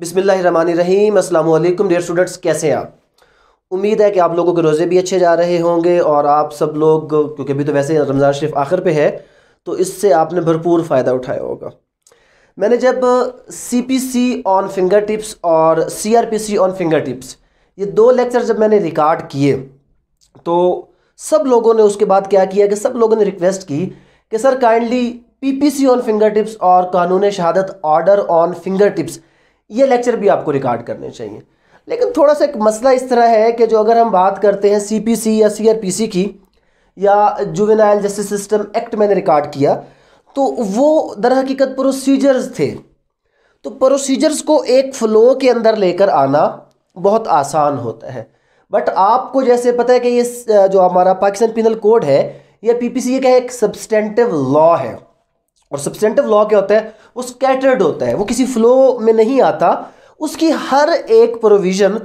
बिसमीम अल्लाम dear students कैसे हैं आप उम्मीद है कि आप लोगों के रोज़े भी अच्छे जा रहे होंगे और आप सब लोग क्योंकि अभी तो वैसे रमज़ान शरीफ आखिर पे है तो इससे आपने भरपूर फ़ायदा उठाया होगा मैंने जब C P C on finger tips और C R P C on finger tips ये दो लेक्चर जब मैंने रिकॉर्ड किए तो सब लोगों ने उसके बाद क्या किया कि सब लोगों ने रिक्वेस्ट की कि sir kindly P P C on finger tips और कानून शहादत ऑर्डर ऑन फिंगर टिप्स ये लेक्चर भी आपको रिकॉर्ड करने चाहिए लेकिन थोड़ा सा एक मसला इस तरह है कि जो अगर हम बात करते हैं सीपीसी या सीआरपीसी की या जुवेनाइल जस्टिस सिस्टम एक्ट मैंने रिकॉर्ड किया तो वो दर हकीकत प्रोसीजर्स थे तो प्रोसीजर्स को एक फ़्लो के अंदर लेकर आना बहुत आसान होता है बट आपको जैसे पता है कि ये जो हमारा पाकिस्तान पिनल कोड है या सी का एक सब्सटेंटिव लॉ है और सब्सटेंटिव लॉ क्या होता है वो स्कैटर्ड होता है वो किसी फ्लो में नहीं आता उसकी हर एक प्रोविजन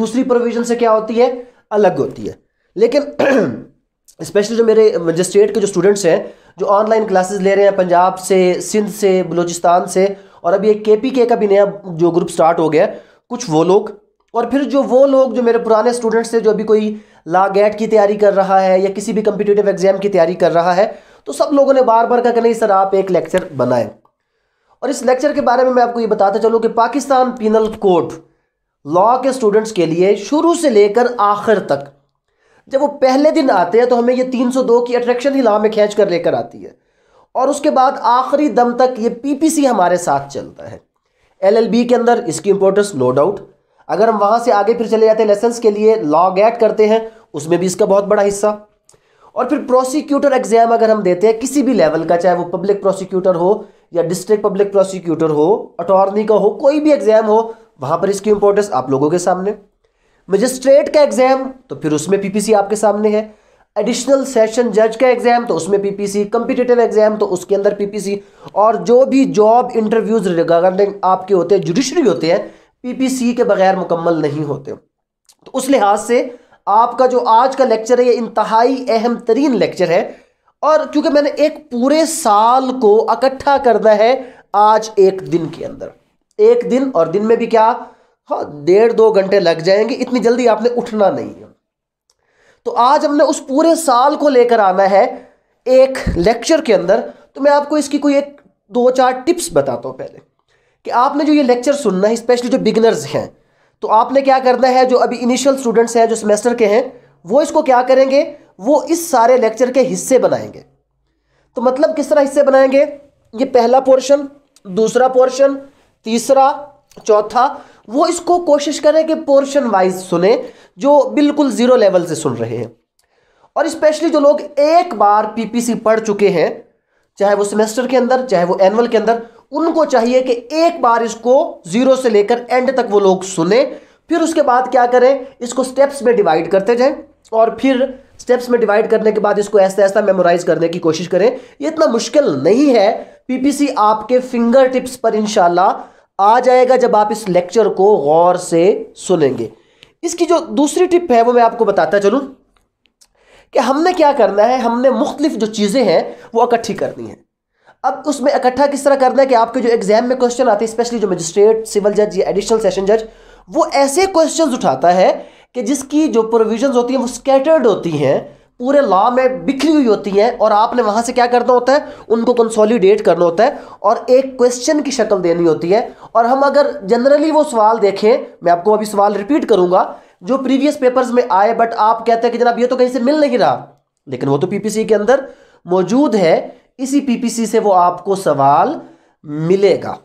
दूसरी प्रोविजन से क्या होती है अलग होती है लेकिन स्पेशली जो मेरे मजिस्ट्रेट के जो स्टूडेंट्स हैं जो ऑनलाइन क्लासेस ले रहे हैं पंजाब से सिंध से बलूचिस्तान से और अभी एक के पी के का भी नया जो ग्रुप स्टार्ट हो गया कुछ वो लोग और फिर जो वो लोग जो मेरे पुराने स्टूडेंट्स थे जो अभी कोई ला गेट की तैयारी कर रहा है या किसी भी कम्पिटिटिव एग्जाम की तैयारी कर रहा है तो सब लोगों ने बार बार कहा कि नहीं सर आप एक लेक्चर बनाएं और इस लेक्चर के बारे में मैं आपको ये बताता चलूँ कि पाकिस्तान पिनल कोड लॉ के स्टूडेंट्स के लिए शुरू से लेकर आखिर तक जब वो पहले दिन आते हैं तो हमें ये 302 की अट्रैक्शन ही लॉ में खींच कर लेकर आती है और उसके बाद आखिरी दम तक ये पीपीसी हमारे साथ चलता है एलएलबी के अंदर इसकी इंपॉर्टेंस नो डाउट अगर हम वहाँ से आगे फिर चले जाते हैं लेसेंस के लिए लॉ गैट करते हैं उसमें भी इसका बहुत बड़ा हिस्सा और फिर प्रोसिक्यूटर एग्जाम अगर हम देते हैं किसी भी लेवल का चाहे वो पब्लिक प्रोसिक्यूटर हो या डिस्ट्रिक्ट पब्लिक प्रोसिक्यूटर हो अटॉर्नी का हो कोई भी एग्जाम हो वहां पर इसकी इंपॉर्टेंस आप लोगों के सामने मजिस्ट्रेट का एग्जाम तो फिर उसमें पीपीसी आपके सामने है एडिशनल सेशन जज का एग्जाम तो उसमें पीपीसी कंपिटेटिव एग्जाम तो उसके अंदर पीपीसी और जो भी जॉब इंटरव्यूज रिगार्डिंग आपके होते हैं जुडिशरी होते हैं पीपीसी के बगैर मुकम्मल नहीं होते तो उस लिहाज से आपका जो आज का लेक्चर है ये इंतहाई अहम तरीन लेक्चर है और क्योंकि मैंने एक पूरे साल को इकट्ठा करना है आज एक दिन के अंदर एक दिन और दिन में भी क्या हाँ डेढ़ दो घंटे लग जाएंगे इतनी जल्दी आपने उठना नहीं है तो आज हमने उस पूरे साल को लेकर आना है एक लेक्चर के अंदर तो मैं आपको इसकी कोई एक दो चार टिप्स बताता हूँ पहले कि आपने जो ये लेक्चर सुनना है स्पेशली जो बिगनर्स हैं तो आपने क्या करना है जो अभी इनिशियल स्टूडेंट्स हैं जो सेमेस्टर के हैं वो इसको क्या करेंगे वो इस सारे लेक्चर के हिस्से बनाएंगे तो मतलब किस तरह हिस्से बनाएंगे ये पहला पोर्शन दूसरा पोर्शन तीसरा चौथा वो इसको कोशिश करें कि पोर्शन वाइज सुने जो बिल्कुल ज़ीरो लेवल से सुन रहे हैं और स्पेशली जो लोग एक बार पीपीसी पढ़ चुके हैं चाहे वो सेमेस्टर के अंदर चाहे वो एनुअल के अंदर उनको चाहिए कि एक बार इसको जीरो से लेकर एंड तक वो लोग सुने फिर उसके बाद क्या करें इसको स्टेप्स में डिवाइड करते जाएं और फिर स्टेप्स में डिवाइड करने के बाद इसको ऐसा ऐसा मेमोराइज करने की कोशिश करें ये इतना मुश्किल नहीं है पीपीसी आपके फिंगर टिप्स पर इंशाल्लाह आ जाएगा जब आप इस लेक्चर को गौर से सुनेंगे इसकी जो दूसरी टिप है वो मैं आपको बताता चलूँ कि हमने क्या करना है हमने मुख्तलिफ जो चीज़ें हैं वो इकट्ठी करनी है अब उसमें इकट्ठा किस तरह करना है कि आपके जो एग्जाम में क्वेश्चन आते हैं स्पेशली जो मजिस्ट्रेट सिविल जज या एडिशनल सेशन जज वो ऐसे क्वेश्चन उठाता है कि जिसकी जो प्रोविजन होती हैं वो स्कैटर्ड होती हैं पूरे लॉ में बिखरी हुई होती हैं और आपने वहाँ से क्या करना होता है उनको कंसोलिडेट करना होता है और एक क्वेश्चन की शक्ल देनी होती है और हम अगर जनरली वो सवाल देखें मैं आपको अभी सवाल रिपीट करूँगा जो प्रीवियस पेपर्स में आए बट आप कहते हैं कि जनाब ये तो कहीं से मिल नहीं रहा लेकिन वो तो पीपीसी के अंदर मौजूद है इसी पीपीसी से वो आपको सवाल मिलेगा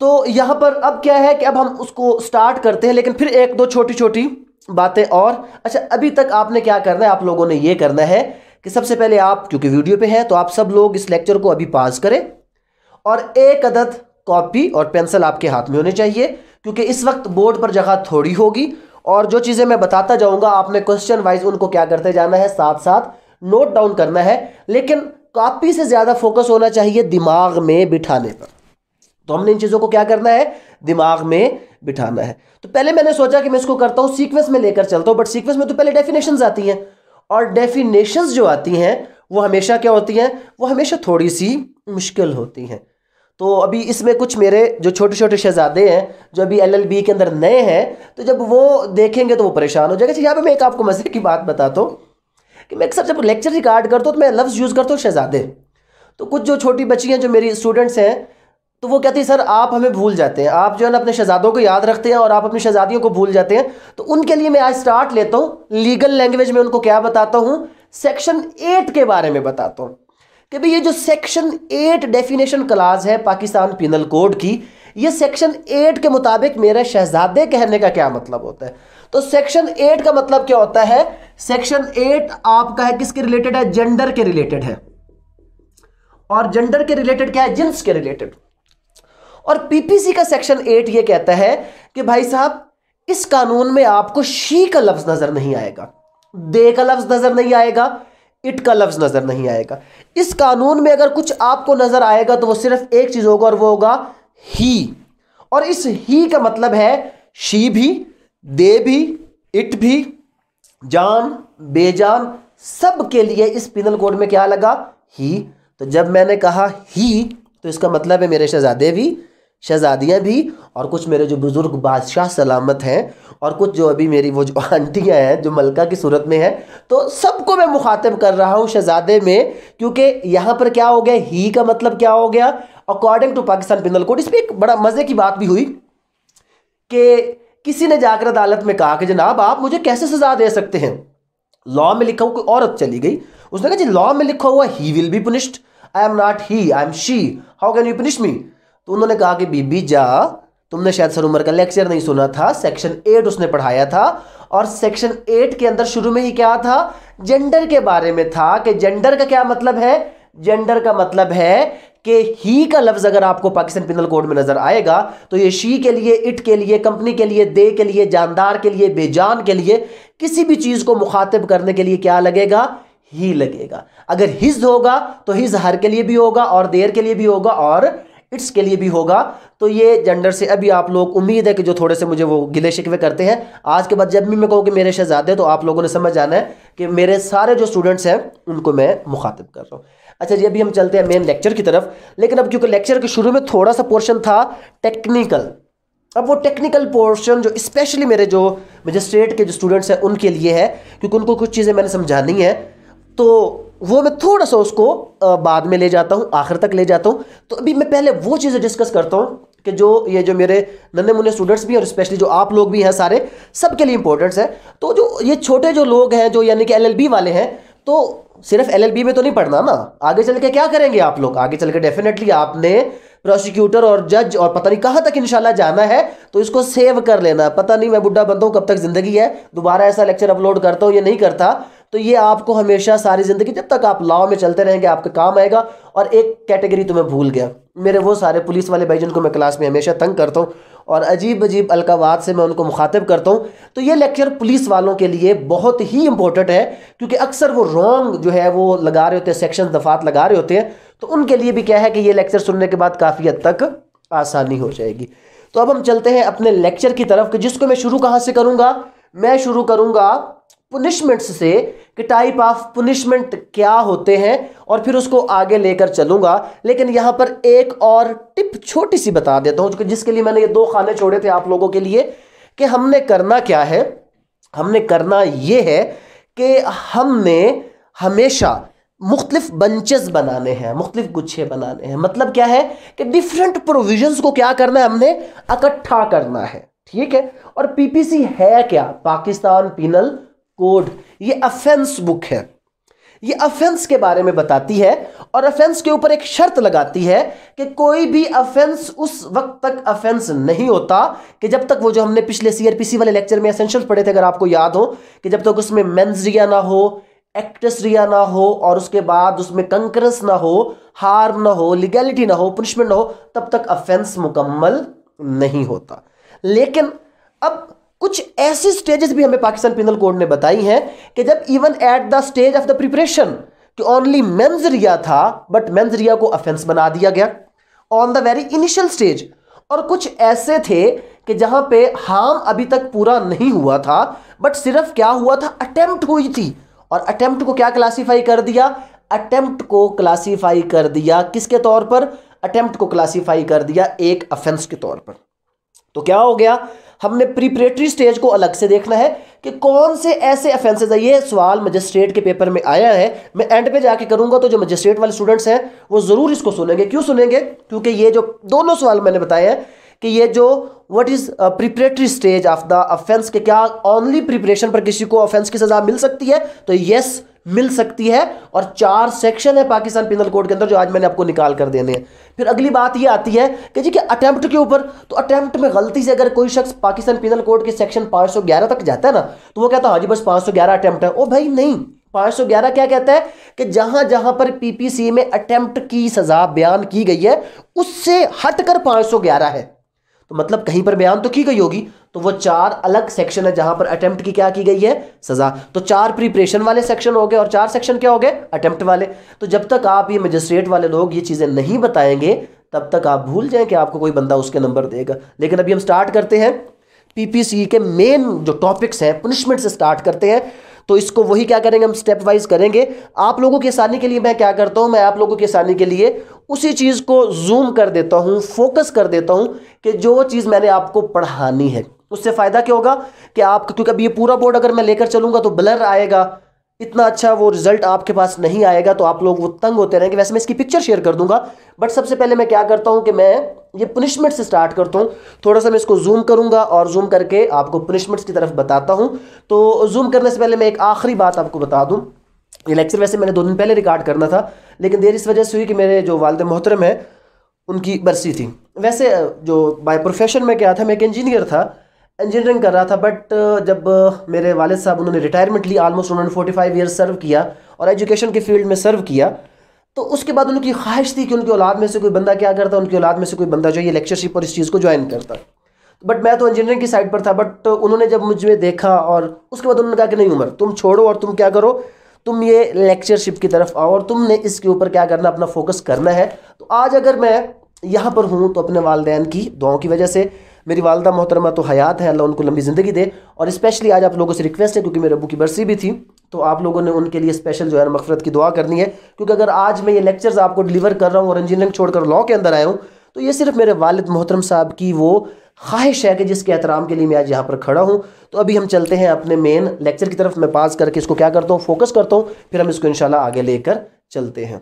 तो यहाँ पर अब क्या है कि अब हम उसको स्टार्ट करते हैं लेकिन फिर एक दो छोटी छोटी बातें और अच्छा अभी तक आपने क्या करना है आप लोगों ने ये करना है कि सबसे पहले आप क्योंकि वीडियो पे हैं तो आप सब लोग इस लेक्चर को अभी पास करें और एक अदद कॉपी और पेंसिल आपके हाथ में होने चाहिए क्योंकि इस वक्त बोर्ड पर जगह थोड़ी होगी और जो चीज़ें मैं बताता जाऊंगा आपने क्वेश्चन वाइज उनको क्या करते जाना है साथ साथ नोट डाउन करना है लेकिन काफ़ी से ज़्यादा फोकस होना चाहिए दिमाग में बिठाने पर तो हमने इन चीज़ों को क्या करना है दिमाग में बिठाना है तो पहले मैंने सोचा कि मैं इसको करता हूँ सीक्वेंस में लेकर चलता हूँ बट सीक्वेंस में तो पहले डेफिनेशन आती हैं और डेफिनेशंस जो आती हैं वो हमेशा क्या होती हैं वो हमेशा थोड़ी सी मुश्किल होती हैं तो अभी इसमें कुछ मेरे जो छोटे छोटे शहजादे हैं जो अभी एलएलबी के अंदर नए हैं तो जब वो देखेंगे तो वो परेशान हो जाएगा अच्छा, यहाँ पे मैं एक आपको मज़े की बात बताता हूँ कि मैं सबसे लेक्चर रिकॉर्ड करता हूँ तो मैं लफ्ज़ यूज़ करता हूँ शहजादे तो कुछ जो छोटी हैं जो मेरी स्टूडेंट्स हैं तो वो कहती है सर आप हमें भूल जाते हैं आप जो है ना अपने शहजादों को याद रखते हैं और आप अपनी शहजादियों को भूल जाते हैं तो उनके लिए मैं आज स्टार्ट लेता हूँ लीगल लैंग्वेज में उनको क्या बताता हूँ सेक्शन एट के बारे में बताता हूँ कि भाई ये जो सेक्शन एट डेफिनेशन क्लाज है पाकिस्तान पिनल कोड की ये सेक्शन एट के मुताबिक मेरा शहजादे कहने का क्या मतलब होता है तो सेक्शन एट का मतलब क्या होता है सेक्शन एट आपका है किसके रिलेटेड है जेंडर के रिलेटेड है और जेंडर के रिलेटेड क्या है जिन्स के रिलेटेड और पीपीसी का सेक्शन एट ये कहता है कि भाई साहब इस कानून में आपको शी का लफ्ज नजर नहीं आएगा दे का लफ्ज नजर नहीं आएगा इट का लफ्ज नजर नहीं आएगा इस कानून में अगर कुछ आपको नजर आएगा तो वो सिर्फ एक चीज होगा और वो होगा ही और इस ही का मतलब है शी भी दे भी इट भी जान बेजान सब के लिए इस पिनल कोड में क्या लगा ही तो जब मैंने कहा ही तो इसका मतलब है मेरे शहजादे भी शहजादियाँ भी और कुछ मेरे जो बुज़ुर्ग बादशाह सलामत हैं और कुछ जो अभी मेरी वो जो आंटियाँ हैं जो मलका की सूरत में हैं तो सबको मैं मुखातब कर रहा हूँ शहजादे में क्योंकि यहाँ पर क्या हो गया ही का मतलब क्या हो गया according to Pakistan penal code इस पर एक बड़ा मज़े की बात भी हुई कि किसी ने जाकर अदालत में कहा कि जनाब आप मुझे कैसे सजा दे सकते हैं लॉ में लिखा हुआ कोई औरत चली गई उसने कहा जी लॉ में लिखा हुआ he will be punished I am not he I am she how can you punish me तो उन्होंने कहा कि बीबी जा तुमने शायद सर उमर का लेक्चर नहीं सुना था सेक्शन एट उसने पढ़ाया था और सेक्शन एट के अंदर शुरू में ही क्या था जेंडर के बारे में था कि जेंडर का क्या मतलब है जेंडर का मतलब है कि ही का लफ्ज अगर आपको पाकिस्तान पिनल कोड में नजर आएगा तो ये शी के लिए इट के लिए कंपनी के लिए दे के लिए जानदार के लिए बेजान के लिए किसी भी चीज को मुखातिब करने के लिए क्या लगेगा ही लगेगा अगर हिज होगा तो हिज हर के लिए भी होगा और देर के लिए भी होगा और इट्स के लिए भी होगा तो ये जेंडर से अभी आप लोग उम्मीद है कि जो थोड़े से मुझे वो गिले शिकवे करते हैं आज के बाद जब भी मैं कहूँ कि मेरे शहजादे तो आप लोगों ने समझ जाना है कि मेरे सारे जो स्टूडेंट्स हैं उनको मैं मुखातिब कर रहा हूँ अच्छा ये भी हम चलते हैं मेन लेक्चर की तरफ लेकिन अब क्योंकि लेक्चर के शुरू में थोड़ा सा पोर्शन था टेक्निकल अब वो टेक्निकल पोर्शन जो स्पेशली मेरे जो मजिस्ट्रेट के जो स्टूडेंट्स हैं उनके लिए है क्योंकि उनको कुछ चीज़ें मैंने समझानी है तो वो मैं थोड़ा सा उसको बाद में ले जाता हूँ आखिर तक ले जाता हूँ तो अभी मैं पहले वो चीज़ें डिस्कस करता हूँ कि जो ये जो मेरे नन्हे मुन्ने स्टूडेंट्स भी और स्पेशली जो आप लोग भी हैं सारे सबके लिए इंपॉर्टेंट्स है तो जो ये छोटे जो लोग हैं जो यानी कि एल वाले हैं तो सिर्फ एलएलबी में तो नहीं पढ़ना ना आगे चल के क्या करेंगे आप लोग आगे चल के डेफिनेटली आपने प्रोसिक्यूटर और जज और पता नहीं कहाँ तक इंशाल्लाह जाना है तो इसको सेव कर लेना पता नहीं मैं बुढ़ा बनता हूँ कब तक ज़िंदगी है दोबारा ऐसा लेक्चर अपलोड करता हूँ ये नहीं करता तो ये आपको हमेशा सारी ज़िंदगी जब तक आप लॉ में चलते रहेंगे आपका काम आएगा और एक कैटेगरी तो मैं भूल गया मेरे वो सारे पुलिस वाले भाई जिनको मैं क्लास में हमेशा तंग करता हूँ और अजीब अजीब अलकावात से मैं उनको मुखातिब करता हूँ तो ये लेक्चर पुलिस वालों के लिए बहुत ही इंपॉर्टेंट है क्योंकि अक्सर वो रॉन्ग जो है वो लगा रहे होते हैं सेक्शन दफ़ात लगा रहे होते हैं तो उनके लिए भी क्या है कि ये लेक्चर सुनने के बाद काफ़ी हद तक आसानी हो जाएगी तो अब हम चलते हैं अपने लेक्चर की तरफ कि जिसको मैं शुरू कहाँ से करूँगा मैं शुरू करूँगा पुनिशमेंट्स से कि टाइप ऑफ पुनिशमेंट क्या होते हैं और फिर उसको आगे लेकर चलूंगा लेकिन यहां पर एक और टिप छोटी सी बता देता हूँ जिसके लिए मैंने ये दो खाने छोड़े थे आप लोगों के लिए कि हमने करना क्या है हमने करना ये है कि हमने हमेशा मुख्तलिफ बंचेस बनाने हैं मुख्तलिफ गुच्छे बनाने हैं मतलब क्या है कि डिफरेंट प्रोविजन को क्या करना है हमने इकट्ठा करना है ठीक है और पीपीसी है क्या पाकिस्तान पिनल कोड ये अफेंस बुक है ये अफेंस के बारे में बताती है और अफेंस के ऊपर एक शर्त लगाती है कि कोई भी अफेंस उस वक्त तक अफेंस नहीं होता कि जब तक वो जो हमने पिछले सीआरपीसी वाले लेक्चर में असेंशियल पढ़े थे अगर आपको याद हो कि जब तक उसमें मेंस रिया ना हो एक्टस रिया ना हो और उसके बाद उसमें कंकरस ना हो हार्म ना हो लीगैलिटी ना हो पनिशमेंट ना हो तब तक अफेंस मुकम्मल नहीं होता लेकिन अब कुछ ऐसी स्टेजेस भी हमें पाकिस्तान पिनल कोड ने बताई हैं कि जब even at the stage of the preparation कि ओनली मेंस रिया था बट मेंस रिया को अफेंस बना दिया गया on the very initial stage और कुछ ऐसे थे कि जहां पे हार्म अभी तक पूरा नहीं हुआ था बट सिर्फ क्या हुआ था अटेम्प्ट हुई थी और अटेम्प्ट को क्या क्लासीफाई कर दिया अटेम्प्ट को क्लासीफाई कर दिया किसके तौर पर अटेम्प्ट को क्लासीफाई कर दिया एक अफेंस के तौर पर तो क्या हो गया हमने प्रिपरेटरी स्टेज को अलग से देखना है कि कौन से ऐसे ऑफेंसेज है ये सवाल मजिस्ट्रेट के पेपर में आया है मैं एंड पे जाके करूंगा तो जो मजिस्ट्रेट वाले स्टूडेंट्स हैं वो ज़रूर इसको सुनेंगे क्यों सुनेंगे क्योंकि ये जो दोनों सवाल मैंने बताए हैं कि ये जो what is preparatory stage of the offence के क्या ओनली प्रिपरेशन पर किसी को ऑफेंस की सजा मिल सकती है तो यस मिल सकती है और चार सेक्शन है पाकिस्तान पिनल कोड के अंदर जो आज मैंने आपको निकाल कर देने हैं फिर अगली बात ये आती है कि जी कि अटैम्प्ट के ऊपर तो अटैम्प्ट में गलती से अगर कोई शख्स पाकिस्तान पिनल कोड के सेक्शन 511 तक जाता है ना तो वो कहता है हाँ जी बस 511 अटैम्प्ट है ओ भाई नहीं 511 क्या कहता है कि जहां जहां पर पीपीसी में अटैम्प्ट की सजा बयान की गई है उससे हटकर 511 है तो मतलब कहीं पर बयान तो की गई होगी तो वो चार अलग सेक्शन है जहां पर अटेम्प्ट की क्या की गई है सजा तो चार प्रिपरेशन वाले सेक्शन हो गए और चार सेक्शन क्या हो गए अटेम्प्ट वाले तो जब तक आप ये मजिस्ट्रेट वाले लोग ये चीजें नहीं बताएंगे तब तक आप भूल जाए कि आपको कोई बंदा उसके नंबर देगा लेकिन अभी हम स्टार्ट करते हैं पीपीसी e के मेन जो टॉपिक्स हैं पनिशमेंट से स्टार्ट करते हैं तो इसको वही क्या करेंगे हम स्टेप वाइज करेंगे आप लोगों की आसानी के लिए मैं क्या करता हूं मैं आप लोगों की आसानी के लिए उसी चीज़ को जूम कर देता हूँ फोकस कर देता हूँ कि जो चीज़ मैंने आपको पढ़ानी है उससे फ़ायदा क्या होगा कि आप क्योंकि अब ये पूरा बोर्ड अगर मैं लेकर चलूँगा तो ब्लर आएगा इतना अच्छा वो रिजल्ट आपके पास नहीं आएगा तो आप लोग वो तंग होते रहेंगे वैसे मैं इसकी पिक्चर शेयर कर दूंगा बट सबसे पहले मैं क्या करता हूँ कि मैं ये पुनिशमेंट से स्टार्ट करता हूँ थोड़ा सा मैं इसको जूम करूंगा और जूम करके आपको पनिशमेंट्स की तरफ बताता हूँ तो जूम करने से पहले मैं एक आखिरी बात आपको बता दूँ ये लेक्चर वैसे मैंने दो दिन पहले रिकॉर्ड करना था लेकिन देर इस वजह से हुई कि मेरे जो वालद मोहतरम हैं उनकी बरसी थी वैसे जो बाय प्रोफेशन में क्या था मैं एक इंजीनियर था इंजीनियरिंग कर रहा था बट जब मेरे वालद साहब उन्होंने रिटायरमेंट ली आलमोस्ट उन्होंने फोर्टी फाइव ईयर सर्व किया और एजुकेशन के फील्ड में सर्व किया तो उसके बाद उनकी ख्वाहिश थी कि उनकी औलाद में से कोई बंदा क्या करता उनकी औलाद में से कोई बंदा जो ये लेक्चरशिप और इस चीज़ को ज्वाइन करता बट मैं तो इंजीनियरिंग की साइड पर था बट उन्होंने जब मुझे देखा और उसके बाद उन्होंने कहा कि नहीं उम्र तुम छोड़ो और तुम क्या करो तुम ये लेक्चरशिप की तरफ आओ और तुमने इसके ऊपर क्या करना अपना फोकस करना है तो आज अगर मैं यहाँ पर हूँ तो अपने वालदे की दुआओं की वजह से मेरी वालदा मोहतरमा तो हयात है अल्लाह उनको लंबी ज़िंदगी दे और स्पेशली आज आप लोगों से रिक्वेस्ट है क्योंकि मेरे अबू की बरसी भी थी तो आप लोगों ने उनके लिए स्पेशल जो है मफरत की दुआ करनी है क्योंकि अगर आज मैं ये लेक्चर्स आपको डिलीवर कर रहा हूँ और इंजीनियरिंग छोड़कर लॉ के अंदर आया हूँ तो ये सिर्फ मेरे वालद मोहतरम साहब की वो ख्वाहिश है कि जिसके एहतराम के लिए मैं आज यहाँ पर खड़ा हूँ तो अभी हम चलते हैं अपने मेन लेक्चर की तरफ मैं पास करके इसको क्या करता हूँ फोकस करता हूँ फिर हम इसको इंशाल्लाह आगे लेकर चलते हैं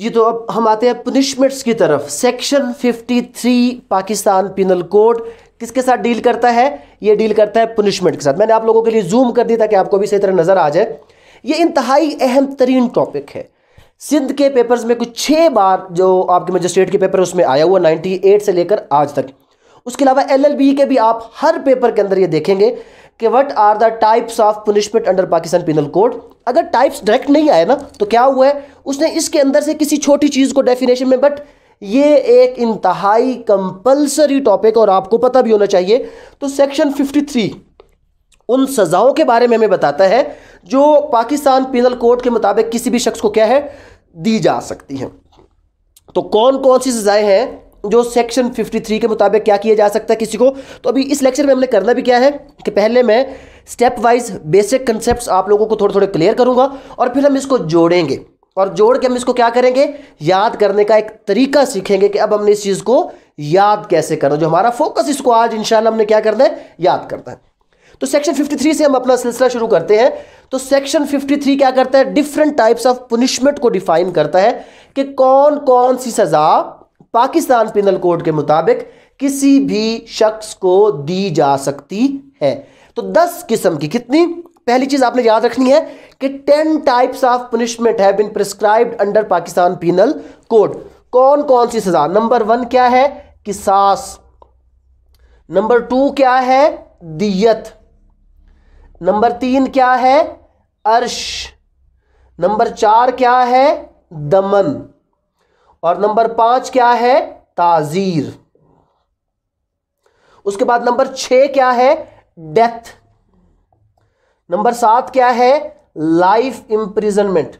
जी तो अब हम आते हैं पनिशमेंट्स की तरफ सेक्शन 53 पाकिस्तान पिनल कोड किसके साथ डील करता है ये डील करता है पनिशमेंट के साथ मैंने आप लोगों के लिए जूम कर दिया ताकि आपको भी सही तरह नज़र आ जाए ये इंतहाई अहम तरीन टॉपिक है सिंध के पेपर्स में कुछ छः बार जो आपके मजिस्ट्रेट के पेपर उसमें आया हुआ 98 से लेकर आज तक उसके अलावा एलएलबी के भी आप हर पेपर के अंदर ये देखेंगे कि what are the types of punishment under Pakistan penal code अगर टाइप्स डायरेक्ट नहीं आए ना तो क्या हुआ है उसने इसके अंदर से किसी छोटी चीज़ को डेफिनेशन में बट ये एक इंतहाई कंपल्सरी टॉपिक और आपको पता भी होना चाहिए तो सेक्शन थ्री उन सज़ाओं के बारे में हमें बताता है जो पाकिस्तान पिनल कोड के मुताबिक किसी भी शख्स को क्या है दी जा सकती हैं तो कौन कौन सी सजाएं हैं जो सेक्शन 53 के मुताबिक क्या किया जा सकता है किसी को तो अभी इस लेक्चर में हमने करना भी क्या है कि पहले मैं स्टेप वाइज बेसिक कंसेप्ट आप लोगों को थोड़े थोड़े क्लियर करूंगा और फिर हम इसको जोड़ेंगे और जोड़ के हम इसको क्या करेंगे याद करने का एक तरीका सीखेंगे कि अब हमने इस चीज़ को याद कैसे करना जो हमारा फोकस इसको आज इंशाल्लाह हमने क्या करना है याद करना है तो सेक्शन 53 से हम अपना सिलसिला शुरू करते हैं तो सेक्शन 53 क्या करता है डिफरेंट टाइप्स ऑफ पुनिशमेंट को डिफाइन करता है कि कौन कौन सी सज़ा पाकिस्तान पिनल कोड के मुताबिक किसी भी शख्स को दी जा सकती है तो दस किस्म की कितनी पहली चीज आपने याद रखनी है कि टेन टाइप्स ऑफ पुनिशमेंट है been prescribed under Pakistan penal code कौन कौन सी सजा नंबर वन क्या है किसास नंबर टू क्या है दियत नंबर तीन क्या है अर्श नंबर चार क्या है दमन और नंबर पांच क्या है ताजीर उसके बाद नंबर छह क्या है डेथ नंबर सात क्या है लाइफ इंप्रिजनमेंट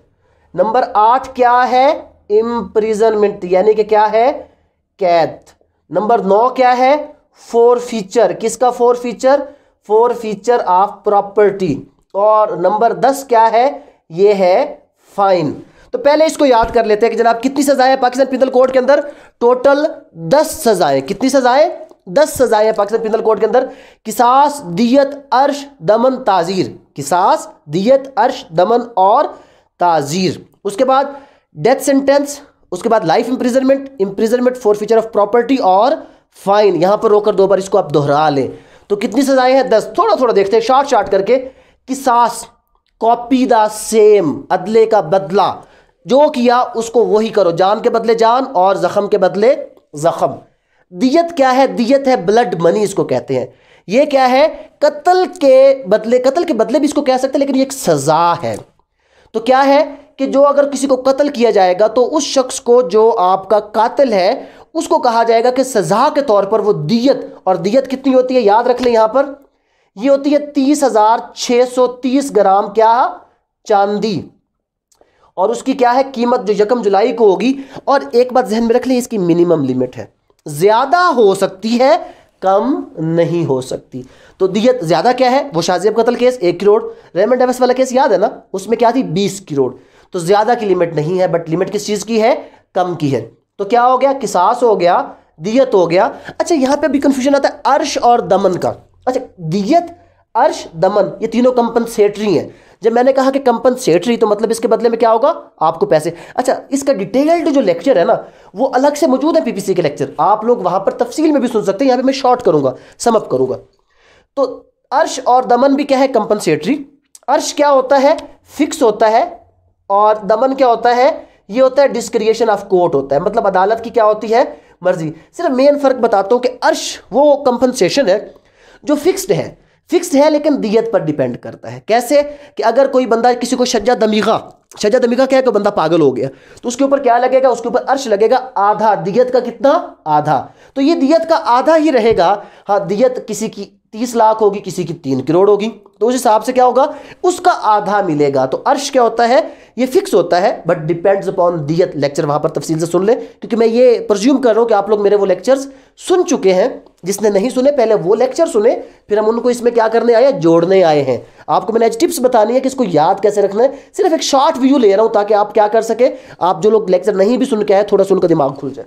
नंबर आठ क्या है इंप्रिजनमेंट यानी कि क्या है कैद नंबर नौ क्या है फोर फीचर किसका forfeiture four feature of property और नंबर दस क्या है ये है फाइन तो पहले इसको याद कर लेते हैं कि जनाब कितनी सजाएं पाकिस्तान पिनल कोड के अंदर टोटल दस सजाएं कितनी सजाएं दस सजाएं पाकिस्तान पिनल कोड के अंदर किसास दियत अर्श दमन ताजीर किसास दियत अर्श दमन और ताजीर उसके बाद डेथ सेंटेंस उसके बाद life imprisonment imprisonment forfeiture of property और फाइन यहां पर रोकर दो बार इसको आप दोहरा लें तो कितनी सजाएं हैं दस थोड़ा थोड़ा देखते हैं शॉर्ट शॉर्ट करके कि सास कॉपी द सेम अदले का बदला जो किया उसको वही करो जान के बदले जान और जख्म के बदले जख्म दियत क्या है दियत है ब्लड मनी इसको कहते हैं ये क्या है कत्ल के बदले कत्ल के बदले भी इसको कह सकते हैं लेकिन ये एक सज़ा है तो क्या है कि जो अगर किसी को कत्ल किया जाएगा तो उस शख्स को जो आपका कातिल है उसको कहा जाएगा कि सज़ा के तौर पर वो दियत और दियत कितनी होती है याद रख लें यहां पर ये होती है तीस हज़ार छह सौ तीस ग्राम क्या चांदी और उसकी क्या है कीमत जो यकम जुलाई को होगी और एक बात जहन में रख लें इसकी मिनिमम लिमिट है ज़्यादा हो सकती है कम नहीं हो सकती तो दियत ज़्यादा क्या है वो शाहजेब कतल केस एक करोड़ रेमन एवस वाला केस याद है ना उसमें क्या थी बीस करोड़ तो ज़्यादा की लिमिट नहीं है बट लिमिट किस चीज़ की है कम की है तो क्या हो गया किसास हो गया दियत हो गया अच्छा यहां पे भी कंफ्यूजन आता है अर्श और दमन का अच्छा दियत अर्श दमन ये तीनों कंपनसेटरी हैं जब मैंने कहा कि कंपनसेटरी तो मतलब इसके बदले में क्या होगा आपको पैसे अच्छा इसका डिटेल्ड जो लेक्चर है ना वो अलग से मौजूद है पीपीसी के लेक्चर आप लोग वहां पर तफसील में भी सुन सकते हैं यहां पे मैं शॉर्ट करूंगा समअप करूंगा तो अर्श और दमन भी क्या है कंपनसेटरी अर्श क्या होता है फिक्स होता है और दमन क्या होता है ये होता है डिस्क्रिएशन ऑफ कोर्ट होता है मतलब अदालत की क्या होती है मर्जी सिर्फ मेन फर्क बताता हूँ कि अर्श वो कंपनसेशन है जो फिक्स्ड है फिक्स्ड है लेकिन दियत पर डिपेंड करता है कैसे कि अगर कोई बंदा किसी को शज्जा दमीगा शज्जा दमीगा क्या है कि बंदा पागल हो गया तो उसके ऊपर क्या लगेगा उसके ऊपर अर्श लगेगा आधा दियत का कितना आधा तो ये दियत का आधा ही रहेगा हाँ दियत किसी की तीस लाख होगी किसी की तीन करोड़ होगी तो उस हिसाब से क्या होगा उसका आधा मिलेगा तो अर्श क्या होता है ये फिक्स होता है बट डिपेंड्स अपॉन दियत लेक्चर वहां पर तफसील से सुन ले क्योंकि मैं ये प्रज्यूम कर रहा हूँ कि आप लोग मेरे वो लेक्चर्स सुन चुके हैं जिसने नहीं सुने पहले वो लेक्चर सुने फिर हम उनको इसमें क्या करने आए जोड़ने आए हैं आपको मैंने आज टिप्स बतानी है कि इसको याद कैसे रखना है सिर्फ एक शॉर्ट व्यू ले रहा हूँ ताकि आप क्या कर सके आप जो लोग लेक्चर नहीं भी सुन के आए थोड़ा सा उनका दिमाग खुल जाए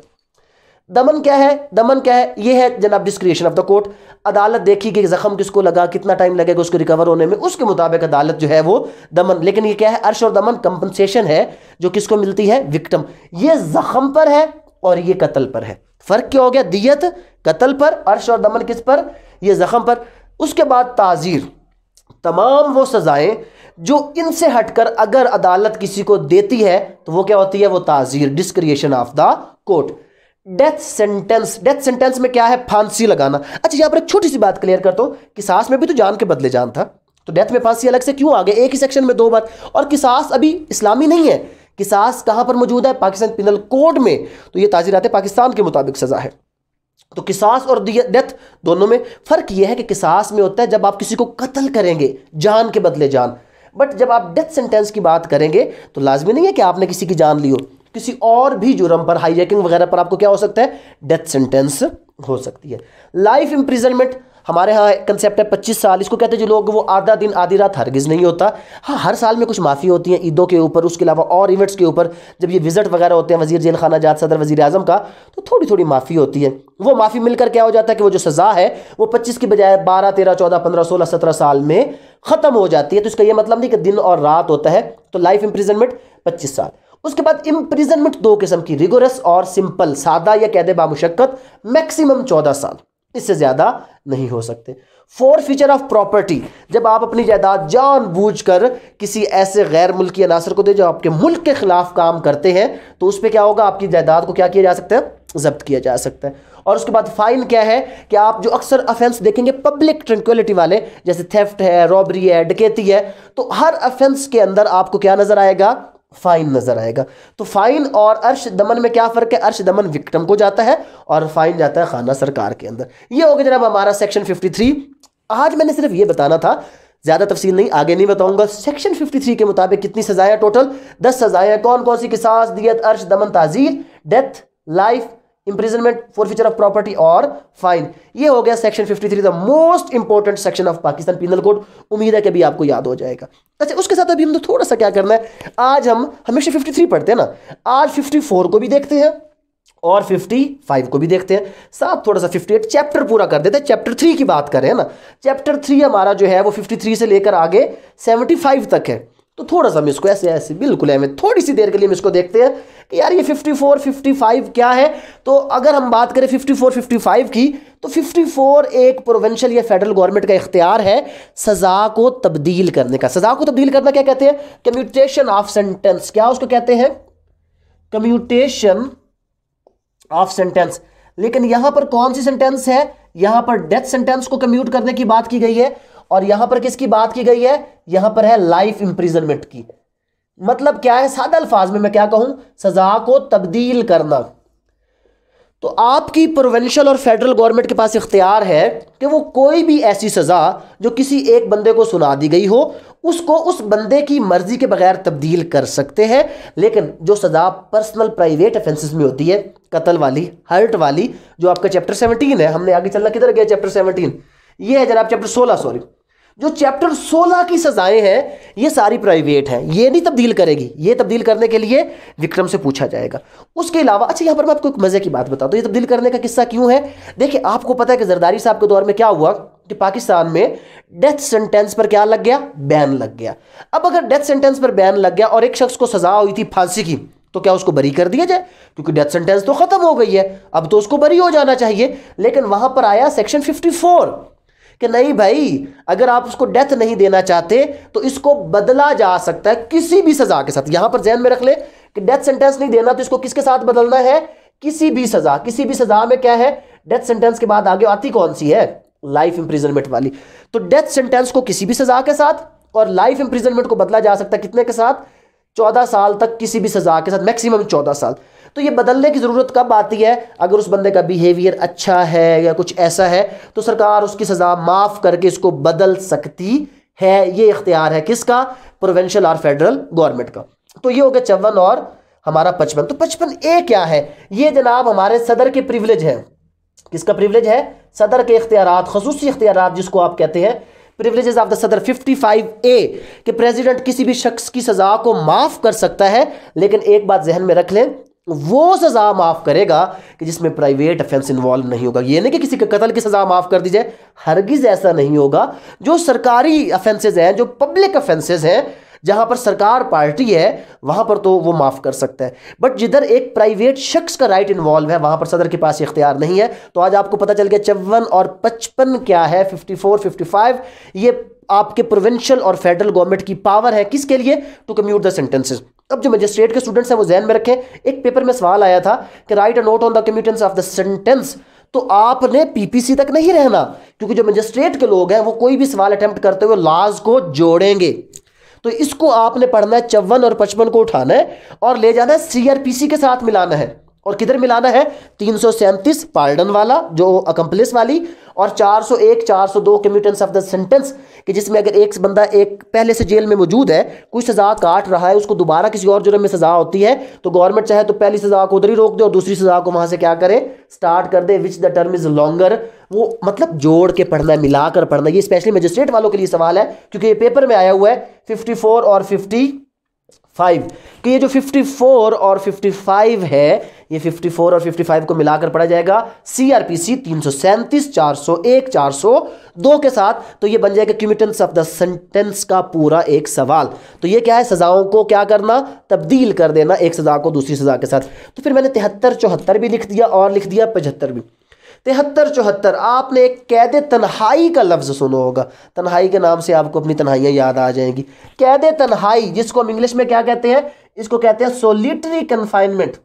दमन क्या है दमन क्या है ये है जनाब डिस्क्रिएशन ऑफ द कोर्ट अदालत देखी कि जख्म किसको लगा कितना टाइम लगेगा उसको रिकवर होने में उसके मुताबिक अदालत जो है वो दमन लेकिन ये क्या है अर्श और दमन कंपनसेशन है जो किसको मिलती है विक्टम ये जख्म पर है और ये कत्ल पर है फर्क क्या हो गया दियत कत्ल पर अर्श और दमन किस पर यह जख्म पर उसके बाद ताजीर तमाम वो सज़ाएं जो इनसे हटकर अगर अदालत किसी को देती है तो वो क्या होती है वो ताजीर discretion of the court death sentence death sentence में क्या है फांसी लगाना अच्छा यहाँ पर एक छोटी सी बात क्लियर कर दो कि सास में भी तो जान के बदले जान था तो डेथ में फांसी अलग से क्यों आ गए एक ही सेक्शन में दो बार और किसास अभी इस्लामी नहीं है किसास कहाँ पर मौजूद है पाकिस्तान पिनल कोड में तो ये ताजीरात पाकिस्तान के मुताबिक सजा है तो किसास और डेथ दोनों में फ़र्क यह है कि किसास में होता है जब आप किसी को कत्ल करेंगे जान के बदले जान बट जब आप डेथ सेंटेंस की बात करेंगे तो लाजमी नहीं है कि आपने किसी की जान ली हो किसी और भी जुर्म पर हाईजैकिंग वगैरह पर आपको क्या हो सकता है डेथ सेंटेंस हो सकती है लाइफ इंप्रिजनमेंट हमारे यहाँ कंसेप्ट है पच्चीस साल इसको कहते हैं जो लोग वो आधा दिन आधी रात हरगिज नहीं होता हाँ हर साल में कुछ माफ़ी होती है ईदों के ऊपर उसके अलावा और इवेंट्स के ऊपर जब ये विजिट वगैरह होते हैं वजीर जेल खाना जात सदर वजी अजम का तो थोड़ी थोड़ी माफ़ी होती है वो माफ़ी मिलकर क्या हो जाता है कि वो जो सज़ा है वो पच्चीस की बजाय बारह तेरह चौदह पंद्रह सोलह सत्रह साल में ख़त्म हो जाती है तो इसका यह मतलब नहीं कि दिन और रात होता है तो लाइफ इंप्रिजनमेंट पच्चीस साल उसके बाद इम्प्रिजनमेंट दो किस्म की रिगोरस और सिंपल सादा या कैदे बामुशक्कत मैक्सिमम चौदह साल इससे ज़्यादा नहीं हो सकते फोर फीचर ऑफ प्रॉपर्टी जब आप अपनी जायदाद जानबूझकर किसी ऐसे गैर मुल्की अनासर को दे जो आपके मुल्क के खिलाफ काम करते हैं तो उस पर क्या होगा आपकी जायदाद को क्या किया जा सकता है जब्त किया जा सकता है और उसके बाद फाइन क्या है कि आप जो अक्सर अफेंस देखेंगे पब्लिक ट्रंक्वलिटी वाले जैसे थेफ्ट है रॉबरी है डकेती है तो हर अफेंस के अंदर आपको क्या नजर आएगा फाइन नजर आएगा तो फाइन और अर्श दमन में क्या फ़र्क है अर्श दमन विक्रम को जाता है और फाइन जाता है खाना सरकार के अंदर ये हो गया जनाब हमारा सेक्शन 53 आज मैंने सिर्फ ये बताना था ज़्यादा तफसील नहीं आगे नहीं बताऊंगा सेक्शन 53 के मुताबिक कितनी सजाएं टोटल दस सजाएं कौन कौन सी किसास दियत अर्श दमन ताजीर death life imprisonment forfeiture of property और फाइन ये हो गया section 53 three the most important section of Pakistan penal code उम्मीद है कि अभी आपको याद हो जाएगा अच्छा उसके साथ अभी हम तो थोड़ा सा क्या करना है आज हम हमेशा 53 पढ़ते हैं ना आज 54 को भी देखते हैं और 55 को भी देखते हैं साथ थोड़ा सा 58 चैप्टर पूरा कर देते हैं चैप्टर थ्री की बात करें ना चैप्टर थ्री हमारा जो है वो 53 से लेकर आगे 75 तक है तो थोड़ा सा हम इसको ऐसे ऐसे बिल्कुल एम थोड़ी सी देर के लिए हम इसको देखते हैं कि यार ये 54, 55 क्या है तो अगर हम बात करें 54, 55 की तो 54 एक प्रोवेंशल या फेडरल गवर्नमेंट का इख्तियार है सज़ा को तब्दील करने का सज़ा को तब्दील करना क्या कहते हैं कम्यूटेशन ऑफ सेंटेंस क्या उसको कहते हैं कम्यूटेशन ऑफ सेंटेंस लेकिन यहां पर कौन सी सेंटेंस है यहां पर डेथ सेंटेंस को कम्यूट करने की बात की गई है और यहां पर किसकी बात की गई है यहां पर है लाइफ इंप्रिजनमेंट की मतलब क्या है सादा अल्फाज में मैं क्या कहूं सजा को तब्दील करना तो आपकी प्रोवेंशल और फेडरल गवर्नमेंट के पास इख्तियार है कि वो कोई भी ऐसी सज़ा जो किसी एक बंदे को सुना दी गई हो उसको उस बंदे की मर्ज़ी के बगैर तब्दील कर सकते हैं लेकिन जो सज़ा पर्सनल प्राइवेट ऑफेंसेस में होती है कत्ल वाली हर्ट वाली जो आपका चैप्टर सेवनटीन है हमने आगे चलना किधर गया चैप्टर सेवनटीन ये है जनाब चैप्टर सोलह सॉरी जो चैप्टर 16 की सजाएं हैं ये सारी प्राइवेट हैं ये नहीं तब्दील करेगी ये तब्दील करने के लिए विक्रम से पूछा जाएगा उसके अलावा अच्छा यहाँ पर मैं आपको एक मज़े की बात बता हूँ ये तब्दील करने का किस्सा क्यों है देखिए आपको पता है कि जरदारी साहब के दौर में क्या हुआ कि पाकिस्तान में डेथ सेंटेंस पर क्या लग गया बैन लग गया अब अगर डेथ सेंटेंस पर बैन लग गया और एक शख्स को सजा हुई थी फांसी की तो क्या उसको बरी कर दिया जाए क्योंकि डेथ सेंटेंस तो खत्म हो गई है अब तो उसको बरी हो जाना चाहिए लेकिन वहां पर आया सेक्शन 54 कि नहीं भाई अगर आप उसको डेथ नहीं देना चाहते तो इसको बदला जा सकता है किसी भी सजा के साथ यहां पर जहन में रख ले कि डेथ सेंटेंस नहीं देना तो इसको किसके साथ बदलना है किसी भी सजा किसी भी सजा में क्या है डेथ सेंटेंस के बाद आगे आती कौन सी है लाइफ इंप्रिजनमेंट वाली तो डेथ सेंटेंस को किसी भी सजा के साथ और लाइफ इंप्रिजनमेंट को बदला जा सकता है कितने के साथ चौदह साल तक किसी भी सजा के साथ मैक्सिमम चौदह साल तो ये बदलने की ज़रूरत कब आती है अगर उस बंदे का बिहेवियर अच्छा है या कुछ ऐसा है तो सरकार उसकी सज़ा माफ़ करके इसको बदल सकती है ये इख्तियार है किसका प्रोवेंशल और फेडरल गवर्नमेंट का तो ये हो गया चौवन और हमारा पचपन तो पचपन ए क्या है ये जनाब हमारे सदर के प्रिवलेज है किसका प्रिवलेज है सदर के इख्तियार खसूस इख्तियार जिसको आप कहते हैं प्रिविलेजेस ऑफ द सदर 55 ए कि प्रेसिडेंट किसी भी शख्स की सज़ा को माफ़ कर सकता है लेकिन एक बात जहन में रख लें तो वो सज़ा माफ़ करेगा कि जिसमें प्राइवेट अफेंस इन्वॉल्व नहीं होगा ये नहीं कि किसी के कत्ल की सज़ा माफ़ कर दी जाए हरगिज़ ऐसा नहीं होगा जो सरकारी अफेंसेज हैं जो पब्लिक अफेंसेज हैं जहां पर सरकार पार्टी है वहां पर तो वो माफ़ कर सकता है बट जिधर एक प्राइवेट शख्स का राइट इन्वॉल्व है वहां पर सदर के पास इख्तियार नहीं है तो आज आपको पता चल गया चौवन और पचपन क्या है फिफ्टी फोर फिफ्टी फाइव ये आपके प्रोविंशियल और फेडरल गवर्नमेंट की पावर है किसके लिए टू कम्यूट द सेंटेंसेज अब जो मजिस्ट्रेट के स्टूडेंट्स हैं वो जहन में रखें एक पेपर में सवाल आया था कि write a note on the commutation of the sentence तो आपने पीपीसी तक नहीं रहना क्योंकि जो मजिस्ट्रेट के लोग हैं वो कोई भी सवाल अटैम्प्ट करते हुए लाज को जोड़ेंगे तो इसको आपने पढ़ना है चौवन और पचपन को उठाना है और ले जाना है सीआरपीसी के साथ मिलाना है और किधर मिलाना है तीन सौ सैंतीस पार्डन वाला जो अकम्पलिस वाली और चार चार सौ एक सौ दो कम्यूटेंस ऑफ द सेंटेंस कि जिसमें अगर एक बंदा एक पहले से जेल में मौजूद है कोई सज़ा काट रहा है उसको दोबारा किसी और जुर्म में सज़ा होती है तो गवर्नमेंट चाहे तो पहली सज़ा को उधर ही रोक दे और दूसरी सज़ा को वहां से क्या करे स्टार्ट कर दे which the term is longer वो मतलब जोड़ के पढ़ना मिलाकर पढ़ना ये स्पेशली मजिस्ट्रेट वालों के लिए सवाल है क्योंकि ये पेपर में आया हुआ है फिफ्टी और फिफ्टी फाइव कि ये जो फोर और फाइव है ये फोर और फाइव को मिलाकर पढ़ा जाएगा सी तीन सौ सैंतीस चार सौ एक चार सौ दो के साथ तो ये बन जाएगा क्यूमिटेंस ऑफ द सेंटेंस का पूरा एक सवाल तो ये क्या है सजाओं को क्या करना तब्दील कर देना एक सजा को दूसरी सजा के साथ तो फिर मैंने तिहत्तर चौहत्तर भी लिख दिया और लिख दिया पचहत्तर भी तिहत्तर चौहत्तर आपने एक कैद तन्हाई का लफ्ज़ सुना होगा तन्हाई के नाम से आपको अपनी तन्हाइयाँ याद आ जाएंगी कैद तन्हाई जिसको हम इंग्लिश में क्या कहते हैं इसको कहते हैं सोलिटरी कन्फाइनमेंट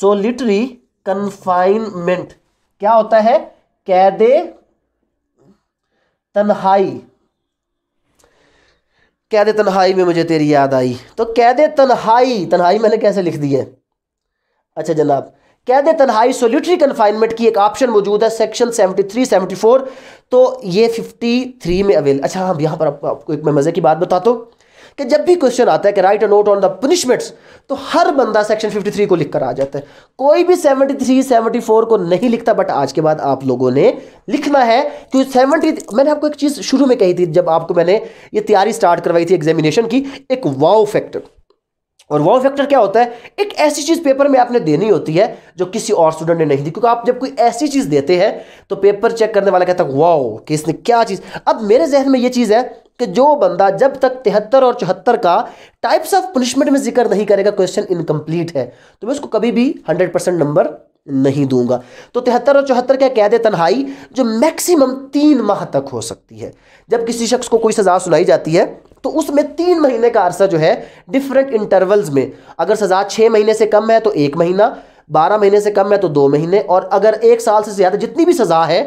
सोलिटरी कन्फाइनमेंट क्या होता है कैद तन्हाई कैद तन्हाई में मुझे तेरी याद आई तो कैद तन्हाई तन्हाई मैंने कैसे लिख दी है अच्छा जनाब कैद तनहाई सोल्यूटरी कन्फाइनमेंट की एक ऑप्शन मौजूद है सेक्शन 73 74 तो ये 53 में अवेल अच्छा हम हाँ, यहाँ पर आपको, आपको एक मैं मज़े की बात बताता हूँ कि जब भी क्वेश्चन आता है कि write a note on the punishments तो हर बंदा सेक्शन 53 को लिख कर आ जाता है कोई भी 73 74 को नहीं लिखता बट आज के बाद आप लोगों ने लिखना है क्योंकि तो सेवनटी मैंने आपको एक चीज़ शुरू में कही थी जब आपको मैंने ये तैयारी स्टार्ट करवाई थी एग्जामिनेशन की एक वाओ फैक्टर और वाव फैक्टर क्या होता है एक ऐसी चीज़ पेपर में आपने देनी होती है जो किसी और स्टूडेंट ने नहीं दी क्योंकि आप जब कोई ऐसी चीज़ देते हैं तो पेपर चेक करने वाला कहता है वाओ कि इसने क्या चीज़ अब मेरे जहन में ये चीज़ है कि जो बंदा जब तक तिहत्तर और चौहत्तर का टाइप्स ऑफ पनिशमेंट में जिक्र नहीं करेगा क्वेश्चन इनकम्प्लीट है तो मैं उसको कभी भी हंड्रेड परसेंट नंबर नहीं दूंगा तो तिहत्तर और चौहत्तर क्या कैद तन्हाई जो मैक्सिमम तीन माह तक हो सकती है जब किसी शख्स को कोई सज़ा सुनाई जाती है तो उसमें तीन महीने का अरसा जो है डिफरेंट इंटरवल्स में अगर सजा छः महीने से कम है तो एक महीना बारह महीने से कम है तो दो महीने और अगर एक साल से ज़्यादा जितनी भी सज़ा है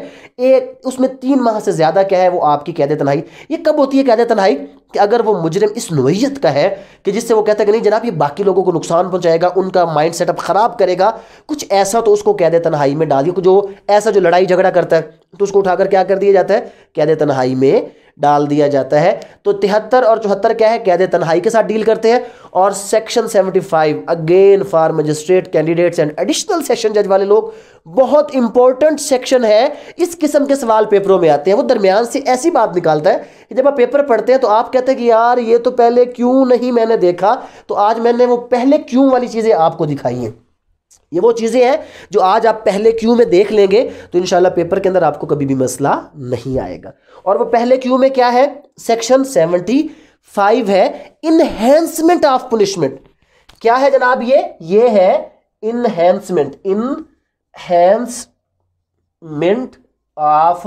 एक उसमें तीन माह से ज़्यादा क्या है वो आपकी कैद तनहाई ये कब होती है कैद तनहाई कि अगर वो मुजरम इस नोयत का है कि जिससे वो कहता है कि नहीं जनाब ये बाकी लोगों को नुकसान पहुंचाएगा उनका माइंड सेटअप ख़राब करेगा कुछ ऐसा तो उसको कैद तनहाई में डाल दिया जो ऐसा जो लड़ाई झगड़ा करता है तो उसको उठाकर क्या कर दिया जाता है कैद तनहाई में डाल दिया जाता है तो तिहत्तर और चौहत्तर क्या है कैद तनहाई के साथ डील करते हैं और section 75 again for magistrate candidates and additional session जज वाले लोग बहुत इंपॉर्टेंट सेक्शन है इस किस्म के सवाल पेपरों में आते हैं वो दरमियान से ऐसी बात निकालता है कि जब आप पेपर पढ़ते हैं तो आप कहते हैं कि यार ये तो पहले क्यों नहीं मैंने देखा तो आज मैंने वो पहले क्यों वाली चीज़ें आपको दिखाई हैं ये वो चीज़ें हैं जो आज आप पहले क्यू में देख लेंगे तो इन पेपर के अंदर आपको कभी भी मसला नहीं आएगा और वो पहले क्यू में क्या है सेक्शन सेवेंटी फाइव है इनहेंसमेंट ऑफ पुनिशमेंट क्या है जनाब ये ये है इनहेंसमेंट इनहेंसमेंट ऑफ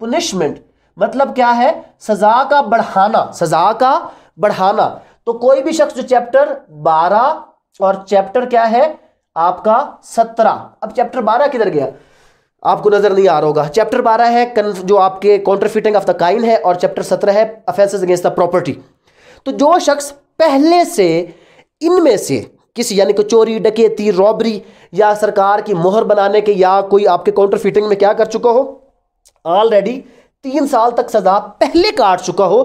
पुनिशमेंट मतलब क्या है सजा का बढ़ाना सजा का बढ़ाना तो कोई भी शख्स जो चैप्टर बारह और चैप्टर क्या है आपका सत्रह अब चैप्टर बारह किधर गया आपको नजर नहीं आ रहा होगा चैप्टर बारह है जो आपके काउंटरफिटिंग ऑफ द काइन है और चैप्टर सत्रह है अफेंसेस अगेंस्ट द प्रॉपर्टी तो जो शख्स पहले से इनमें से किसी यानी कि चोरी डकैती रॉबरी या सरकार की मोहर बनाने के या कोई आपके काउंटर फिटिंग में क्या कर चुका हो ऑलरेडी तीन साल तक सजा पहले काट चुका हो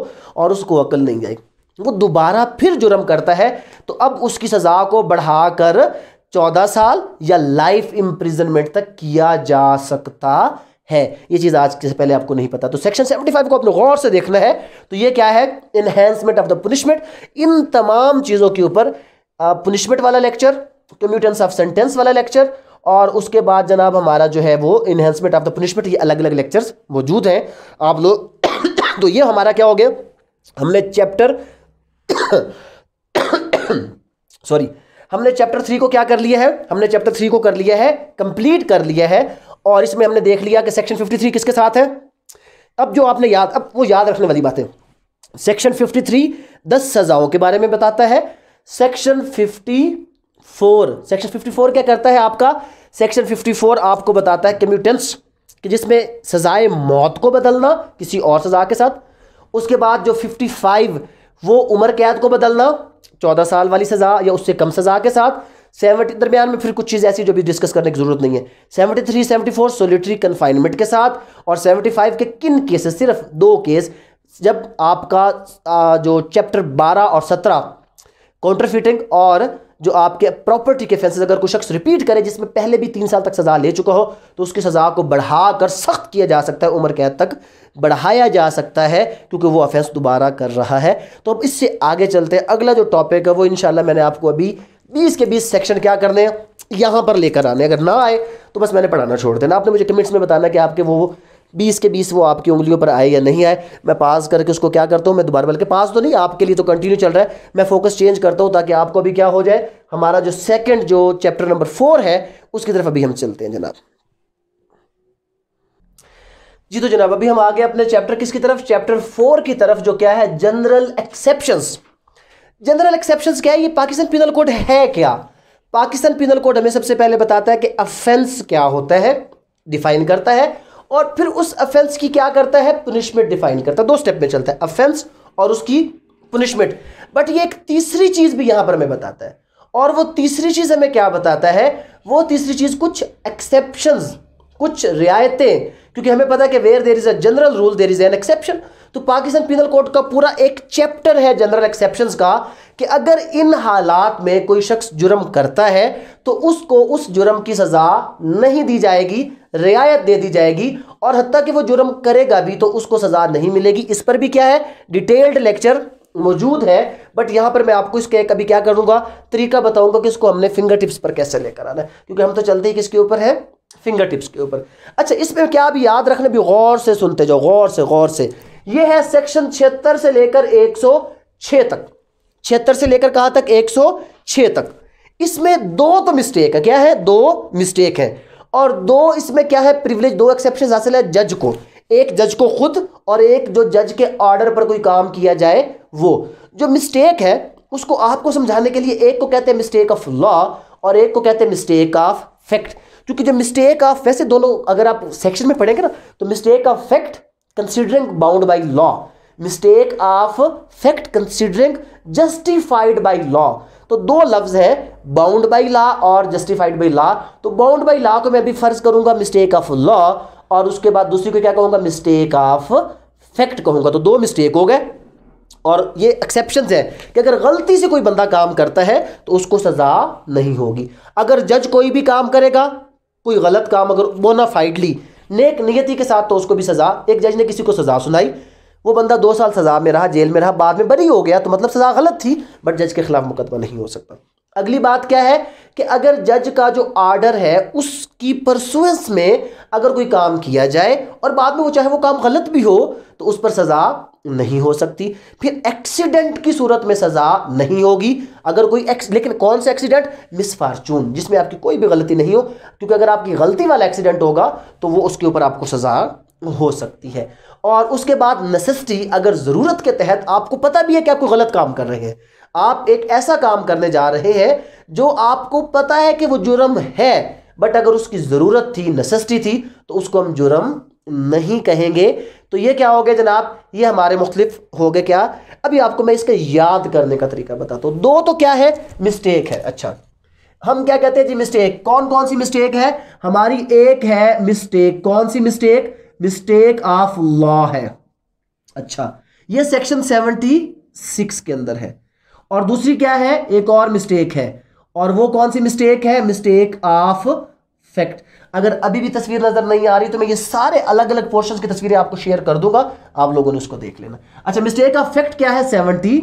और उसको अकल नहीं आई वो दोबारा फिर जुर्म करता है तो अब उसकी सज़ा को बढ़ाकर चौदह साल या लाइफ इंप्रिजनमेंट तक किया जा सकता है ये चीज़ आज से पहले आपको नहीं पता तो सेक्शन 75 को आप लोग गौर से देखना है तो ये क्या है इनहेंसमेंट ऑफ द पुनिशमेंट इन तमाम चीज़ों के ऊपर पुनिशमेंट वाला लेक्चर कम्यूटेंस ऑफ सेंटेंस वाला लेक्चर और उसके बाद जनाब हमारा जो है वो इनहेंसमेंट ऑफ द पुनिशमेंट ये अलग अलग लेक्चर्स मौजूद हैं आप लोग तो ये हमारा क्या हो गया हमने चैप्टर सॉरी हमने चैप्टर थ्री को क्या कर लिया है हमने चैप्टर थ्री को कर लिया है कंप्लीट कर लिया है और इसमें हमने देख लिया कि सेक्शन फिफ्टी थ्री किसके साथ है अब जो आपने याद अब वो याद रखने वाली बात है सेक्शन फिफ्टी थ्री दस सजाओं के बारे में बताता है section fifty four section fifty four क्या करता है आपका सेक्शन फिफ्टी फोर आपको बताता है कम्यूटेंस कि जिसमें सजाए मौत को बदलना किसी और सजा के साथ उसके बाद जो फिफ्टी फाइव वो उम्र कैद को बदलना चौदह साल वाली सज़ा या उससे कम सज़ा के साथ सेवेंटी दरमियान में फिर कुछ चीज़ ऐसी जो भी डिस्कस करने की जरूरत नहीं है seventy three seventy four solitary confinement के साथ और सेवेंटी फाइव के किन केसेस सिर्फ दो केस जब आपका जो चैप्टर बारह और सत्रह काउंटरफिटिंग और जो आपके प्रॉपर्टी के फैसले अगर कोई शख्स रिपीट करे जिसमें पहले भी तीन साल तक सज़ा ले चुका हो तो उसकी सज़ा को बढ़ा कर सख्त किया जा सकता है उम्र कैद तक बढ़ाया जा सकता है क्योंकि वो अफेंस दोबारा कर रहा है तो अब इससे आगे चलते हैं अगला जो टॉपिक है वो इन मैंने आपको अभी बीस के बीस सेक्शन क्या करने हैं यहाँ पर लेकर आने अगर ना आए तो बस मैंने पढ़ाना छोड़ देना आपने मुझे कमेंट्स में बताना कि आपके वो बीस के बीस वो आपकी उंगलियों पर आए या नहीं आए मैं पास करके उसको क्या करता हूँ मैं दोबारा बल्कि पास तो नहीं आपके लिए तो कंटिन्यू चल रहा है मैं फोकस चेंज करता हूँ ताकि आपको भी क्या हो जाए हमारा जो सेकेंड जो चैप्टर नंबर फोर है उसकी तरफ अभी हम चलते हैं जनाब जी तो जनाब अभी हम आगे अपने चैप्टर किसकी तरफ चैप्टर फोर की तरफ जो क्या है जनरल एक्सेप्शन जनरल एक्सेप्शन क्या है ये पाकिस्तान पिनल कोड है क्या पाकिस्तान पिनल कोड हमें सबसे पहले बताता है कि अफेंस क्या होता है डिफाइन करता है और फिर उस अफेंस की क्या करता है पुनिशमेंट डिफाइन करता है दो स्टेप में चलता है अफेंस और उसकी पुनिशमेंट बट ये एक तीसरी चीज भी यहां पर हमें बताता है और वो तीसरी चीज हमें क्या बताता है वो तीसरी चीज कुछ एक्सेप्शन कुछ रियायतें क्योंकि हमें पता है कि where there is a general rule there is an exception तो पाकिस्तान पिनल कोड का पूरा एक चैप्टर है जनरल एक्सेप्शन का कि अगर इन हालात में कोई शख्स जुर्म करता है तो उसको उस जुर्म की सज़ा नहीं दी जाएगी रियायत दे दी जाएगी और हती कि वो जुर्म करेगा भी तो उसको सज़ा नहीं मिलेगी इस पर भी क्या है डिटेल्ड लेक्चर मौजूद है बट यहां पर मैं आपको इसके कभी क्या करूंगा तरीका बताऊंगा कि इसको हमने फिंगर टिप्स पर कैसे लेकर आना है क्योंकि हम तो चलते ही किसके ऊपर है फिंगर टिप्स के ऊपर अच्छा इसमें क्या आप याद रखना भी गौर से सुनते जाओ गौर से गौर से ये है सेक्शन छिहत्तर से लेकर एक तक छिहत्तर से लेकर कहां तक एक तक इसमें दो तो मिस्टेक है क्या है दो मिस्टेक है और दो इसमें क्या है प्रिविलेज दो एक्सेप्शन हासिल है जज को एक जज को खुद और एक जो जज के ऑर्डर पर कोई काम किया जाए वो जो मिस्टेक है उसको आपको समझाने के लिए एक को कहते हैं मिस्टेक ऑफ लॉ और एक को कहते हैं मिस्टेक ऑफ फैक्ट क्योंकि जो मिस्टेक ऑफ वैसे दोनों अगर आप सेक्शन में पढ़ेंगे ना तो mistake of fact considering bound by law mistake of fact considering justified by law तो दो लफ्ज है बाउंड बाई लॉ और जस्टिफाइड बाई लॉ तो बाउंड बाई लॉ को मैं अभी फर्ज करूंगा मिस्टेक ऑफ लॉ और उसके बाद दूसरी को क्या कहूंगा मिस्टेक ऑफ फैक्ट कहूंगा तो दो मिस्टेक हो गए और ये एक्सेप्शन है कि अगर गलती से कोई बंदा काम करता है तो उसको सज़ा नहीं होगी अगर जज कोई भी काम करेगा कोई गलत काम अगर फाइडली नेक नियति के साथ तो उसको भी सज़ा एक जज ने किसी को सज़ा सुनाई वो बंदा दो साल सज़ा में रहा जेल में रहा बाद में बरी हो गया तो मतलब सज़ा गलत थी बट जज के खिलाफ मुकदमा नहीं हो सकता अगली बात क्या है कि अगर जज का जो आर्डर है उसकी परसुएंस में अगर कोई काम किया जाए और बाद में वो चाहे वो काम गलत भी हो तो उस पर सज़ा नहीं हो सकती फिर एक्सीडेंट की सूरत में सज़ा नहीं होगी अगर कोई एक्स लेकिन कौन सा एक्सीडेंट मिसफार्चून जिसमें आपकी कोई भी गलती नहीं हो क्योंकि अगर आपकी गलती वाला एक्सीडेंट होगा तो वो उसके ऊपर आपको सज़ा हो सकती है और उसके बाद नेसेसिटी अगर ज़रूरत के तहत आपको पता भी है कि आप कोई गलत काम कर रहे हैं आप एक ऐसा काम करने जा रहे हैं जो आपको पता है कि वो जुर्म है बट अगर उसकी ज़रूरत थी नेसेसिटी थी तो उसको हम जुर्म नहीं कहेंगे तो ये क्या हो गया जनाब ये हमारे मुख्तलिफ हो गए क्या अभी आपको मैं इसके याद करने का तरीका बताता हूँ दो तो क्या है मिस्टेक है अच्छा हम क्या कहते हैं जी मिस्टेक कौन कौन सी मिस्टेक है हमारी एक है मिस्टेक कौन सी मिस्टेक मिस्टेक ऑफ लॉ है अच्छा ये सेक्शन सेवेंटी सिक्स के अंदर है और दूसरी क्या है एक और मिस्टेक है और वो कौन सी मिस्टेक है मिस्टेक ऑफ फैक्ट अगर अभी भी तस्वीर नजर नहीं आ रही तो मैं ये सारे अलग अलग पोर्शन की तस्वीरें आपको शेयर कर दूंगा आप लोगों ने उसको देख लेना अच्छा मिस्टेक ऑफ फैक्ट क्या है सेवनटी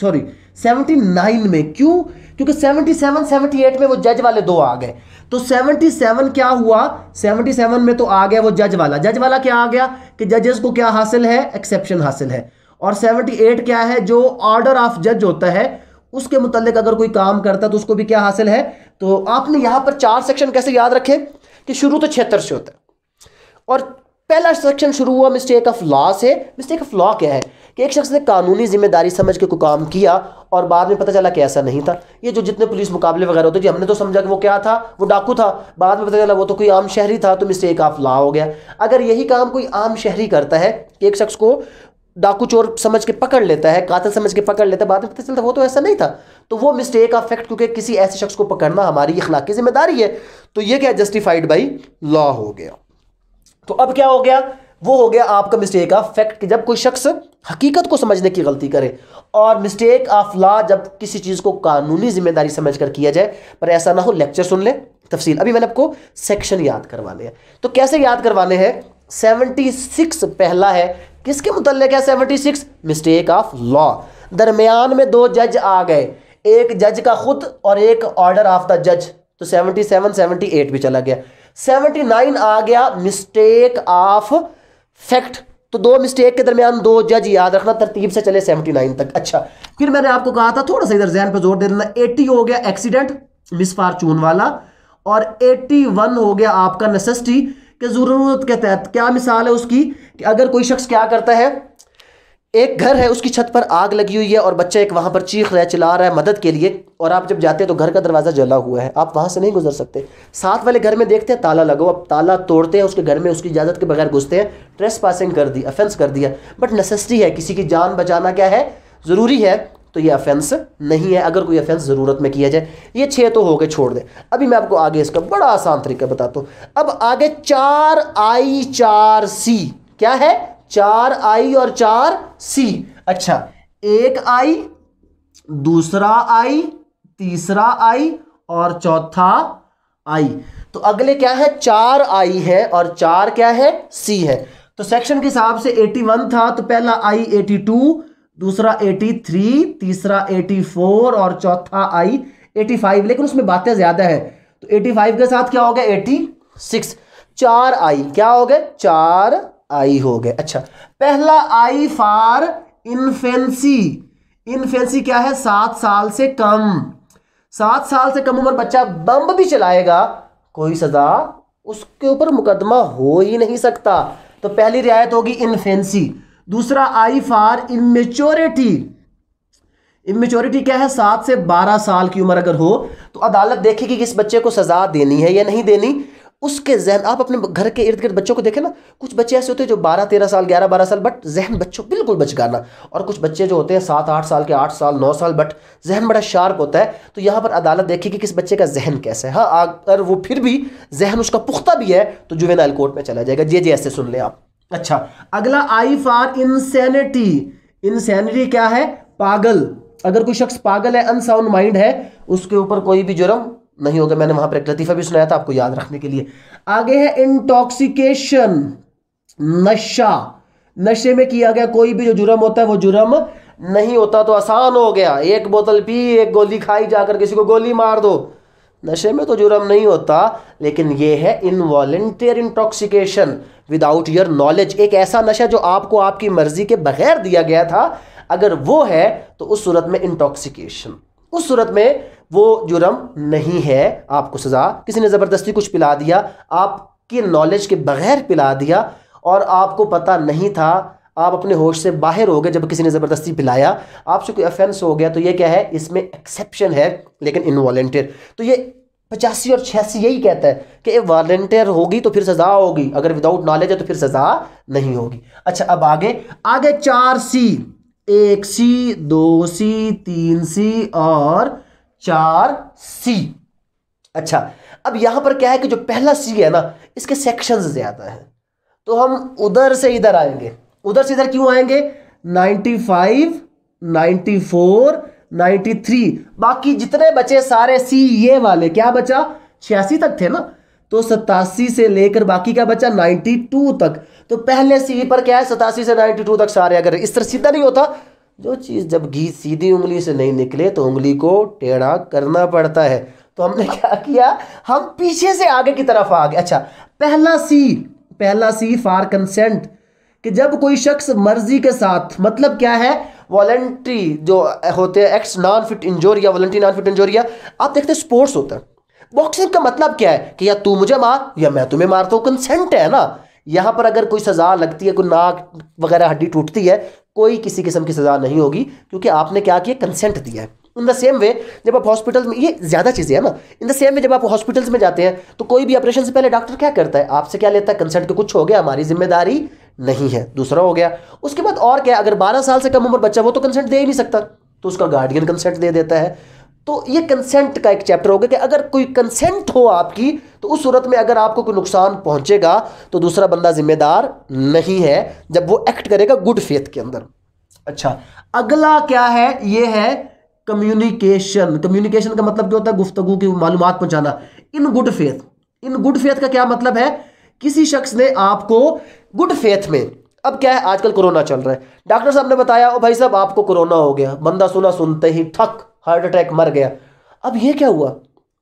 सॉरी सेवनटी नाइन में क्यों क्योंकि सेवनटी सेवन सेवनटी एट में वो जज वाले दो आ गए तो सेवनटी सेवन क्या हुआ सेवनटी सेवन में तो आ गया वो जज वाला जज वाला क्या आ गया कि जजेस को क्या हासिल है एक्सेप्शन हासिल है और 78 क्या है जो ऑर्डर ऑफ जज होता है उसके मुतलक अगर कोई काम करता है तो उसको भी क्या हासिल है तो आपने यहां पर चार सेक्शन कैसे याद रखे कि शुरू तो छिहत्तर से होता है और पहला सेक्शन शुरू हुआ मिस्टेक ऑफ लॉ से मिस्टेक ऑफ लॉ क्या है कि एक शख्स ने कानूनी जिम्मेदारी समझ के कोई काम किया और बाद में पता चला कि ऐसा नहीं था ये जो जितने पुलिस मुकाबले वगैरह होते जी हमने तो समझा कि वो क्या था वो डाकू था बाद में पता चला वो तो कोई आम शहरी था तो मिस्टेक ऑफ लॉ हो गया अगर यही काम कोई आम शहरी करता है कि एक शख्स को डाकू चोर समझ के पकड़ लेता है कातिल समझ के पकड़ लेता है बाद में पता चलता वो तो ऐसा नहीं था तो वो मिस्टेक ऑफ फैक्ट क्योंकि किसी ऐसे शख्स को पकड़ना हमारी अखलाकी जिम्मेदारी है तो ये क्या जस्टिफाइड बाई लॉ हो गया तो अब क्या हो गया वो हो गया आपका मिस्टेक ऑफ फैक्ट कि जब कोई शख्स हकीकत को समझने की गलती करे और मिस्टेक ऑफ लॉ जब किसी चीज़ को कानूनी जिम्मेदारी समझ कर किया जाए पर ऐसा ना हो लेक्चर सुन ले तफसील अभी मैंने आपको सेक्शन याद करवाने हैं तो कैसे याद करवाने हैं 76 पहला है किसके मुतलक है seventy six mistake of law दरमियान में दो जज आ गए एक जज का खुद और एक ऑर्डर ऑफ द जज तो सेवेंटी सेवन सेवनटी एट भी चला गया सेवनटी नाइन आ गया मिस्टेक ऑफ फैक्ट तो दो मिस्टेक के दरमियान दो जज याद रखना तरतीब से चले सेवनटी नाइन तक अच्छा फिर मैंने आपको कहा था थोड़ा सा इधर जहन पर जोर दे देना एटी हो गया एक्सीडेंट मिस फार्चून वाला और एटी वन हो गया आपका नेसेसिटी कि ज़रूरत के तहत क्या मिसाल है उसकी कि अगर कोई शख्स क्या करता है एक घर है उसकी छत पर आग लगी हुई है और बच्चा एक वहाँ पर चीख रहा है चिल्ला रहा है मदद के लिए और आप जब जाते हैं तो घर का दरवाज़ा जला हुआ है आप वहाँ से नहीं गुजर सकते साथ वाले घर में देखते हैं ताला लगाओ अब ताला तोड़ते हैं उसके घर में उसकी इजाज़त के बगैर घुसते हैं ट्रेस पासिंग कर दी अफेंस कर दिया बट नेसेसरी है किसी की जान बचाना क्या है ज़रूरी है तो ये अफेंस नहीं है अगर कोई अफेंस ज़रूरत में किया जाए ये छः तो हो गए छोड़ दे अभी मैं आपको आगे इसका बड़ा आसान तरीका बताता हूँ अब आगे चार आई चार सी क्या है चार आई और चार सी अच्छा एक आई दूसरा आई तीसरा आई और चौथा आई तो अगले क्या है चार आई है और चार क्या है सी है तो सेक्शन के हिसाब से 81 था तो पहला आई 82 दूसरा 83 तीसरा 84 और चौथा आई 85 लेकिन उसमें बातें ज्यादा है तो 85 के साथ क्या हो गया 86 चार आई क्या हो गए चार आई हो गए अच्छा पहला आई फार इन्फेंसी इन्फेंसी क्या है सात साल से कम सात साल से कम उम्र बच्चा बम भी चलाएगा कोई सजा उसके ऊपर मुकदमा हो ही नहीं सकता तो पहली रियायत होगी इन्फेंसी दूसरा आई फॉर इमेच्योरिटी इमेच्योरिटी क्या है सात से बारह साल की उम्र अगर हो तो अदालत देखेगी कि इस बच्चे को सजा देनी है या नहीं देनी उसके जहन आप अपने घर के इर्द गिर्द बच्चों को देखें ना कुछ बच्चे ऐसे होते हैं जो बारह तेरह साल ग्यारह बारह साल बट जहन बच्चों बिल्कुल गाना और कुछ बच्चे जो होते हैं सात आठ साल के आठ साल नौ साल बट जहन बड़ा शार्प होता है तो यहाँ पर अदालत देखेगी कि किस बच्चे का जहन कैसा है हाँ अगर वो फिर भी जहन उसका पुख्ता भी है तो जुवेनाइल कोर्ट में चला जाएगा जे जे ऐसे सुन लें आप अच्छा अगला आई फॉर इंसैनिटी इंसैनिटी क्या है पागल अगर कोई शख्स पागल है अनसाउंड माइंड है उसके ऊपर कोई भी जुर्म नहीं होगा मैंने वहां पर एक लतीफा भी सुनाया था आपको याद रखने के लिए आगे है इंटॉक्सिकेशन नशा नशे में किया गया कोई भी जो जुर्म होता है वो जुर्म नहीं होता तो आसान हो गया एक बोतल पी एक गोली खाई जाकर किसी को गोली मार दो नशे में तो जुर्म नहीं होता लेकिन ये है involuntary intoxication without your knowledge एक ऐसा नशा जो आपको आपकी मर्जी के बगैर दिया गया था अगर वो है तो उस सूरत में इंटॉक्सिकेशन उस सूरत में वो जुर्म नहीं है आपको सज़ा किसी ने ज़बरदस्ती कुछ पिला दिया आपके नॉलेज के बगैर पिला दिया और आपको पता नहीं था आप अपने होश से बाहर हो गए जब किसी ने ज़बरदस्ती पिलाया आपसे कोई अफेंस हो गया तो ये क्या है इसमें एक्सेप्शन है लेकिन इनवॉल्टियर तो ये पचासी और छियासी यही कहता है कि वॉल्टियर होगी तो फिर सज़ा होगी अगर विदाउट नॉलेज है तो फिर सज़ा नहीं होगी अच्छा अब आगे आगे चार सी एक सी दो सी तीन सी और चार सी अच्छा अब यहाँ पर क्या है कि जो पहला सी है ना इसके सेक्शन ज़्यादा हैं तो हम उधर से इधर आएंगे उधर से इधर क्यों आएंगे 95, 94, 93 बाकी जितने बचे सारे सी ये वाले क्या बचा छियासी तक थे ना तो सतासी से लेकर बाकी क्या बचा 92 तक तो पहले सी पर क्या है सतासी से 92 तक सारे अगर इस तरह सीधा नहीं होता जो चीज़ जब घी सीधी उंगली से नहीं निकले तो उंगली को टेढ़ा करना पड़ता है तो हमने क्या किया हम पीछे से आगे की तरफ आ गए अच्छा पहला सी पहला सी फार कंसेंट कि जब कोई शख्स मर्जी के साथ मतलब क्या है वॉलेंट्री जो होते हैं एक्स नॉन फिट इंजोरिया वॉलेंट्री नॉन फिट इंजोरिया आप देखते हैं स्पोर्ट्स होता है बॉक्सिंग का मतलब क्या है कि या तू मुझे मार या मैं तुम्हें मारता हूँ कंसेंट है ना यहाँ पर अगर कोई सज़ा लगती है कोई नाक वगैरह हड्डी टूटती है कोई किसी किस्म की सज़ा नहीं होगी क्योंकि आपने क्या किया कंसेंट दिया है इन द सेम वे जब आप हॉस्पिटल में ये ज़्यादा चीज़ें हैं ना इन द सेम वे जब आप हॉस्पिटल्स में जाते हैं तो कोई भी ऑपरेशन से पहले डॉक्टर क्या करता है आपसे क्या लेता है कंसेंट के तो कुछ हो गया हमारी जिम्मेदारी नहीं है दूसरा हो गया उसके बाद और क्या अगर बारह साल से कम उम्र बच्चा वो तो कंसेंट दे ही नहीं सकता तो उसका गार्डियन कंसेंट दे देता है तो ये कंसेंट का एक चैप्टर होगा कि अगर कोई कंसेंट हो आपकी तो उस सूरत में अगर आपको कोई नुकसान पहुंचेगा तो दूसरा बंदा जिम्मेदार नहीं है जब वो एक्ट करेगा गुड फेथ के अंदर अच्छा अगला क्या है ये है कम्युनिकेशन कम्युनिकेशन का मतलब क्या होता है गुफ्तगु की मालूम पहुंचाना in good faith in good faith का क्या मतलब है किसी शख्स ने आपको गुड फेथ में अब क्या है आजकल कोरोना चल रहा है डॉक्टर साहब ने बताया ओ भाई साहब आपको कोरोना हो गया बंदा सुना सुनते ही ठक हार्ट अटैक मर गया अब ये क्या हुआ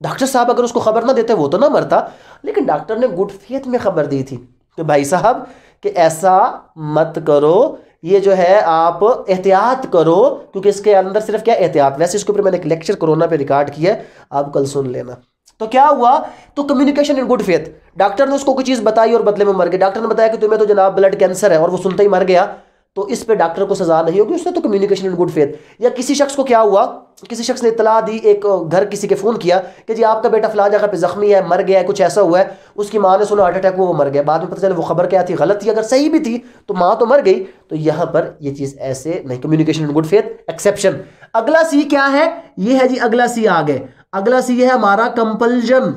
डॉक्टर साहब अगर उसको खबर ना देते वो तो ना मरता लेकिन डॉक्टर ने गुड फेथ में खबर दी थी कि तो भाई साहब कि ऐसा मत करो ये जो है आप एहतियात करो क्योंकि इसके अंदर सिर्फ क्या एहतियात वैसे इसके ऊपर मैंने एक लेक्चर कोरोना पे रिकॉर्ड किया है आप कल सुन लेना तो क्या हुआ तो communication in good faith doctor ने उसको कोई चीज़ बताई और बदले में मर गया डॉक्टर ने बताया कि तुम्हें तो जनाब ब्लड कैंसर है और वो सुनते ही मर गया तो इस पे डॉक्टर को सजा नहीं होगी उसने तो कम्युनिकेशन इन गुड फेथ या किसी शख्स को क्या हुआ किसी शख्स ने इतला दी एक घर किसी के फ़ोन किया कि जी आपका बेटा फला जगह पे जख्मी है मर गया है कुछ ऐसा हुआ है उसकी माँ ने सुना हार्ट अटैक हुआ वो मर गया बाद में पता चला वो खबर क्या थी गलत थी अगर सही भी थी तो माँ तो मर गई तो यहां पर यह चीज़ ऐसे नहीं communication in good faith exception अगला सी क्या है यह है जी अगला सी आगे अगला सी है हमारा कंपल्जन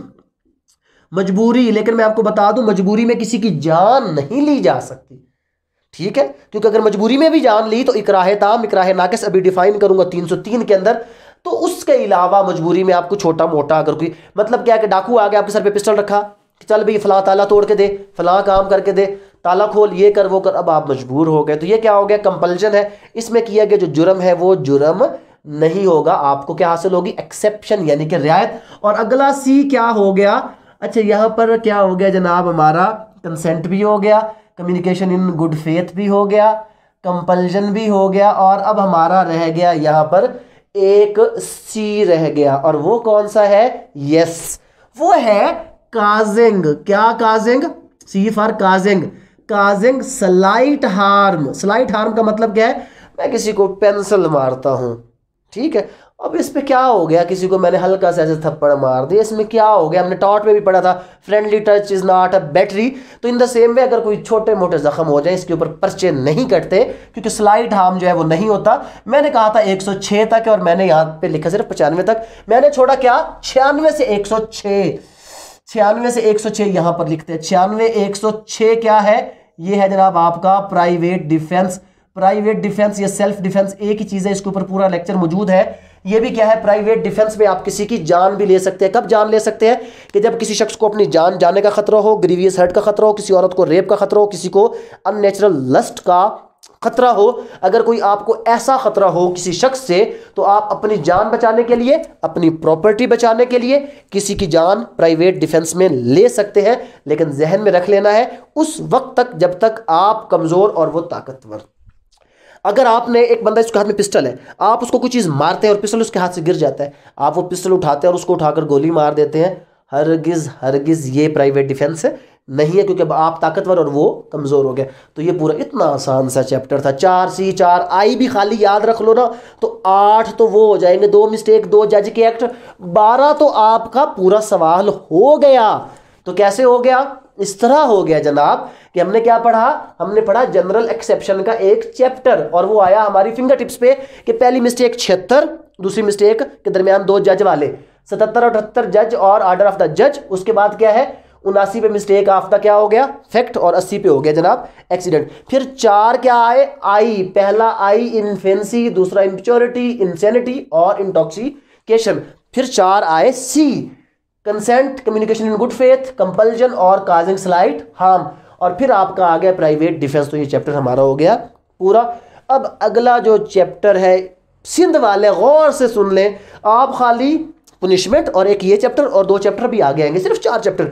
मजबूरी लेकिन मैं आपको बता दूं मजबूरी में किसी की जान नहीं ली जा सकती ठीक है क्योंकि अगर मजबूरी में भी जान ली तो इकराहे ताम इकराहे नाकस अभी डिफाइन करूंगा 303 के अंदर तो उसके अलावा मजबूरी में आपको छोटा मोटा अगर कोई मतलब क्या है कि डाकू आ गया आपके सर पे पिस्टल रखा कि चल भाई फला ताला तोड़ के दे फला काम करके दे ताला खोल ये कर वो कर अब आप मजबूर हो गए तो ये क्या हो गया कंपल्शन है इसमें किया गया जो जुर्म है वो जुर्म नहीं होगा आपको क्या हासिल होगी एक्सेप्शन यानी कि रियायत और अगला सी क्या हो गया अच्छा यहाँ पर क्या हो गया जनाब हमारा कंसेंट भी हो गया कम्युनिकेशन इन गुड फेथ भी हो गया कंपल्जन भी हो गया और अब हमारा रह गया यहाँ पर एक सी रह गया और वो कौन सा है यस वो है काजिंग क्या causing C for causing causing slight harm slight harm का मतलब क्या है मैं किसी को पेंसिल मारता हूँ ठीक है अब इस पर क्या हो गया किसी को मैंने हल्का सा ऐसे थप्पड़ मार दिया इसमें क्या हो गया हमने टॉट में भी पढ़ा था friendly touch is not a battery तो इन द सेम वे अगर कोई छोटे मोटे ज़ख्म हो जाए इसके ऊपर पर्चे नहीं कटते क्योंकि स्लाइट हार्म जो है वो नहीं होता मैंने कहा था 106 तक और मैंने यहाँ पे लिखा सिर्फ पचानवे तक मैंने छोड़ा क्या छियानवे से एक सौ छियानवे से 106 यहां पर लिखते हैं छियानवे 106 क्या है ये है जनाब आपका प्राइवेट डिफेंस प्राइवेट डिफेंस या सेल्फ डिफेंस एक ही चीज है इसके ऊपर पूरा लेक्चर मौजूद है ये भी क्या है प्राइवेट डिफेंस में आप किसी की जान भी ले सकते हैं कब जान ले सकते हैं कि जब किसी शख्स को अपनी जान जाने का खतरा हो ग्रीवियस हर्ट का खतरा हो किसी औरत को रेप का खतरा हो किसी को अननेचुरल लस्ट का खतरा हो अगर कोई आपको ऐसा खतरा हो किसी शख्स से तो आप अपनी जान बचाने के लिए अपनी प्रॉपर्टी बचाने के लिए किसी की जान प्राइवेट डिफेंस में ले सकते हैं लेकिन जहन में रख लेना है उस वक्त तक जब तक आप कमज़ोर और वो ताकतवर अगर आपने एक बंदा इसके हाथ में पिस्टल है आप उसको कोई चीज़ मारते हैं और पिस्टल उसके हाथ से गिर जाता है आप वो पिस्टल उठाते हैं और उसको उठाकर गोली मार देते हैं हरगिज़ हरगिज़ ये प्राइवेट डिफेंस है नहीं है क्योंकि अब आप ताकतवर और वो कमज़ोर हो गए तो ये पूरा इतना आसान सा चैप्टर था चार सी चार आई भी खाली याद रख लो ना तो आठ तो वो हो जाएंगे दो मिस्टेक दो जज के एक्ट बारह तो आपका पूरा सवाल हो गया तो कैसे हो गया इस तरह हो गया जनाब कि हमने क्या पढ़ा हमने पढ़ा जनरल एक्सेप्शन का एक चैप्टर और वो आया हमारी फिंगर टिप्स पे कि पहली मिस्टेक छिहत्तर दूसरी मिस्टेक के दरमियान दो जज वाले सतहत्तर और अठहत्तर जज और आर्डर ऑफ द जज उसके बाद क्या है उनासी पे मिस्टेक आफ्ता क्या हो गया फैक्ट और अस्सी पे हो गया जनाब एक्सीडेंट फिर चार क्या आए आई पहला आई इन्फेंसी दूसरा इंप्योरिटी इंसेनिटी और इंटॉक्सिकेशन फिर चार आए C consent communication in good faith compulsion और काजिंग स्लाइट हार्म और फिर आपका आ गया प्राइवेट डिफेंस तो ये चैप्टर हमारा हो गया पूरा अब अगला जो चैप्टर है सिंध वाले गौर से सुन लें आप खाली पुनिशमेंट और एक ये चैप्टर और दो चैप्टर भी आ गए आएंगे सिर्फ चार चैप्टर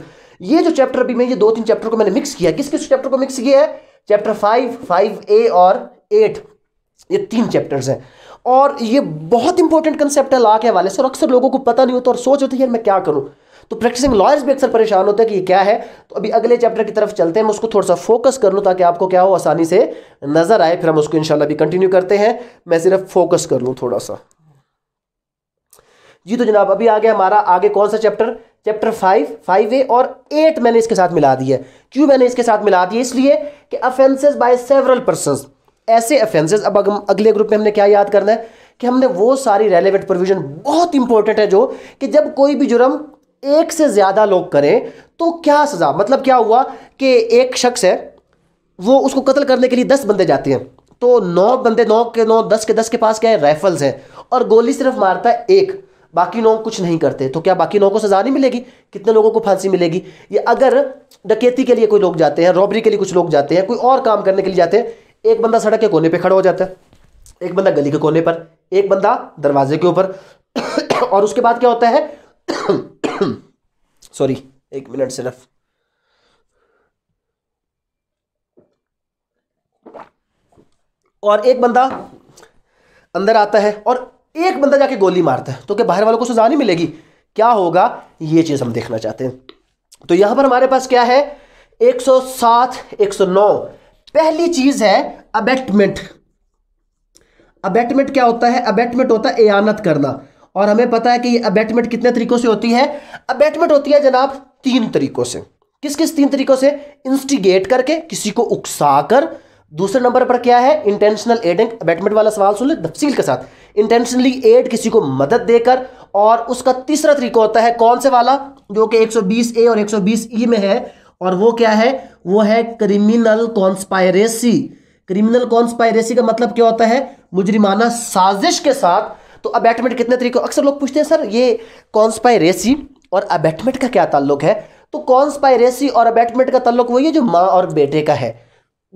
ये जो चैप्टर अभी मैं ये दो तीन चैप्टर को मैंने मिक्स किया किस किस चैप्टर को मिक्स किया है चैप्टर फाइव फाइव ए और एट ये तीन चैप्टर्स हैं और ये बहुत इंपॉर्टेंट कंसेप्ट है ला के हवाले से और अक्सर लोगों को पता नहीं होता और सोच होती है यार मैं क्या करूँ तो प्रैक्टिसिंग लॉयर्स भी अक्सर परेशान होते हैं कि ये क्या है तो अभी अगले चैप्टर की तरफ चलते हैं मैं उसको थोड़ा सा फोकस कर लूँ ताकि आपको क्या हो आसानी से नजर आए फिर हम उसको इंशाल्लाह भी कंटिन्यू करते हैं मैं सिर्फ फोकस कर लूँ थोड़ा सा जी तो जनाब अभी आ गया हमारा आगे कौन सा chapter chapter five five A और एट मैंने इसके साथ मिला दिया क्यों मैंने इसके साथ मिला दिया इसलिए कि अफेंसेस बाय सेवरल पर्सन ऐसे अफेंसेस अब अग, अगले ग्रुप में हमने क्या याद करना है कि हमने वो सारी रेलेवेंट प्रोविजन बहुत इंपॉर्टेंट है जो कि जब कोई भी जुर्म एक से ज़्यादा लोग करें तो क्या सज़ा मतलब क्या हुआ कि एक शख्स है वो उसको कत्ल करने के लिए दस बंदे जाते हैं तो नौ बंदे नौ के नौ दस के दस के पास क्या है राइफल्स हैं और गोली सिर्फ मारता है एक बाकी नौ कुछ नहीं करते तो क्या बाकी नौ को सज़ा नहीं मिलेगी कितने लोगों को फांसी मिलेगी ये अगर डकैती के लिए कोई लोग जाते हैं रॉबरी के लिए कुछ लोग जाते हैं कोई और काम करने के लिए जाते हैं एक बंदा सड़क के कोने पर खड़ा हो जाता है एक बंदा गली के कोने पर एक बंदा दरवाजे के ऊपर और उसके बाद क्या होता है सॉरी एक मिनट सिर्फ और एक बंदा अंदर आता है और एक बंदा जाके गोली मारता है तो क्या बाहर वालों को सजा नहीं मिलेगी क्या होगा ये चीज़ हम देखना चाहते हैं तो यहां पर हमारे पास क्या है 107, 109 पहली चीज़ है अबेटमेंट अबेटमेंट क्या होता है अबेटमेंट होता है एयानत करना और हमें पता है कि अबैटमेंट कितने तरीकों से होती है अबैटमेंट होती है जनाब तीन तरीकों से किस किस तीन तरीकों से इंस्टिगेट करके किसी को उकसा कर दूसरे नंबर पर क्या है इंटेंशनल एडिंग अबैटमेंट वाला सवाल सुन ले तफसील के साथ इंटेंशनली एड किसी को मदद देकर और उसका तीसरा तरीका होता है कौन से वाला जो कि 120 ए और 120 ई e में है और वो क्या है वो है क्रिमिनल कॉन्स्पायरेसी क्रिमिनल कॉन्स्पायरेसी का मतलब क्या होता है मुजरिमाना साजिश के साथ तो अबैटमेंट कितने तरीके अक्सर लोग पूछते हैं सर ये कॉन्स्पायरेसी और अबैटमेंट का क्या ताल्लुक है तो कॉन्स्पायरेसी और अबैटमेंट का ताल्लुक वही है जो माँ और बेटे का है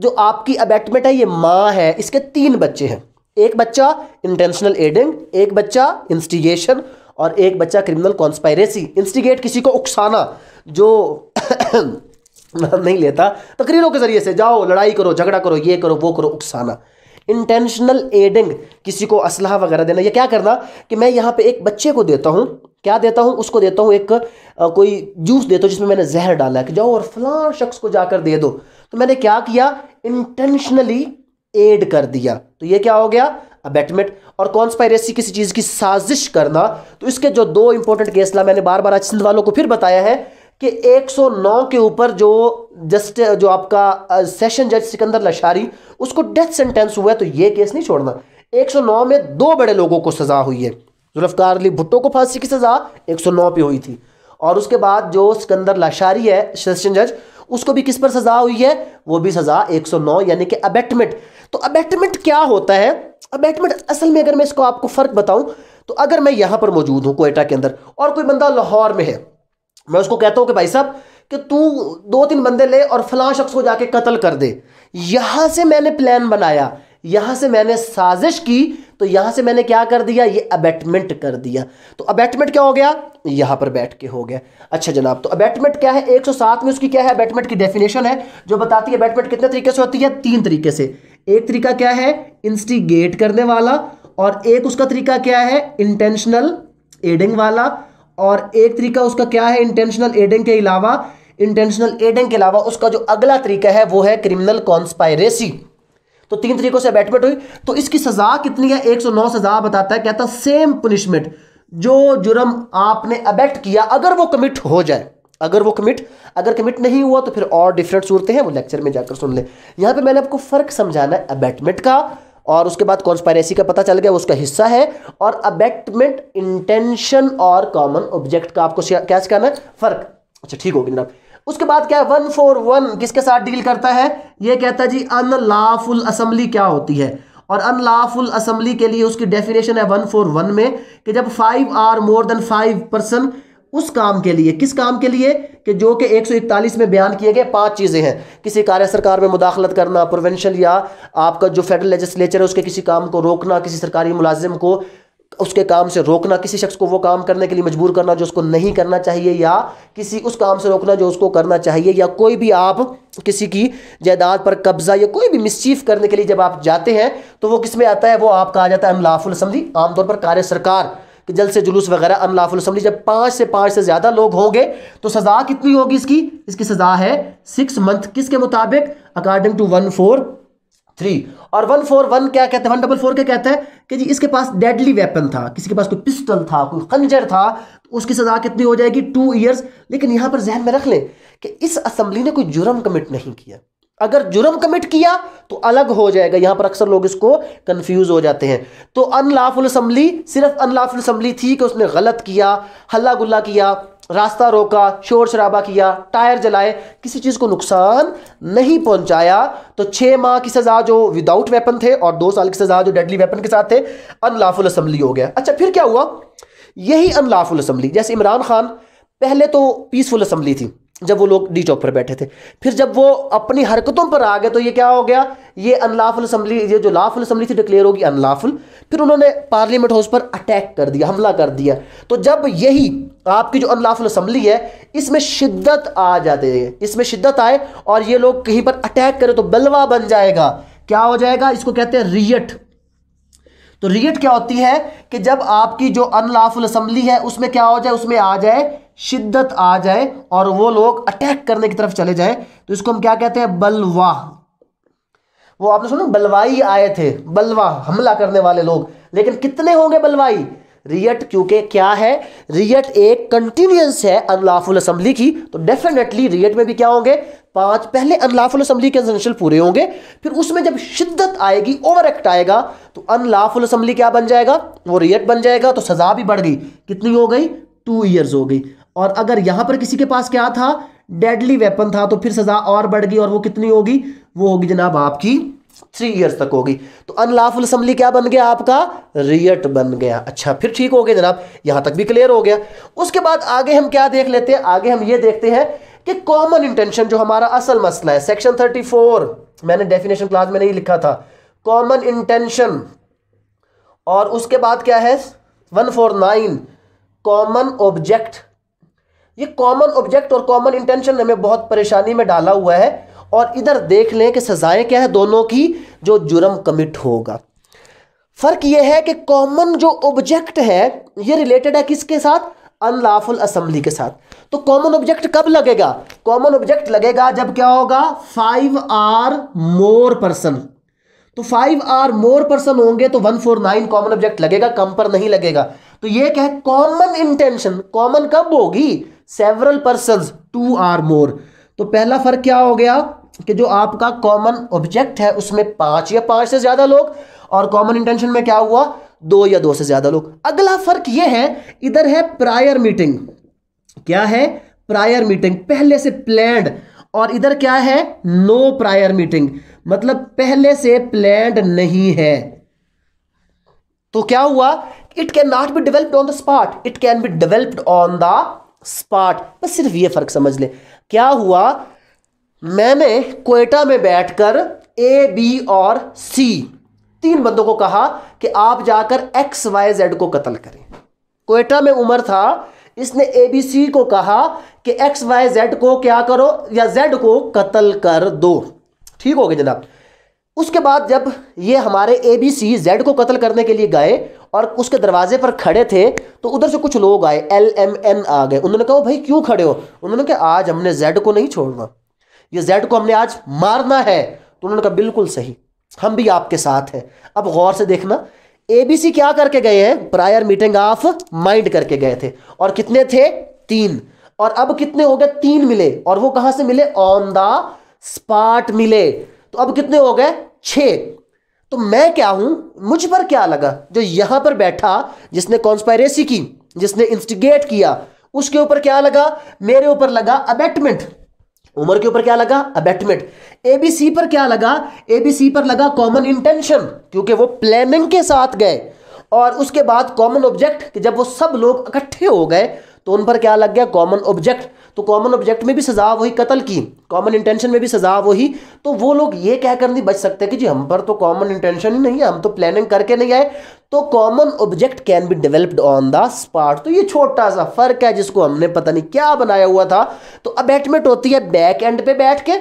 जो आपकी अबैटमेंट है ये माँ है इसके तीन बच्चे हैं एक बच्चा इंटेंशनल एडिंग एक बच्चा इंस्टिगेशन और एक बच्चा क्रिमिनल कॉन्स्पायरेसी इंस्टिगेट किसी को उकसाना जो नहीं लेता तकरीरों के जरिए से जाओ लड़ाई करो झगड़ा करो ये करो वो करो उकसाना इंटेंशनल एडिंग किसी को असलाह वगैरह देना या क्या करना कि मैं यहाँ पे एक बच्चे को देता हूँ क्या देता हूँ उसको देता हूँ एक आ, कोई जूस देता हूँ जिसमें मैंने जहर डाला है कि जाओ और फलां शख्स को जाकर दे दो तो मैंने क्या किया इंटेंशनली एड कर दिया तो ये क्या हो गया अबेटमेंट और कॉन्स्पायरेसी किसी चीज़ की साजिश करना तो इसके जो दो इंपॉर्टेंट केसला मैंने बार बार आज सिंध वालों को फिर बताया है कि 109 के ऊपर जो जस्ट जो आपका सेशन जज सिकंदर लशारी उसको डेथ सेंटेंस हुआ है तो ये केस नहीं छोड़ना 109 में दो बड़े लोगों को सजा हुई है जुल्फकार अली भुट्टो को फांसी की सजा 109 पे हुई थी और उसके बाद जो सिकंदर लाशारी है सेशन जज उसको भी किस पर सजा हुई है वो भी सजा 109 यानी कि अबेटमेंट तो अबेटमेंट क्या होता है अबेटमेंट असल में अगर मैं इसको आपको फर्क बताऊं तो अगर मैं यहां पर मौजूद हूं कोयटा के अंदर और कोई बंदा लाहौर में है मैं उसको कहता हूं कि भाई साहब कि तू दो तीन बंदे ले और फला शख्स को जाके कत्ल कर दे यहां से मैंने प्लान बनाया यहां से मैंने साजिश की तो यहां से मैंने क्या कर दिया ये अबेटमेंट कर दिया तो अबेटमेंट क्या हो गया यहां पर बैठ के हो गया अच्छा जनाब तो अबेटमेंट क्या है 107 में उसकी क्या है अबेटमेंट की डेफिनेशन है जो बताती है अबेटमेंट कितने तरीके से होती है तीन तरीके से एक तरीका क्या है इंस्टिगेट करने वाला और एक उसका तरीका क्या है इंटेंशनल एडिंग वाला और एक तरीका उसका क्या है इंटेंशनल एडिंग के अलावा इंटेंशनल एडिंग के अलावा उसका जो अगला तरीका है वो है क्रिमिनल कॉन्स्पायरेसी तो तीन तरीकों से बैटमेंट हुई तो इसकी सजा कितनी है 109 सजा बताता है कहता सेम पनिशमेंट जो जुर्म आपने अबेक्ट किया अगर वो कमिट हो जाए अगर वो कमिट अगर कमिट नहीं हुआ तो फिर और डिफरेंट सूरतें हैं वो लेक्चर में जाकर सुन ले यहां पे मैंने आपको फर्क समझाना है अबेटमेंट का और उसके बाद कॉन्स्पायरेसी का पता चल गया उसका हिस्सा है और अबेक्टमेंट इंटेंशन और कॉमन ऑब्जेक्ट का आपको क्या करना है फर्क अच्छा ठीक हो गया उसके बाद क्या है वन फोर वन किसके साथ डील करता है ये कहता है जी अनलाफुल असम्बली क्या होती है और अनलाफुल असम्बली के लिए उसकी डेफिनेशन है वन फोर वन में कि जब five or more than five percent उस काम के लिए किस काम के लिए कि जो कि 141 में बयान किए गए पांच चीज़ें हैं किसी कार्य सरकार में मुदाखलत करना प्रोवेंशल या आपका जो फेडरल लेजिस्लेचर है उसके किसी काम को रोकना किसी सरकारी मुलाजिम को उसके काम से रोकना किसी शख्स को वो काम करने के लिए मजबूर करना जो उसको नहीं करना चाहिए या किसी उस काम से रोकना जो उसको करना चाहिए या कोई भी आप किसी की जायदाद पर कब्जा या कोई भी मिसचीफ करने के लिए जब आप जाते हैं तो वो किस में आता है वो आपका आ जाता है अमलाफुल समझी आमतौर पर कार्य सरकार कि जल से जुलूस वगैरह असम्बली जब पाँच से पाँच से ज़्यादा लोग होंगे तो सज़ा कितनी होगी इसकी इसकी सज़ा है सिक्स मंथ किसके मुताबिक according to one four three और वन फोर वन क्या कहते हैं वन डबल फोर क्या कहता है कि जी इसके पास डेडली वेपन था किसी के पास कोई पिस्टल था कोई खंजर था तो उसकी सज़ा कितनी हो जाएगी टू ईयर्स लेकिन यहाँ पर जहन में रख लें कि इस असम्बली ने कोई जुर्म कमिट नहीं किया अगर जुर्म कमिट किया तो अलग हो जाएगा यहां पर अक्सर लोग इसको कंफ्यूज हो जाते हैं तो अनलाफुल असम्बली सिर्फ अनलाफुल असम्बली थी कि उसने गलत किया हल्ला गुल्ला किया रास्ता रोका शोर शराबा किया टायर जलाए किसी चीज़ को नुकसान नहीं पहुंचाया तो छह माह की सज़ा जो विदाउट वेपन थे और दो साल की सज़ा जो डेडली वेपन के साथ थे अनलाफुल असम्बली हो गया अच्छा फिर क्या हुआ यही अनलाफुल असम्बली जैसे इमरान खान पहले तो पीसफुल असम्बली थी जब वो लोग डी चौक पर बैठे थे फिर जब वो अपनी हरकतों पर आ गए तो ये क्या हो गया ये अनलाफुल असम्बली ये जो लाफुल असम्बली थी डिक्लेयर होगी अनलाफुल फिर उन्होंने पार्लियामेंट हाउस पर अटैक कर दिया हमला कर दिया तो जब यही आपकी जो अनलाफुल असम्बली है इसमें शिद्दत आ जाती है इसमें शिद्दत आए और ये लोग कहीं पर अटैक करें तो बलवा बन जाएगा क्या हो जाएगा इसको कहते हैं रियट तो रियट क्या होती है कि जब आपकी जो अनलाफुल असम्बली है उसमें क्या हो जाए उसमें आ जाए शिद्दत आ जाए और वो लोग अटैक करने की तरफ चले जाए तो इसको हम क्या कहते हैं बलवा वो आपने सुना बलवाई आए थे बलवा हमला करने वाले लोग लेकिन कितने होंगे बलवाई रियट क्योंकि क्या है रियट एक कंटिन्यूस है अनलाफुल असम्बली की तो डेफिनेटली रियट में भी क्या होंगे पांच पहले अनलाफुल असम्बली के जनशल पूरे होंगे फिर उसमें जब शिद्दत आएगी ओवर एक्ट आएगा तो अनलाफुल असम्बली क्या बन जाएगा वो रियट बन जाएगा तो सजा भी बढ़ गई कितनी हो गई टू ईयर्स हो गई और अगर यहां पर किसी के पास क्या था डेडली वेपन था तो फिर सजा और बढ़ गई और वो कितनी होगी वो होगी जनाब आपकी थ्री इयर्स तक होगी तो अनलाफुल असम्बली क्या बन गया आपका रियट बन गया अच्छा फिर ठीक हो गया जनाब यहां तक भी क्लियर हो गया उसके बाद आगे हम क्या देख लेते हैं आगे हम ये देखते हैं कि कॉमन इंटेंशन जो हमारा असल मसला है सेक्शन थर्टी फोर मैंने डेफिनेशन क्लास में नहीं लिखा था कॉमन इंटेंशन और उसके बाद क्या है one four nine common object ये कॉमन ऑब्जेक्ट और कॉमन इंटेंशन हमें बहुत परेशानी में डाला हुआ है और इधर देख लें कि सजाएं क्या है दोनों की जो जुर्म कमिट होगा फर्क यह है कि कॉमन जो ऑब्जेक्ट है ये रिलेटेड है किसके साथ अनलाफुल असेंबली के साथ तो कॉमन ऑब्जेक्ट कब लगेगा कॉमन ऑब्जेक्ट लगेगा जब क्या होगा फाइव आर मोर पर्सन तो फाइव आर मोर पर्सन होंगे तो one four nine common object लगेगा कम पर नहीं लगेगा तो ये क्या है कॉमन इंटेंशन कॉमन कब होगी several person two or more तो पहला फर्क क्या हो गया कि जो आपका कॉमन ऑब्जेक्ट है उसमें पांच या पांच से ज्यादा लोग और कॉमन इंटेंशन में क्या हुआ दो या दो से ज्यादा लोग अगला फर्क यह है इधर है प्रायर मीटिंग क्या है प्रायर मीटिंग पहले से प्लैंड और इधर क्या है नो प्रायर मीटिंग मतलब पहले से प्लैंड नहीं है तो क्या हुआ it can not be developed on the spot it can be developed on the spot बस सिर्फ ये फ़र्क समझ लें क्या हुआ मैंने कोयटा में बैठकर ए बी और सी तीन बंदों को कहा कि आप जाकर एक्स वाई जेड को कत्ल करें कोयटा में उमर था इसने ए बी सी को कहा कि एक्स वाई जेड को क्या करो या जेड को कत्ल कर दो ठीक हो गया जनाब उसके बाद जब ये हमारे ए बी सी जेड को कत्ल करने के लिए गए और उसके दरवाजे पर खड़े थे तो उधर से कुछ लोग आए एल एम एन आ गए उन्होंने कहा भाई क्यों खड़े हो उन्होंने कहा आज हमने जेड को नहीं छोड़ना ये जेड को हमने आज मारना है तो उन्होंने कहा बिल्कुल सही हम भी आपके साथ हैं अब गौर से देखना एबीसी क्या करके गए हैं प्रायर मीटिंग ऑफ माइंड करके गए थे और कितने थे तीन और अब कितने हो गए तीन मिले और वो कहां से मिले ऑन द स्पॉट मिले तो अब कितने हो गए छे तो मैं क्या हूं मुझ पर क्या लगा जो यहां पर बैठा जिसने कॉन्स्पायरेसी की जिसने इंस्टिगेट किया उसके ऊपर क्या लगा मेरे ऊपर लगा अबेटमेंट उमर के ऊपर क्या लगा अबेटमेंट एबीसी पर क्या लगा एबीसी पर लगा कॉमन इंटेंशन क्योंकि वो प्लानिंग के साथ गए और उसके बाद कॉमन ऑब्जेक्ट जब वो सब लोग इकट्ठे हो गए तो उन पर क्या लग गया कॉमन ऑब्जेक्ट तो कॉमन ऑब्जेक्ट में भी सजा वही कत्ल की कॉमन इंटेंशन में भी सजा वही तो वो लोग ये कहकर नहीं बच सकते कि जी हम पर तो कॉमन इंटेंशन ही नहीं है हम तो प्लानिंग करके नहीं आए तो common object can be developed on the spot तो ये छोटा सा फर्क है जिसको हमने पता नहीं क्या बनाया हुआ था तो अबैटमेंट होती है बैक एंड पे बैठ के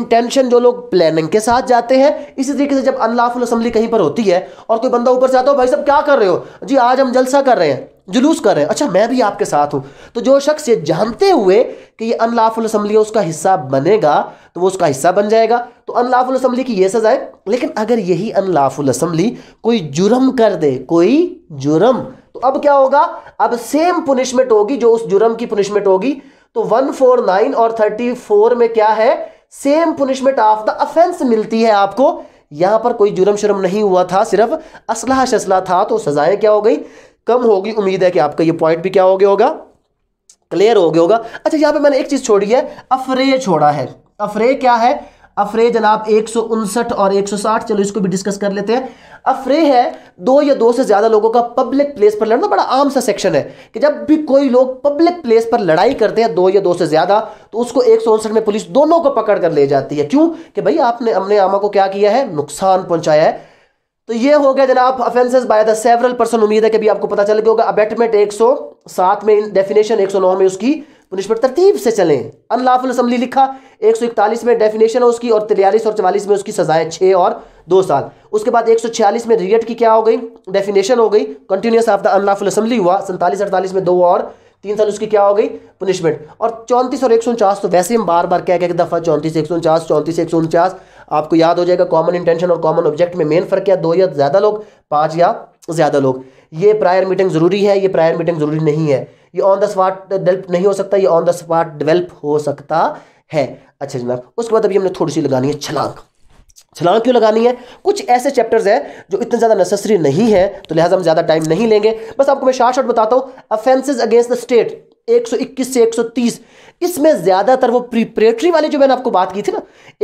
इंटेंशन जो लोग प्लानिंग के साथ जाते हैं इसी तरीके से जब अनलाफुल असम्बली कहीं पर होती है और कोई बंदा ऊपर से आता हो भाई साहब क्या कर रहे हो जी आज हम जलसा कर रहे हैं जुलूस कर रहे हैं अच्छा मैं भी आपके साथ हूँ तो जो शख्स ये जानते हुए कि ये अनलाफुल असम्बली उसका हिस्सा बनेगा तो वो उसका हिस्सा बन जाएगा तो अनलाफुल असम्बली की ये सज़ा है लेकिन अगर यही अनलाफुल असम्बली कोई जुर्म कर दे कोई जुर्म तो अब क्या होगा अब सेम पुनिशमेंट होगी जो उस जुर्म की पुनिशमेंट होगी तो वन फोर नाइन और थर्टी फोर में क्या है same punishment of the offence मिलती है आपको यहां पर कोई जुर्म शुरम नहीं हुआ था सिर्फ असलाह शसला था तो सजाएं क्या हो गई कम होगी उम्मीद है कि आपका ये पॉइंट भी क्या हो गया होगा क्लियर हो गया होगा अच्छा यहाँ पे मैंने एक चीज़ छोड़ी है अफरे छोड़ा है अफरे क्या है अफरे जनाब एक और 160 चलो इसको भी डिस्कस कर लेते हैं अफरे है दो या दो से ज़्यादा लोगों का पब्लिक प्लेस पर लड़ना बड़ा आम सा सेक्शन है कि जब भी कोई लोग पब्लिक प्लेस पर लड़ाई करते हैं दो या दो से ज़्यादा तो उसको एक में पुलिस दोनों को पकड़ कर ले जाती है क्यों कि भाई आपने अपने आमा को क्या किया है नुकसान पहुंचाया है तो ये हो गया जनाब offences by the several person उम्मीद है कि भी आपको पता चल गया होगा अबेटमेंट एक सौ सात में डेफिनेशन एक सौ नौ में उसकी पुनिशमेंट तरतीब से चलें अनलाफुल असम्बली लिखा एक सौ इकतालीस में डेफिनेशन है उसकी और तिरयालीस और चवालीस में उसकी सजाएं छः और दो साल उसके बाद एक सौ छियालीस में रियट की क्या हो गई डेफिनेशन हो गई continuous of the unlawful assembly हुआ सैंतालीस अड़तालीस में दो और तीन साल उसकी क्या हो गई पनिशमेंट और चौंतीस और एक सौ उनचास तो वैसे हम बार बार क्या क्या दफा चौंतीस एक सौ उनचास चौंतीस एक सौ उनचास आपको याद हो जाएगा कॉमन इंटेंशन और कॉमन ऑब्जेक्ट में मेन फर्क क्या दो या ज़्यादा लोग पांच या ज़्यादा लोग ये प्रायर मीटिंग ज़रूरी है ये प्रायर मीटिंग ज़रूरी नहीं है ये ऑन द स्पॉट डेवलप नहीं हो सकता ये ऑन द स्पॉट डेवलप हो सकता है अच्छा जनाब उसके बाद अभी हमने थोड़ी सी लगानी है छलांग छलांग क्यों लगानी है कुछ ऐसे चैप्टर्स हैं जो इतने ज़्यादा नेसेसरी नहीं है तो लिहाजा हम ज़्यादा टाइम नहीं लेंगे बस आपको मैं शार्ट शॉर्ट बताता हूँ अफेंसेज अगेंस्ट द स्टेट 121 से इसमें ज़्यादातर वो प्रिपरेटरी वाले जो मैंने आपको बात की थी ना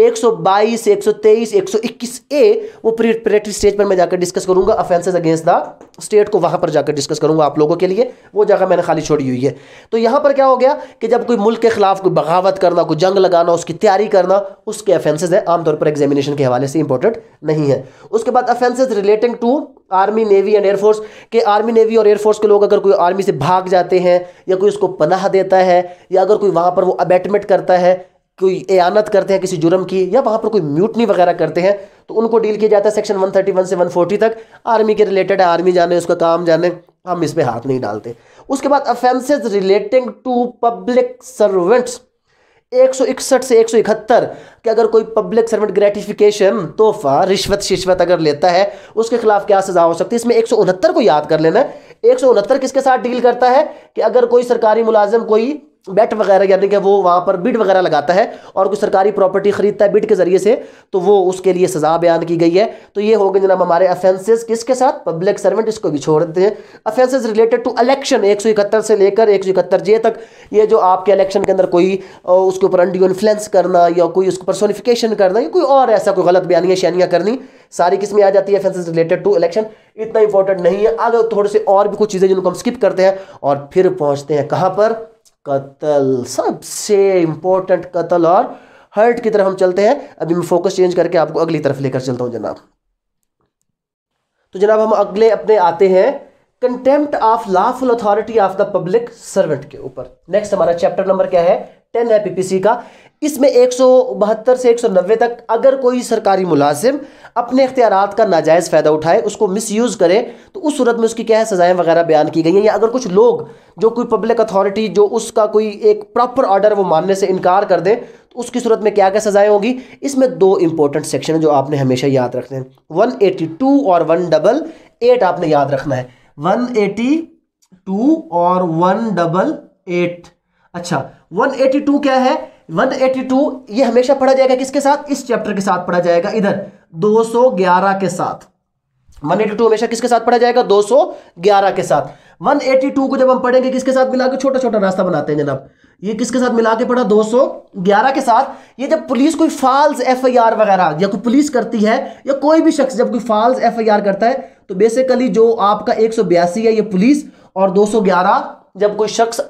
122, 123, 121 ए वो प्रिपरेटरी स्टेज पर मैं जाकर डिस्कस करूंगा अफेंसेस अगेंस्ट द स्टेट को वहां पर जाकर डिस्कस करूंगा आप लोगों के लिए वो जगह मैंने खाली छोड़ी हुई है तो यहाँ पर क्या हो गया कि जब कोई मुल्क के खिलाफ कोई बगावत करना कोई जंग लगाना उसकी तैयारी करना उसके अफेंसेज है आमतौर पर एग्जामिनेशन के हवाले से इंपॉर्टेंट नहीं है उसके बाद offences relating to army navy and air force के आर्मी नेवी और एयरफोर्स के लोग अगर कोई आर्मी से भाग जाते हैं या कोई उसको पनाह देता है या अगर कोई वहाँ पर वो अबेटमेंट करता है कोई एयानत करते हैं किसी जुर्म की या वहाँ पर कोई म्यूटनी वगैरह करते हैं तो उनको डील किया जाता है सेक्शन 131 से 140 तक आर्मी के रिलेटेड है आर्मी जाने उसका काम जाने हम इस पर हाथ नहीं डालते उसके बाद offences relating to public servants एक सौ इकसठ से एक सौ इकहत्तर कि अगर कोई पब्लिक सर्वेंट ग्रेटिफिकेशन तोहफा रिश्वत शिश्वत अगर लेता है उसके खिलाफ क्या सजा हो सकती है इसमें एक सौ उनहत्तर को याद कर लेना एक सौ उनहत्तर किसके साथ डील करता है कि अगर कोई सरकारी मुलाजम कोई बेट वगैरह यानी कि वो वहाँ पर बिड वगैरह लगाता है और कोई सरकारी प्रॉपर्टी खरीदता है बिड के ज़रिए से तो वो उसके लिए सज़ा बयान की गई है तो ये हो गए जनाब हमारे अफेंसेस किसके साथ पब्लिक सर्वेंट इसको भी छोड़ देते हैं अफेंसेस रिलेटेड टू इलेक्शन एक सौ इकहत्तर से लेकर एक सौ इकहत्तर जे तक ये जो आपके इलेक्शन के अंदर कोई उसके ऊपर अंडियो इन्फ्लुएंस करना या कोई उसको पर्सोनिफिकेशन करना या कोई और ऐसा कोई गलत बयानियाँ शैनियाँ करनी सारी किस्में आ जाती है अफेंसेस रिलेटेड टू इलेक्शन इतना इंपॉर्टेंट नहीं है आगे थोड़े से और भी कुछ चीज़ें जिनको हम स्किप करते हैं और फिर पहुँचते हैं कहाँ पर कतल सबसे इंपॉर्टेंट कतल और हर्ट की तरफ हम चलते हैं अभी मैं फोकस चेंज करके आपको अगली तरफ लेकर चलता हूं जनाब तो जनाब हम अगले अपने आते हैं contempt of lawful authority of the public servant के ऊपर नेक्स्ट हमारा चैप्टर नंबर क्या है टेन है पीपीसी का इसमें एक से एक तक अगर कोई सरकारी मुलाजिम अपने अख्तियार का नाजायज़ फ़ायदा उठाए उसको मिसयूज़ करे तो उस सूरत में उसकी क्या है सज़ाएँ वगैरह बयान की गई हैं या अगर कुछ लोग जो कोई पब्लिक अथॉरिटी जो उसका कोई एक प्रॉपर ऑर्डर वो मानने से इनकार कर दें तो उसकी सूरत में क्या क्या सज़ाएँ होंगी इसमें दो इंपॉर्टेंट सेक्शन हैं जो आपने हमेशा याद रखने हैं वन एटी टू और वन डबल एट आपने याद रखना है वन एटी टू और वन डबल एट अच्छा 182 क्या है 182 ये हमेशा पढ़ा जाएगा किसके साथ इस चैप्टर के साथ पढ़ा जाएगा इधर 211 के साथ 182 हमेशा किसके साथ पढ़ा जाएगा 211 के साथ 182 को जब हम पढ़ेंगे किसके साथ मिला के छोटा छोटा रास्ता बनाते हैं जनाब ये किसके साथ मिला के पढ़ा 211 के साथ ये जब पुलिस कोई फॉल्स एफआईआर वगैरह या कोई पुलिस करती है या कोई भी शख्स जब कोई फॉल्स एफआईआर करता है तो बेसिकली जो आपका एक है ये पुलिस और 211 जब कोई शख्स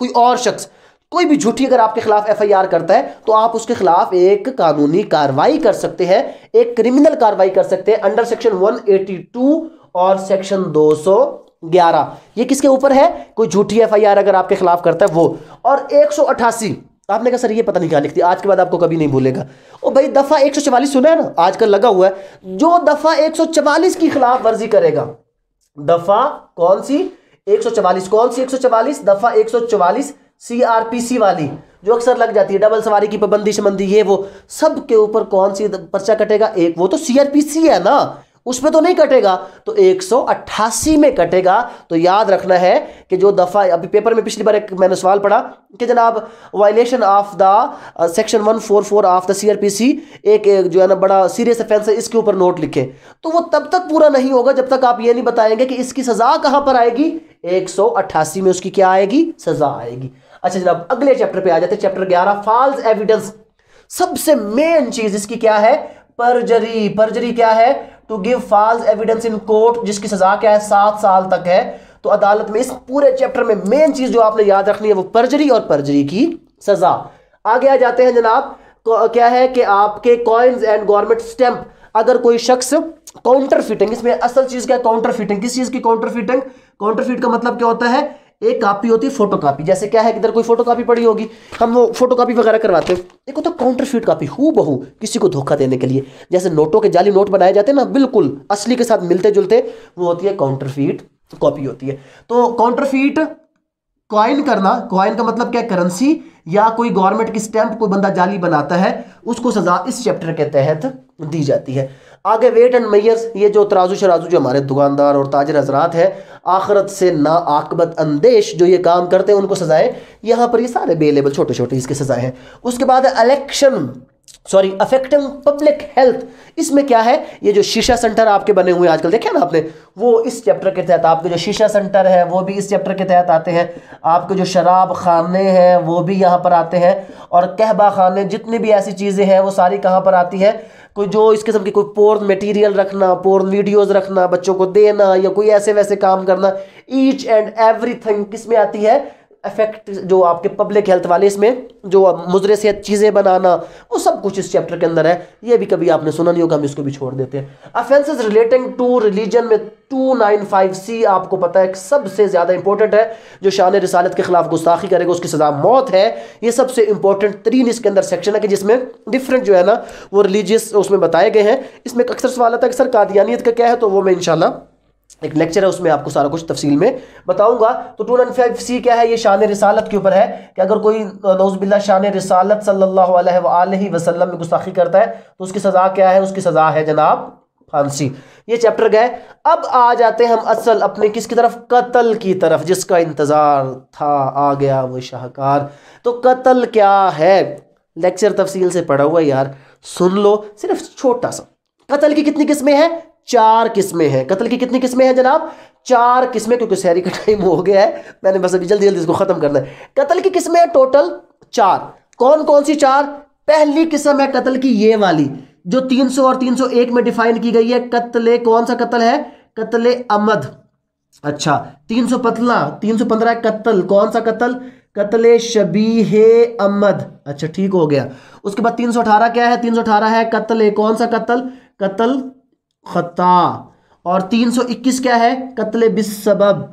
कोई और शख्स कोई भी झूठी अगर आपके खिलाफ एफआईआर करता है तो आप उसके खिलाफ एक कानूनी कार्रवाई कर सकते हैं एक क्रिमिनल कार्रवाई कर सकते हैं अंडर सेक्शन 182 और सेक्शन 211 ये किसके ऊपर है कोई झूठी एफआईआर अगर आपके खिलाफ करता है वो और 188 आपने कहा सर ये पता नहीं क्या लिखती आज के बाद आपको कभी नहीं भूलेगा ओ भाई दफा 144 सुना है ना आजकल लगा हुआ है जो दफा 144 की खिलाफ वर्जी करेगा दफा कौन सी 144 कौन सी 144 दफा 144 सीआरपीसी वाली जो अक्सर लग जाती है डबल सवारी की पाबंदी संबंधी ये वो सब के ऊपर कौन सी पर्चा कटेगा एक वो तो सीआरपीसी है ना उसमें तो नहीं कटेगा तो 188 में कटेगा तो याद रखना है कि जो दफ़ा अभी पेपर में पिछली बार एक मैंने सवाल पढ़ा कि जनाब violation of the section 144 of the CrPC एक, एक जो है ना बड़ा सीरियस अफेंस है इसके ऊपर नोट लिखे तो वो तब तक पूरा नहीं होगा जब तक आप ये नहीं बताएंगे कि इसकी सज़ा कहां पर आएगी 188 में उसकी क्या आएगी सजा आएगी अच्छा जनाब अगले चैप्टर पे आ जाते हैं चैप्टर 11 फॉल्स एविडेंस सबसे मेन चीज इसकी क्या है परजरी परजरी क्या है to give false evidence in court जिसकी सजा क्या है सात साल तक है तो अदालत में इस पूरे चैप्टर में मेन चीज जो आपने याद रखनी है वो परजरी और परजरी की सजा आगे आ जाते हैं जनाब क्या है कि आपके कॉइन्स एंड गवर्नमेंट स्टैंप अगर कोई शख्स काउंटर फिटिंग इसमें असल चीज क्या है काउंटर फिटिंग किस चीज की काउंटर फिटिंग काउंटर फिट का मतलब क्या होता है एक कापी होती है फोटो कापी जैसे क्या है किधर कोई फोटो कापी पड़ी होगी हम वो फोटो कापी वगैरह करवाते हैं देखो तो काउंटर फीट कापी हु बहू किसी को धोखा देने के लिए जैसे नोटों के जाली नोट बनाए जाते हैं ना बिल्कुल असली के साथ मिलते जुलते वो होती है काउंटर फीट कॉपी होती है तो काउंटर फीट कॉइन करना कॉइन का मतलब क्या है करेंसी या कोई गवर्नमेंट की स्टैंप कोई बंदा जाली बनाता है उसको सजा इस चैप्टर के तहत दी जाती है आगे वेट एंड मैयर्स ये जो तराजू शराजू जो हमारे दुकानदार और ताजर हजरात है आखरत से ना आकबत अंदेश जो ये काम करते हैं उनको सजाएं यहाँ पर ये सारे बेलेबल छोटे छोटे इसकी सजाएं हैं उसके बाद election sorry affecting public health इसमें क्या है ये जो शीशा सेंटर आपके बने हुए आजकल देखे ना आपने वो इस चैप्टर के तहत आपके जो शीशा सेंटर है वो भी इस चैप्टर के तहत आते हैं आपके जो शराब खाने हैं वो भी यहाँ पर आते हैं और कहबा खाने जितनी भी ऐसी चीज़ें हैं वो सारी कहाँ पर आती है कोई जो इस किस्म की कोई पोर्न मटेरियल रखना पोर्न वीडियोज रखना बच्चों को देना या कोई ऐसे वैसे काम करना ईच एंड एवरी किस में आती है इफेक्ट जो आपके पब्लिक हेल्थ वाले इसमें जो मुजरे से चीज़ें बनाना वो सब कुछ इस चैप्टर के अंदर है ये भी कभी आपने सुना नहीं होगा हम इसको भी छोड़ देते हैं अफेंसेज रिलेटिंग टू रिलीजन में टू नाइन फाइव सी आपको पता है सबसे ज़्यादा इंपॉर्टेंट है जो शान रिसालत के खिलाफ गुस्ताखी करेगा उसकी सजा मौत है ये सबसे इंपॉर्टेंट तरीन इसके अंदर सेक्शन है कि जिसमें डिफरेंट जो है ना वो रिलीजियस उसमें बताए गए हैं इसमें अक्सर सवाल आता है अक्सर कादियानियत का क्या है तो वो मैं इनशाला एक लेक्चर है उसमें आपको सारा कुछ तफसील में बताऊंगा तो टू नाइन फाइव सी क्या है ये शान रसालत के ऊपर है कि अगर कोई नौजबिल्ला शान रसालत सल्लल्लाहु अलैहि वसल्लम में गुस्ताखी करता है तो उसकी सज़ा क्या है उसकी सज़ा है जनाब फांसी ये चैप्टर गए अब आ जाते हैं हम असल अपने किसकी तरफ कत्ल की तरफ जिसका इंतज़ार था आ गया वो शाहकार तो कत्ल क्या है लेक्चर तफसील से पढ़ा हुआ यार सुन लो सिर्फ छोटा सा कत्ल की कितनी किस्में हैं चार किस्में हैं कत्ल की कितनी किस्में हैं जनाब चार किस्में क्योंकि शहरी का टाइम हो गया है मैंने बस अभी जल्दी जल्दी इसको ख़त्म कर दिया कत्ल की किस्में हैं टोटल चार कौन कौन सी चार पहली किस्म है कत्ल की ये वाली जो 300 और 301 में डिफाइन की गई अच्छा, है कत्ल कौन सा कत्ल है कत्ल अमद अच्छा पतला 315 पंद्रह कत्ल कौन सा कत्ल कत्ल शबीह अमद अच्छा ठीक हो गया उसके बाद 318 क्या है 318 है कत्ल कौन सा कत्ल कत्ल ख़ता और 321 क्या है कत्ल बिसब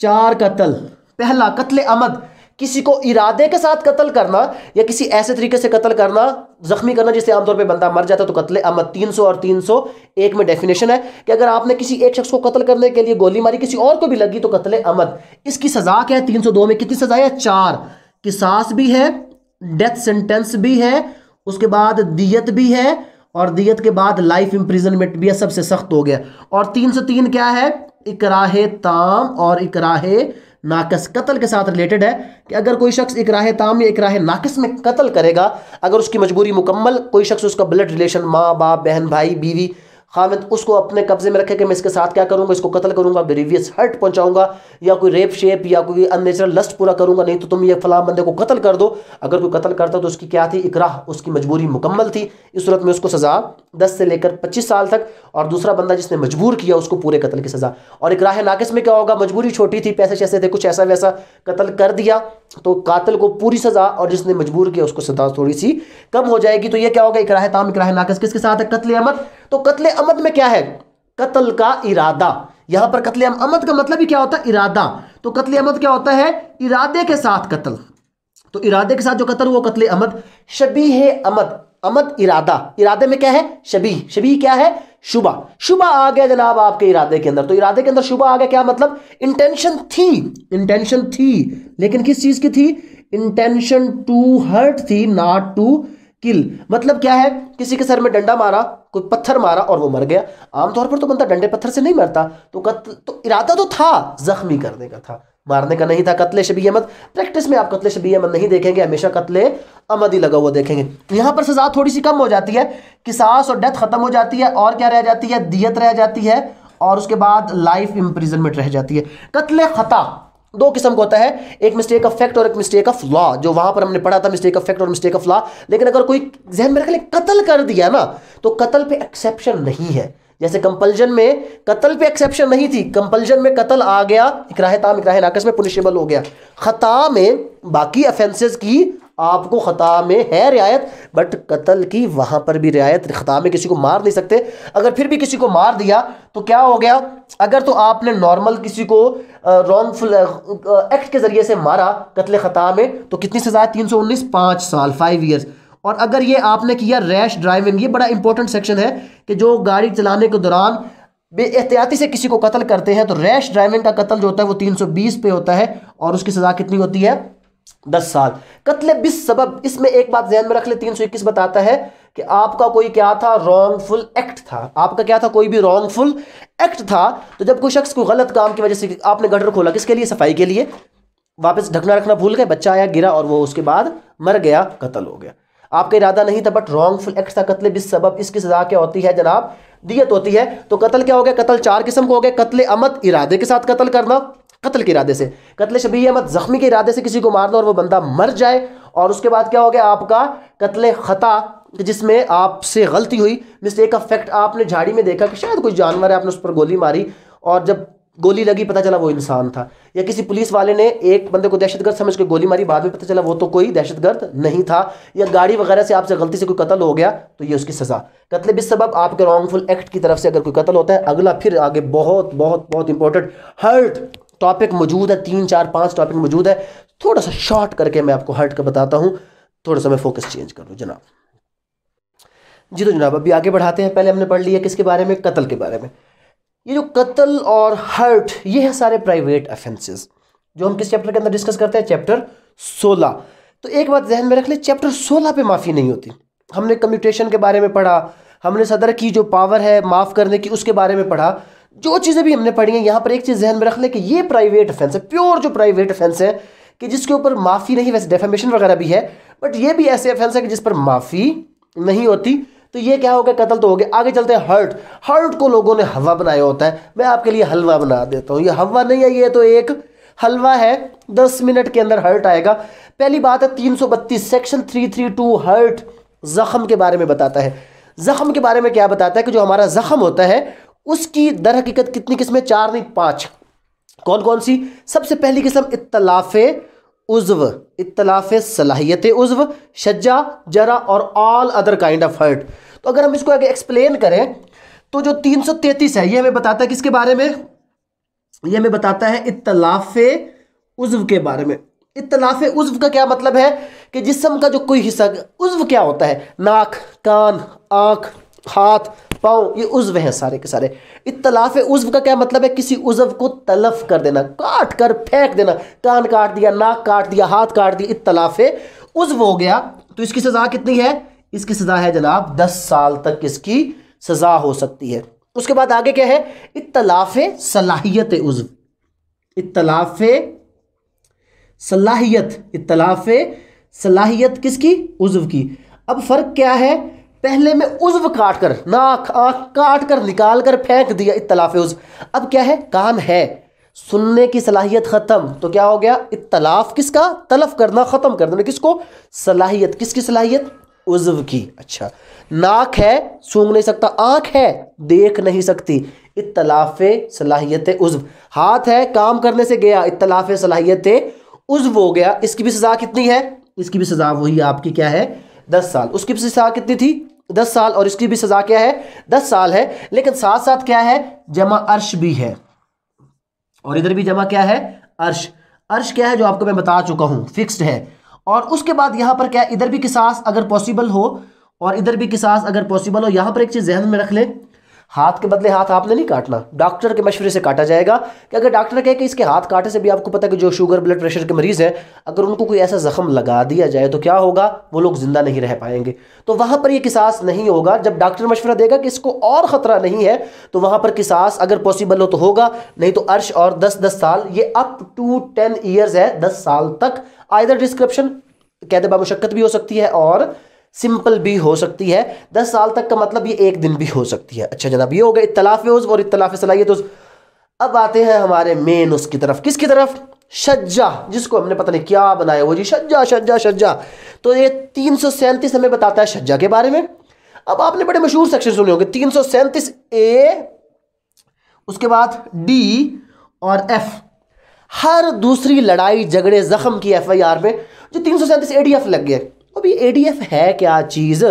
चार कत्ल पहला कत्ल अमद किसी को इरादे के साथ कत्ल करना या किसी ऐसे तरीके से कत्ल करना जख्मी करना जिससे आमतौर पे बंदा मर जाता है तो कत्ल अमद 300 और 301 में डेफिनेशन है कि अगर आपने किसी एक शख्स को कत्ल करने के लिए गोली मारी किसी और को भी लगी तो कत्ल अमद इसकी सजा क्या है 302 में कितनी सजा है चार किसास भी है डेथ सेंटेंस भी है उसके बाद दियत भी है और दियत के बाद लाइफ इम्प्रिजनमेंट भी है सबसे सख्त हो गया और तीन सौ तीन क्या है इकराह ताम और इकराह नाकस कत्ल के साथ रिलेटेड है कि अगर कोई शख्स इकराह ताम या इकराह नाकस में कत्ल करेगा अगर उसकी मजबूरी मुकम्मल कोई शख्स उसका ब्लड रिलेशन माँ बाप बहन भाई बीवी हामिद उसको अपने कब्जे में रखे कि मैं इसके साथ क्या करूंगा इसको कत्ल करूंगा ग्रीवियस हर्ट पहुंचाऊंगा या कोई रेप शेप या कोई अननेचुरल लस्ट पूरा करूंगा नहीं तो तुम ये फलाम बंदे को कत्ल कर दो अगर कोई कत्ल करता तो उसकी क्या थी इकराह उसकी मजबूरी मुकम्मल थी इस सूरत में उसको सज़ा दस से लेकर पच्चीस साल तक और दूसरा बंदा जिसने मजबूर किया उसको पूरे कत्ल की सज़ा और इकराह नाकस में क्या होगा मजबूरी छोटी थी पैसे शैसे थे कुछ ऐसा वैसा कत्ल कर दिया तो कातल को पूरी सज़ा और जिसने मजबूर किया उसको सज़ा थोड़ी सी कम हो जाएगी तो यह क्या होगा इकराह ताम इकराह नाकस किसके साथ है कत्ल अमद तो कत्ल अमद में क्या है कत्ल का इरादा यहां पर कत्ल अमद का मतलब ही क्या होता है इरादा तो कतले अमद क्या होता है इरादे के साथ कत्ल तो इरादे के साथ जो कत्ल वो कत्ल अमद शबी है अमद अमद इरादा इरादे में क्या है शबी शबी क्या है शुबा शुबा आ गया जनाब आपके इरादे के अंदर तो इरादे के अंदर शुबा आ गया क्या मतलब इंटेंशन थी इंटेंशन थी लेकिन किस चीज की थी इंटेंशन टू हर्ट थी नॉट टू किल मतलब क्या है किसी के सर में डंडा मारा कोई पत्थर मारा और वो मर गया आमतौर पर तो बंदा डंडे पत्थर से नहीं मरता तो कत्ल तो इरादा तो था जख्मी करने का था मारने का नहीं था कत्ले शबी अहमद प्रैक्टिस में आप कत्ले शबी अहमद नहीं देखेंगे हमेशा कत्ले अमद ही लगा हुआ देखेंगे यहाँ पर सजा थोड़ी सी कम हो जाती है किसास और डेथ खत्म हो जाती है और क्या रह जाती है दियत रह जाती है और उसके बाद लाइफ इम्प्रिजनमेंट रह जाती है कत्ले खता दो किस्म का होता है एक मिस्टेक ऑफ फैक्ट और एक मिस्टेक ऑफ लॉ जो वहां पर हमने पढ़ा था मिस्टेक ऑफ फैक्ट और मिस्टेक ऑफ लॉ लेकिन अगर कोई जहन में रख कत्ल कर दिया ना तो कत्ल पे एक्सेप्शन नहीं है जैसे कंपल्जन में कत्ल पे एक्सेप्शन नहीं थी कंपल्जन में कत्ल आ गया इकराहे ताम इकराहे नाकस में पुनिशेबल हो गया खता में बाकी अफेंसेस की आपको ख़ता में है रियायत बट कत्ल की वहां पर भी रियायत ख़ता में किसी को मार नहीं सकते अगर फिर भी किसी को मार दिया तो क्या हो गया अगर तो आपने नॉर्मल किसी को रॉन्गफुल एक्ट के ज़रिए से मारा कत्ल ख़ता में तो कितनी सज़ा है तीन सौ उन्नीस पाँच साल फाइव ईयर्स और अगर ये आपने किया रैश ड्राइविंग ये बड़ा इंपॉर्टेंट सेक्शन है कि जो गाड़ी चलाने के दौरान बे एहतियाती से किसी को कत्ल करते हैं तो रैश ड्राइविंग का कत्ल जो होता है वो 320 पे होता है और उसकी सज़ा कितनी होती है दस साल कत्ल बिस सबब इसमें एक बात जहन में रख ले तीन सौ इक्कीस बताता है कि आपका कोई क्या था रॉन्गफुल एक्ट था आपका क्या था कोई भी रॉन्गफुल एक्ट था तो जब कोई शख्स को गलत काम की वजह से आपने गटर खोला किसके लिए सफाई के लिए वापस ढकना रखना भूल गए बच्चा आया गिरा और वो उसके बाद मर गया कत्ल हो गया आपका इरादा नहीं था बट रॉन्गफुल एक्ट था कत्ल बिस सबब इसकी सजा क्या होती है जनाब दियत होती है तो कत्ल क्या हो गया कत्ल चार किस्म को हो गया कत्ल अमद इरादे के साथ कत्ल करना कत्ल के इरादे से कत्ल शबी अहमद जख्मी के इरादे से किसी को मार दो और वो बंदा मर जाए और उसके बाद क्या हो गया आपका कत्ल खता जिसमें आपसे गलती हुई मिस्टेक का फैक्ट आपने झाड़ी में देखा कि शायद कोई जानवर है आपने उस पर गोली मारी और जब गोली लगी पता चला वो इंसान था या किसी पुलिस वाले ने एक बंदे को दहशतगर्द समझ के गोली मारी बाद में पता चला वो तो कोई दहशतगर्द नहीं था या गाड़ी वगैरह से आपसे गलती से कोई कत्ल हो गया तो ये उसकी सज़ा कत्ल बिस सब आपके रॉन्गफुल एक्ट की तरफ से अगर कोई कत्ल होता है अगला फिर आगे बहुत बहुत बहुत इंपॉर्टेंट हर्ट टॉपिक मौजूद है तीन चार पांच टॉपिक मौजूद है थोड़ा सा शॉर्ट करके मैं आपको हट कर बताता हूँ थोड़ा सा मैं फोकस चेंज कर लूँ जनाब जी तो जनाब अभी आगे बढ़ाते हैं पहले हमने पढ़ लिया किसके बारे में कत्ल के बारे में ये जो कत्ल और हर्ट ये है सारे प्राइवेट अफेंसेस जो हम किस चैप्टर के अंदर डिस्कस करते हैं चैप्टर 16 तो एक बात जहन में रख ले चैप्टर 16 पे माफ़ी नहीं होती हमने कम्यूटेशन के बारे में पढ़ा हमने सदर की जो पावर है माफ़ करने की उसके बारे में पढ़ा जो चीज़ें भी हमने पढ़ी हैं यहाँ पर एक चीज़ ध्यान में रख लें कि ये प्राइवेट ऑफेंस है प्योर जो प्राइवेट ऑफेंस है कि जिसके ऊपर माफ़ी नहीं वैसे डेफेमेशन वगैरह भी है बट ये भी ऐसे ऑफेंस है कि जिस पर माफ़ी नहीं होती तो ये क्या हो गया कतल तो हो गया आगे चलते हैं हर्ट हर्ट को लोगों ने हवा बनाया होता है मैं आपके लिए हलवा बना देता हूँ ये हवा नहीं है ये तो एक हलवा है दस मिनट के अंदर हर्ट आएगा पहली बात है तीन सौ बत्तीस section three three two hurt जख्म के बारे में बताता है जख्म के बारे में क्या बताता है कि जो हमारा जख्म होता है उसकी दर हकीकत कितनी किस्में चार नहीं पांच कौन कौन सी सबसे पहली किस्म इतलाफ़ उज्व इतलाफ़ सलाहियत उज्व शज्जा जरा और all other kind of hurt तो अगर हम इसको आगे एक्सप्लेन करें तो जो 333 है ये हमें बताता है किसके बारे में ये हमें बताता है इतलाफ़ उज्व के बारे में इतलाफ उज्व का क्या मतलब है कि जिसम का जो कोई हिस्सा उज्व क्या होता है नाक कान आंख हाथ पाँव ये उज्व हैं सारे के सारे इतलाफ उज्व का क्या मतलब है किसी उज्व को तलफ कर देना काट कर फेंक देना कान काट दिया नाक काट दिया हाथ काट दिया इतलाफ उज्व हो गया तो इसकी सज़ा कितनी है इसकी सज़ा है जनाब दस साल तक इसकी सज़ा हो सकती है उसके बाद आगे क्या है इतलाफ सलाहियत उज्व इतलाफ सलाहियत इतलाफ सलाहियत किसकी उज्व की अब फ़र्क क्या है पहले मैं उज्व काट कर नाक आँख काट कर निकाल कर फेंक दिया इतलाफ उज्व अब क्या है कान है सुनने की सलाहियत ख़त्म तो क्या हो गया इतलाफ किसका तलफ करना ख़त्म कर देना किसको सलाहियत किसकी सलाहियत उज्व की अच्छा नाक है सूंघ नहीं सकता आंख है देख नहीं सकती इतलाफ सलाहियत उज्व हाथ है काम करने से गया इतलाफ सलाहियत उज्व हो गया इसकी भी सज़ा कितनी है इसकी भी सज़ा वही आपकी क्या है दस साल उसकी भी सज़ा कितनी थी दस साल और इसकी भी सजा क्या है दस साल है लेकिन साथ साथ क्या है जमा अर्श भी है और इधर भी जमा क्या है अर्श अर्श क्या है जो आपको मैं बता चुका हूं फिक्स्ड है और उसके बाद यहां पर क्या इधर भी किसास अगर पॉसिबल हो और इधर भी किसास अगर पॉसिबल हो यहां पर एक चीज जहन में रख लें हाथ के बदले हाथ आपने नहीं काटना डॉक्टर के मशवरे से काटा जाएगा कि अगर डॉक्टर कहे कि इसके हाथ काटे से भी आपको पता है कि जो शुगर ब्लड प्रेशर के मरीज़ हैं अगर उनको कोई ऐसा ज़ख्म लगा दिया जाए तो क्या होगा वो लोग ज़िंदा नहीं रह पाएंगे तो वहाँ पर ये किसास नहीं होगा जब डॉक्टर मशवरा देगा कि इसको और ख़तरा नहीं है तो वहाँ पर किसास अगर पॉसिबल हो तो होगा नहीं तो अर्श और दस दस साल ये अप टू टेन ईयर्स है दस साल तक आयदर डिस्क्रिप्शन कहते बामशक्क़त भी हो सकती है और सिंपल भी हो सकती है दस साल तक का मतलब ये एक दिन भी हो सकती है अच्छा जनाब ये हो गया इतलाफ़ उज़ और इतलाफ़ सलाहियत उज़ अब आते हैं हमारे मेन उसकी तरफ किसकी तरफ शज्जा जिसको हमने पता नहीं क्या बनाया वो जी शज्जा शज्जा शज्जा तो ये तीन सौ सैंतीस हमें बताता है शज्जा के बारे में अब आपने बड़े मशहूर सेक्शन सुने होंगे तीन सौ सैंतीस ए उसके बाद डी और एफ हर दूसरी लड़ाई झगड़े जख्म की एफ आई आर में जो तीन सौ सैंतीस ए डी एफ लग गए अभी एडीएफ है क्या चीज़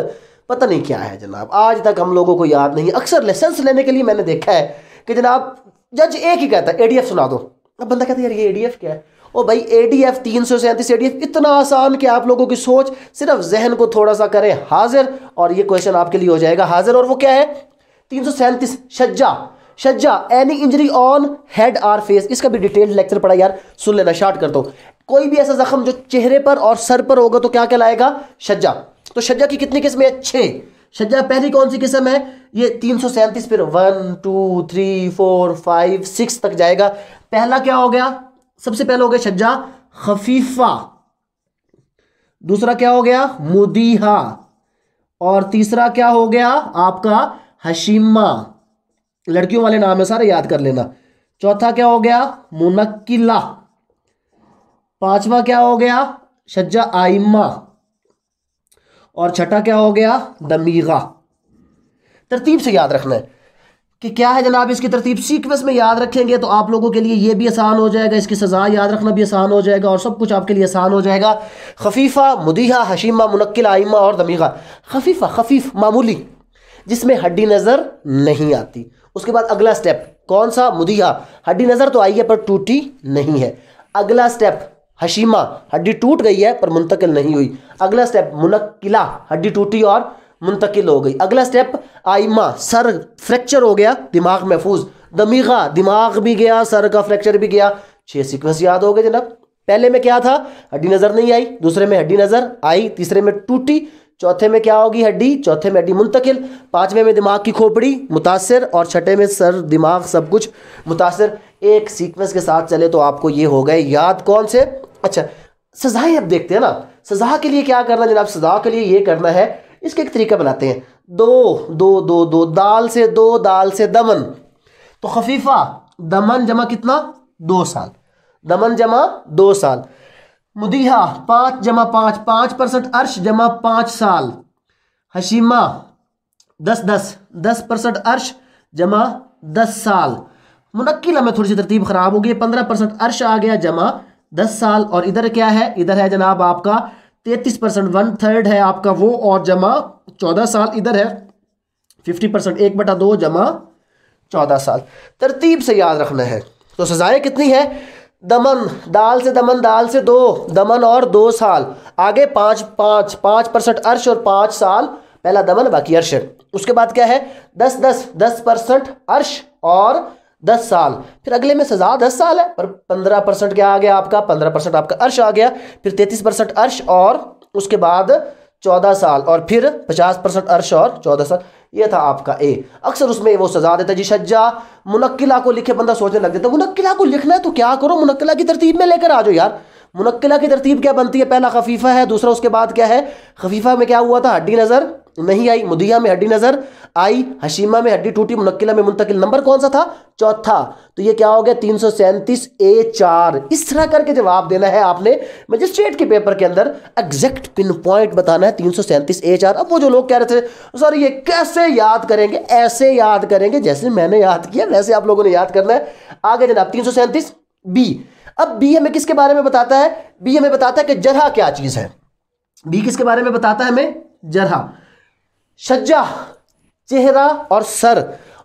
पता नहीं क्या है जनाब आज तक हम लोगों को याद नहीं अक्सर लाइसेंस लेने के लिए मैंने देखा है कि जनाब जज एक ही कहता है एडीएफ सुना दो अब बंदा कहता है यार ये एडीएफ क्या है ओ भाई ए डी एफ तीन सौ सैंतीस ए डी एफ इतना आसान कि आप लोगों की सोच सिर्फ जहन को थोड़ा सा करें हाजिर और ये क्वेश्चन आपके लिए हो जाएगा हाजिर और वो क्या है तीन सौ सैंतीस शज्जा शज्जा any injury on head or face इसका भी डिटेल्ड लेक्चर पढ़ा यार सुन लेना शार्ट कर दो कोई भी ऐसा जख्म जो चेहरे पर और सर पर होगा तो क्या कहलाएगा शज्जा तो शज्जा की कितनी किस्में है छः शज्जा पहली कौन सी किस्म है ये तीन सौ सैंतीस फिर one two three four five six तक जाएगा पहला क्या हो गया सबसे पहला हो गया शज्जा खफीफा दूसरा क्या हो गया मुदीहा और तीसरा क्या हो गया आपका हशीमा लड़कियों वाले नाम है सारे याद कर लेना चौथा क्या हो गया मुनक्किला पांचवा क्या हो गया शज्जा आइम्मा और छठा क्या हो गया दमीगा तरतीब से याद रखना है कि क्या है जनाब इसकी तरतीब सीक्वेंस में याद रखेंगे तो आप लोगों के लिए यह भी आसान हो जाएगा इसकी सज़ा याद रखना भी आसान हो जाएगा और सब कुछ आपके लिए आसान हो जाएगा खफीफ़ा मुदीहा हशीमा मुनक्किल आइमा और दमीगा खफीफ़ा खफीफ मामूली जिसमें हड्डी नज़र नहीं आती उसके बाद अगला स्टेप कौन सा मुदीहा हड्डी नज़र तो आई है पर टूटी नहीं है अगला स्टेप हशीमा हड्डी टूट गई है पर मुंतकिल नहीं हुई अगला स्टेप मुनक्किला हड्डी टूटी और मुंतकिल हो गई अगला स्टेप आइमा सर फ्रैक्चर हो गया दिमाग महफूज दमीगा दिमाग भी गया सर का फ्रैक्चर भी गया छह सीक्वेंस याद हो गए जनाब पहले में क्या था हड्डी नज़र नहीं आई दूसरे में हड्डी नज़र आई तीसरे में टूटी चौथे में क्या होगी हड्डी चौथे में हड्डी मुंतकिल पांचवे में दिमाग की खोपड़ी मुतासर और छठे में सर दिमाग सब कुछ मुतासर एक सीक्वेंस के साथ चले तो आपको ये हो गए याद कौन से अच्छा सजाएं अब देखते हैं ना सजा के लिए क्या करना जनाब सजा के लिए ये करना है इसका एक तरीका बनाते हैं दो दो दो दो दाल से दो दाल से दमन तो खफीफा दमन जमा कितना दो साल दमन जमा दो साल मुदीहा पांच जमा पांच पांच परसेंट अर्श जमा पांच साल हशीमा दस दस दस परसेंट अर्श जमा दस साल मुनक्किल में थोड़ी सी तरतीब ख़राब होगी पंद्रह परसेंट अर्श आ गया जमा दस साल और इधर क्या है इधर है जनाब आपका तैतीस परसेंट वन थर्ड है आपका वो और जमा चौदह साल इधर है फिफ्टी परसेंट एक बटा दो जमा चौदह साल तरतीब से याद रखना है तो सजाएं कितनी है दमन दाल से दमन दाल से दो दमन और दो साल आगे पाँच पाँच पाँच परसेंट अर्श और पाँच साल पहला दमन बाकी अर्श उसके बाद क्या है दस दस दस परसेंट अर्श और दस साल फिर अगले में सज़ा दस साल है पर पंद्रह परसेंट क्या आ गया आपका पंद्रह परसेंट आपका अर्श आ गया फिर तैतीस परसेंट अर्श और उसके बाद चौदह साल और फिर पचास परसेंट अर्श और चौदह साल ये था आपका ए अक्सर उसमें वो सजा देता जी शज्जा मुनक्किला को लिखे बंदा सोचने लग जाता है मुनक्किला को लिखना है तो क्या करो मुनक्किला की तरतीब में लेकर आ जाओ यार मुनक्किला की तरतीब क्या बनती है पहला खफीफा है दूसरा उसके बाद क्या है खफीफा में क्या हुआ था हड्डी नज़र नहीं आई मुदिया में हड्डी नजर आई हशीमा में हड्डी टूटी मुनक्किला में मुंतकिल नंबर कौन सा था चौथा तो ये क्या हो गया तीन सौ सैंतीस ए चार इस तरह करके जवाब देना है आपने मजिस्ट्रेट के पेपर के अंदर एग्जैक्ट पिन पॉइंट बताना है तीन सौ सैंतीस ए चार अब वो जो लोग कह रहे थे सर ये कैसे याद करेंगे ऐसे याद करेंगे जैसे मैंने याद किया वैसे आप लोगों ने याद करना है आगे जनाब तीन सौ सैंतीस बी अब बी हमें किसके बारे में बताता है बी हमें बताता है कि जरा क्या चीज है बी किसके बारे में बताता है हमें जरा शज्जा चेहरा और सर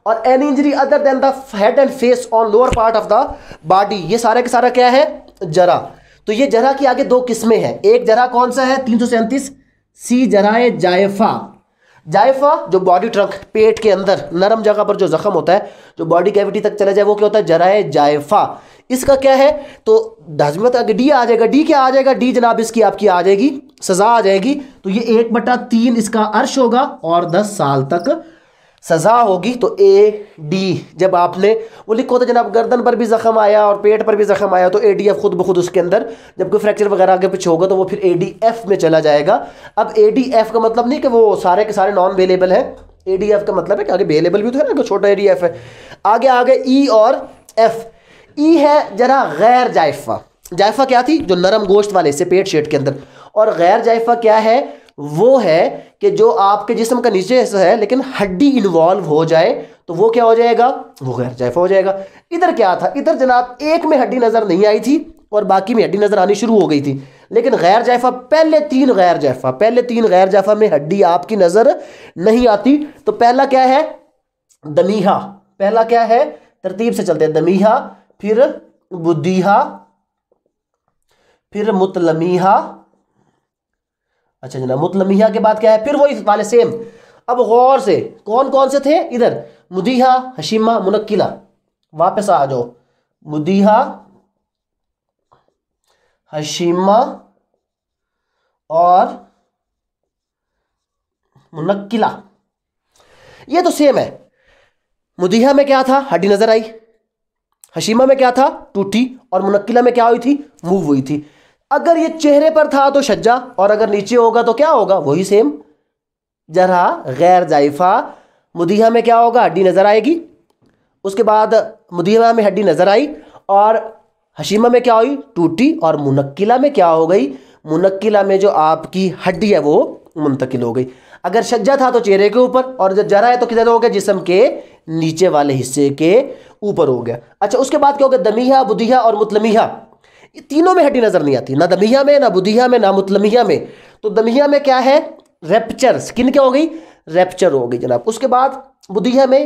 और an injury other than the head and face on lower part of the body ये सारा के सारा क्या है जरा तो ये जरा की आगे दो किस्में हैं एक जरा कौन सा है तीन सौ सैंतीस सी जराए जायफा जायफा जो बॉडी ट्रंक पेट के अंदर नरम जगह पर जो जख्म होता है जो बॉडी कैविटी तक चला जाए वो क्या होता है जराए जायफा इसका क्या है तो हजमत अगर डी आ जाएगा डी क्या आ जाएगा डी जनाब इसकी आपकी आ जाएगी सज़ा आ जाएगी तो ये एक बटा तीन इसका अर्श होगा और दस साल तक सज़ा होगी तो ए डी जब आपने वो लिखो तो जनाब गर्दन पर भी जख्म आया और पेट पर भी जख्म आया तो ए डी एफ़ खुद ब खुद उसके अंदर जब कोई फ्रैक्चर वगैरह आगे पीछे होगा तो वो फिर ए डी एफ़ में चला जाएगा अब ए डी एफ़ का मतलब नहीं कि वो सारे के सारे नॉन अवेलेबल है ए डी एफ़ का मतलब है कि आगे वेलेबल भी तो है ना छोटा ए डी एफ़ है आगे आगे ई e और एफ़ ई है जरा गैर जायफा जायफा क्या थी जो नरम गोश्त वाले से पेट शेट के अंदर और गैर जायफा क्या है वो है कि जो आपके जिसम का नीचे हिस्सा है लेकिन हड्डी इन्वॉल्व हो जाए तो वो क्या हो जाएगा वो गैर जायफा हो जाएगा इधर क्या था इधर जनाब एक में हड्डी नज़र नहीं आई थी और बाकी में हड्डी नज़र आनी शुरू हो गई थी लेकिन गैर जायफा पहले तीन गैर जायफा पहले तीन गैर जायफा में हड्डी आपकी नज़र नहीं आती तो पहला क्या है दमीहा पहला क्या है तरतीब से चलते हैं दमीहा फिर बुद्धिहा फिर मुतलमीहा अच्छा जना मुतलमीहा के बाद क्या है फिर वही वाले सेम अब गौर से कौन कौन से थे इधर मुदीहा हशीमा मुनक्किला वापस आ जाओ मुदीहा हशीमा और मुनक्किला ये तो सेम है मुदीहा में क्या था हड्डी नजर आई हशीमा में क्या था टूटी और मुनक्किला में क्या हुई थी मूव हुई थी अगर ये चेहरे पर था तो शज्जा और अगर नीचे होगा तो क्या होगा वही सेम जरा गैर जायफा मुदिया में क्या होगा हड्डी नजर आएगी उसके बाद मुदिया में हड्डी नजर आई और हशीमा में क्या हुई टूटी और मुनक्किला में क्या हो गई मुनक्किला में जो आपकी हड्डी है वो मुंतकिल हो गई अगर शज्जा था तो चेहरे के ऊपर और जब जरा है तो किधर हो गया जिसम के नीचे वाले हिस्से के ऊपर हो गया अच्छा उसके बाद क्या हो गया दमिया बुधिया और मुतलमिया तीनों में हड्डी नजर नहीं आती ना दमिया में ना बुधिया में ना मुतलमिया में तो दमिया में क्या है रेपचर स्किन क्या हो गई रेपचर हो गई जनाब उसके बाद बुधिया में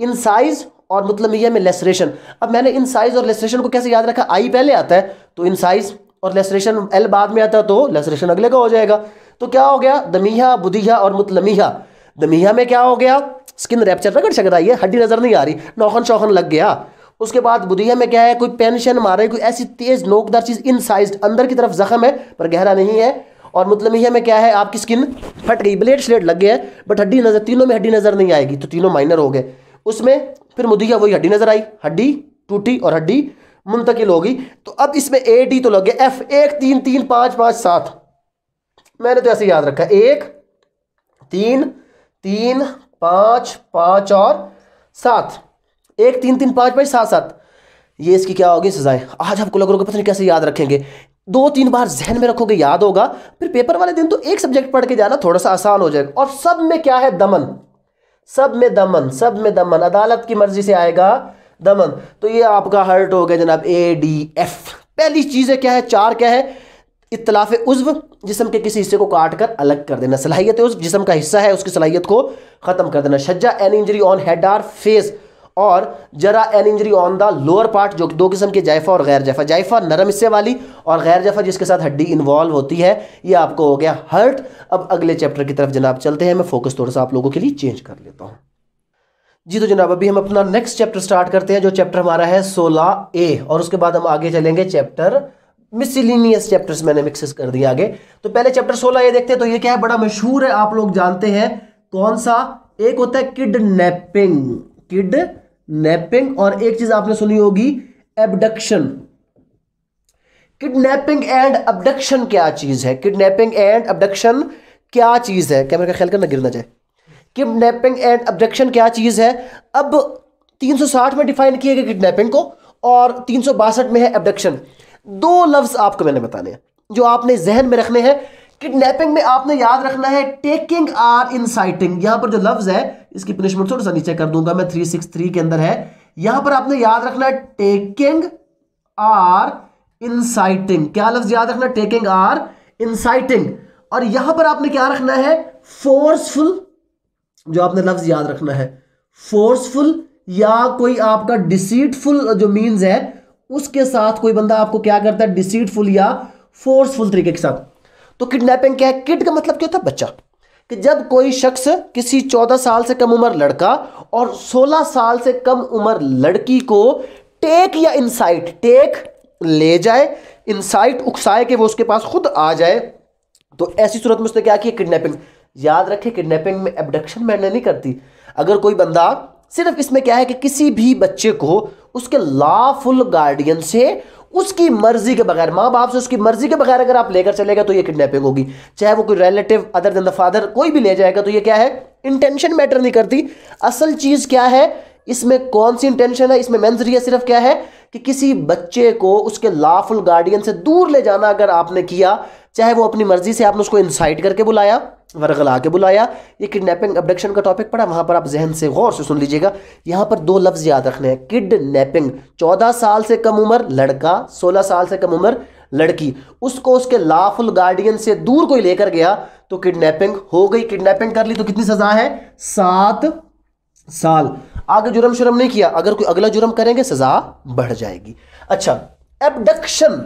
इन साइज और मुतलमिया में लेसरेशन अब मैंने इन साइज और लेसरेशन को कैसे याद रखा आई पहले आता है तो इन साइज और लेसरेशन एल बाद में आता है तो लेसरेशन अगले का हो जाएगा तो क्या हो गया दमिया बुधिया और मुतलमिया दमिया में क्या हो गया स्किन रैप्चर रगड़ शगड़ रहा है हड्डी नज़र नहीं आ रही नौखन शौखन लग गया उसके बाद बुधिया में क्या है कोई पेंशन मारे कोई ऐसी तेज नोकदार चीज़ इन साइज अंदर की तरफ जख्म है पर गहरा नहीं है और मतलब यह में क्या है आपकी स्किन फट गई ब्लेड स्लेड लग गया है बट हड्डी नज़र तीनों में हड्डी नज़र नहीं आएगी तो तीनों माइनर हो गए उसमें फिर मुदिया वही हड्डी नज़र आई हड्डी टूटी और हड्डी मुंतकिल होगी तो अब इसमें ए डी तो लग गया एफ एक तीन तीन पांच पांच सात मैंने तो ऐसे याद रखा एक तीन तीन पाँच पाँच और सात एक तीन तीन पाँच पाँच सात सात ये इसकी क्या होगी सजाएं आज आपको लग रहा पता नहीं कैसे याद रखेंगे दो तीन बार जहन में रखोगे याद होगा फिर पेपर वाले दिन तो एक सब्जेक्ट पढ़ के जाना थोड़ा सा आसान हो जाएगा और सब में क्या है दमन सब में दमन सब में दमन अदालत की मर्जी से आएगा दमन तो ये आपका हर्ट हो गया जनाब ए डी एफ पहली चीज़ है क्या है चार क्या है इतलाफ उज्व जिसम के किसी हिस्से को काट कर अलग कर देना सलाहियत उज्व जिसम का हिस्सा है उसकी सलाहियत को ख़त्म कर देना शज्जा an injury on head or face और जरा an injury on the lower part जो दो किस्म के जायफा और गैर जायफा जायफा नरम हिस्से वाली और गैर जायफा जिसके साथ हड्डी इन्वॉल्व होती है ये आपको हो गया हर्ट अब अगले चैप्टर की तरफ जनाब चलते हैं मैं फोकस थोड़ा सा आप लोगों के लिए चेंज कर लेता हूँ जी तो जनाब अभी हम अपना नेक्स्ट चैप्टर स्टार्ट करते हैं जो चैप्टर हमारा है सोलह ए और उसके बाद हम आगे चलेंगे चैप्टर मिसलिनियस चैप्टर्स मैंने मिक्सिस कर दिया आगे तो पहले चैप्टर सोलह ये देखते हैं तो ये क्या है बड़ा मशहूर है आप लोग जानते हैं कौन सा एक होता है किडनैपिंग किडनैपिंग और एक चीज आपने सुनी होगी एबडक्शन किडनैपिंग एंड अबडक्शन क्या चीज है किडनैपिंग एंड अबडक्शन क्या चीज है कैमरे का ख्याल करना गिरना चाहे किडनैपिंग एंड अबडक्शन क्या चीज है अब 360 में डिफाइन किया गया किडनैपिंग को और तीन में है एबडक्शन दो लफ्ज आपको मैंने बताने हैं जो आपने जहन में रखने हैं किडनैपिंग में आपने याद रखना है टेकिंग आर इनसाइटिंग यहां पर जो लफ्ज है इसकी पनिशमेंट थोड़ा सा नीचे कर दूंगा मैं थ्री सिक्स थ्री के अंदर है यहां पर आपने याद रखना है टेकिंग आर इनसाइटिंग क्या लफ्ज याद रखना टेकिंग आर इनसाइटिंग और यहां पर आपने क्या रखना है फोर्सफुल जो आपने लफ्ज याद रखना है फोर्सफुल या कोई आपका डिसीटफुल जो मीन्स है उसके साथ कोई बंदा आपको क्या करता है डिसीटफुल या फोर्सफुल तरीके के साथ तो किडनैपिंग क्या है किड का मतलब क्या होता है बच्चा कि जब कोई शख्स किसी 14 साल से कम उम्र लड़का और 16 साल से कम उम्र लड़की को टेक या इनसाइट टेक ले जाए इनसाइट उकसाए के वो उसके पास खुद आ जाए तो ऐसी सूरत में उसने क्या किया किडनैपिंग याद रखें किडनैपिंग में एबडक्शन मैंने नहीं करती अगर कोई बंदा सिर्फ इसमें क्या है कि किसी भी बच्चे को उसके लाफुल गार्डियन से उसकी मर्जी के बगैर माँ बाप से उसकी मर्जी के बगैर अगर आप लेकर चलेगा तो ये किडनैपिंग होगी चाहे वो कोई relative other than the father कोई भी ले जाएगा तो ये क्या है इंटेंशन मैटर नहीं करती असल चीज़ क्या है इसमें कौन सी इंटेंशन है इसमें मैं जरिया सिर्फ क्या है कि किसी बच्चे को उसके लाफुल गार्डियन से दूर ले जाना अगर आपने किया चाहे वो अपनी मर्जी से आपने उसको इंसाइट करके बुलाया वरगला के बुलाया ये किडनैपिंग अब्डक्शन का टॉपिक पड़ा वहाँ पर आप जहन से गौर से सुन लीजिएगा यहाँ पर दो लफ्ज़ याद रखने हैं किडनैपिंग चौदह साल से कम उम्र लड़का सोलह साल से कम उम्र लड़की उसको उसके लाफुल गार्डियन से दूर कोई लेकर गया तो किडनैपिंग हो गई किडनैपिंग कर ली तो कितनी सज़ा है सात साल आगे जुर्म शुरम नहीं किया अगर कोई अगला जुर्म करेंगे सज़ा बढ़ जाएगी अच्छा एबडक्शन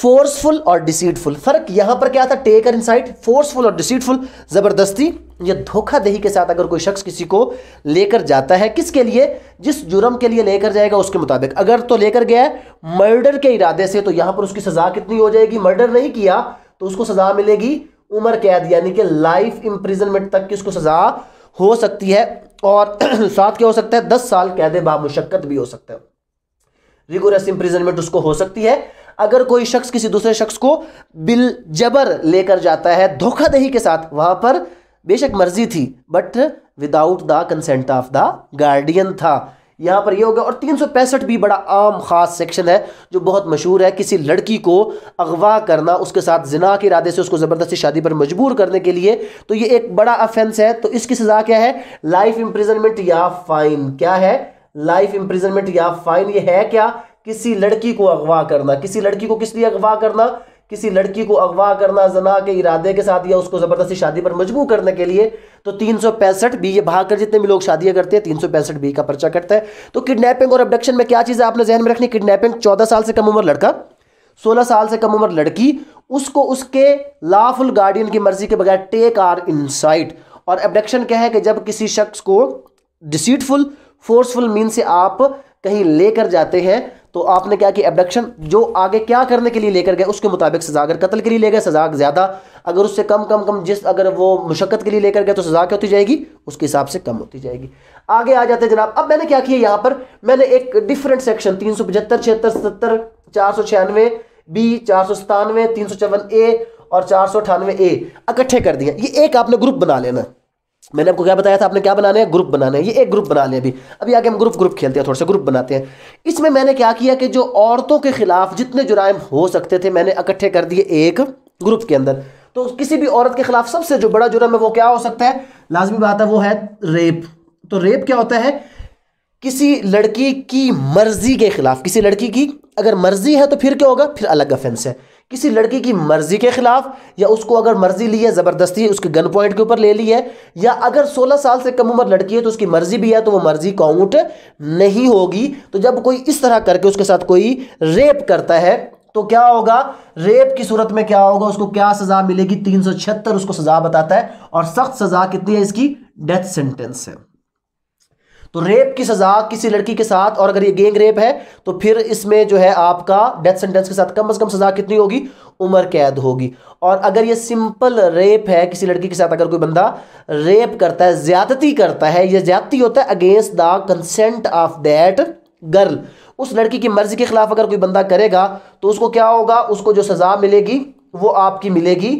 फोर्सफुल और डिसीटफुल फर्क यहां पर क्या था टेक इन साइड फोर्सफुल और डिसीटफुल जबरदस्ती या धोखादही के साथ अगर कोई शख्स किसी को लेकर जाता है किसके लिए जिस जुर्म के लिए लेकर जाएगा उसके मुताबिक अगर तो लेकर गया मर्डर के इरादे से तो यहां पर उसकी सजा कितनी हो जाएगी मर्डर नहीं किया तो उसको सजा मिलेगी उम्र कैद यानी कि लाइफ इंप्रिजनमेंट तक की उसको सजा हो सकती है और साथ क्या हो सकता है दस साल कैद बामुशक्कत भी हो सकता है रिगोरस इंप्रिजनमेंट उसको हो सकती है अगर कोई शख्स किसी दूसरे शख्स को बिल जबर लेकर जाता है धोखादही के साथ वहां पर बेशक मर्जी थी but without the consent of the guardian था यहाँ पर ये हो गया और तीन भी बड़ा आम खास सेक्शन है जो बहुत मशहूर है किसी लड़की को अगवा करना उसके साथ जिना के इरादे से उसको ज़बरदस्ती शादी पर मजबूर करने के लिए तो ये एक बड़ा अफेंस है तो इसकी सज़ा क्या है लाइफ इम्प्रिजनमेंट या फाइन क्या है लाइफ इम्प्रिजनमेंट या फाइन ये है क्या किसी लड़की को अगवा करना किसी लड़की को किस लिए अगवा करना किसी लड़की को अगवा करना जना के इरादे के साथ या उसको ज़बरदस्ती शादी पर मजबूर करने के लिए तो तीन सौ पैंसठ बी ये भागकर जितने भी लोग शादियां करते हैं तीन सौ पैंसठ बी का पर्चा कटता है तो किडनैपिंग और अबडक्शन में क्या चीज़ें आपने जहन में रखनी किडनैपिंग चौदह साल से कम उम्र लड़का सोलह साल से कम उम्र लड़की उसको उसके लाफुल गार्डियन की मर्जी के बगैर टेक आर इनसाइट और एबडक्शन क्या है कि जब किसी शख्स को डिसीटफुल फोर्सफुल मीन से आप कहीं लेकर जाते हैं तो आपने क्या कि एबडक्शन जो आगे क्या करने के लिए लेकर गए उसके मुताबिक सजा अगर कत्ल के लिए ले गए सजा ज़्यादा अगर उससे कम कम कम जिस अगर वो मुशक्क़त के लिए लेकर गए तो सज़ा क्या होती जाएगी उसके हिसाब से कम होती जाएगी आगे आ जाते हैं जनाब अब मैंने क्या किया यहाँ पर मैंने एक डिफरेंट सेक्शन तीन सौ पचहत्तर छिहत्तर सत्तर चार सौ छियानवे बी चार सौ सतानवे तीन सौ चौवन ए और चार सौ अठानवे ए इकट्ठे कर दिए ये एक आपने ग्रुप बना लेना मैंने आपको क्या बताया था आपने क्या बनाने हैं ग्रुप बनाने हैं ये एक ग्रुप बना लिया अभी अभी आगे हम ग्रुप ग्रुप खेलते हैं थोड़े से ग्रुप बनाते हैं इसमें मैंने क्या किया कि जो औरतों के खिलाफ जितने जुराय हो सकते थे मैंने इकट्ठे कर दिए एक ग्रुप के अंदर तो किसी भी औरत के खिलाफ सबसे जो बड़ा जुर्म है वो क्या हो सकता है लाजमी बात है वो है रेप तो रेप क्या होता है किसी लड़की की मर्जी के खिलाफ किसी लड़की की अगर मर्जी है तो फिर क्या होगा फिर अलग अफेंस है किसी लड़की की मर्जी के खिलाफ या उसको अगर मर्जी ली है ज़बरदस्ती उसके गन पॉइंट के ऊपर ले ली है या अगर 16 साल से कम उम्र लड़की है तो उसकी मर्जी भी है तो वो मर्जी काउंट नहीं होगी तो जब कोई इस तरह करके उसके साथ कोई रेप करता है तो क्या होगा रेप की सूरत में क्या होगा उसको क्या सज़ा मिलेगी तीन उसको सज़ा बताता है और सख्त सज़ा कितनी है इसकी डेथ सेंटेंस है तो रेप की सज़ा किसी लड़की के साथ और अगर ये गैंग रेप है तो फिर इसमें जो है आपका डेथ सेंटेंस के साथ कम अज़ कम सज़ा कितनी होगी उम्र कैद होगी और अगर ये सिंपल रेप है किसी लड़की के साथ अगर कोई बंदा रेप करता है ज़्यादती करता है यह ज़्यादती होता है against the consent of that girl उस लड़की की मर्ज़ी के ख़िलाफ़ अगर कोई बंदा करेगा तो उसको क्या होगा उसको जो सज़ा मिलेगी वो आपकी मिलेगी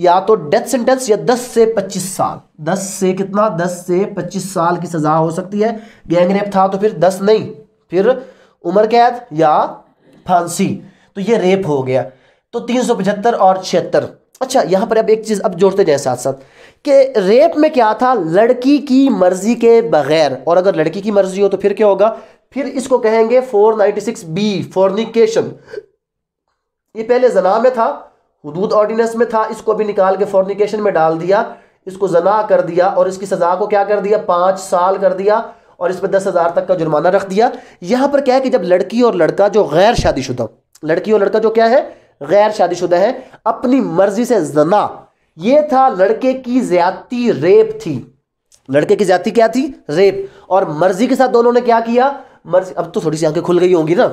या तो डेथ सेंटेंस या 10 से 25 साल 10 से कितना 10 से 25 साल की सजा हो सकती है गैंगरेप था तो फिर 10 नहीं फिर उम्र कैद या फांसी तो ये रेप हो गया तो तीन और छिहत्तर अच्छा यहां पर अब एक चीज़ अब जोड़ते जाए साथ साथ कि रेप में क्या था लड़की की मर्जी के बगैर और अगर लड़की की मर्जी हो तो फिर क्या होगा फिर इसको कहेंगे 496 बी फोर्निकेशन ये पहले जना में था हदूद ऑर्डिनेंस में था इसको भी निकाल के फॉर्निकेशन में डाल दिया इसको जना कर दिया और इसकी सज़ा को क्या कर दिया पाँच साल कर दिया और इस पर दस हज़ार तक का जुर्माना रख दिया यहाँ पर क्या है कि जब लड़की और लड़का जो गैर शादीशुदा लड़की और लड़का जो क्या है गैर शादीशुदा है अपनी मर्जी से जना ये था लड़के की ज्यादती रेप थी लड़के की ज्यादा क्या थी रेप और मर्जी के साथ दोनों ने क्या किया मर्जी अब तो थोड़ी सी आंखें खुल गई होंगी ना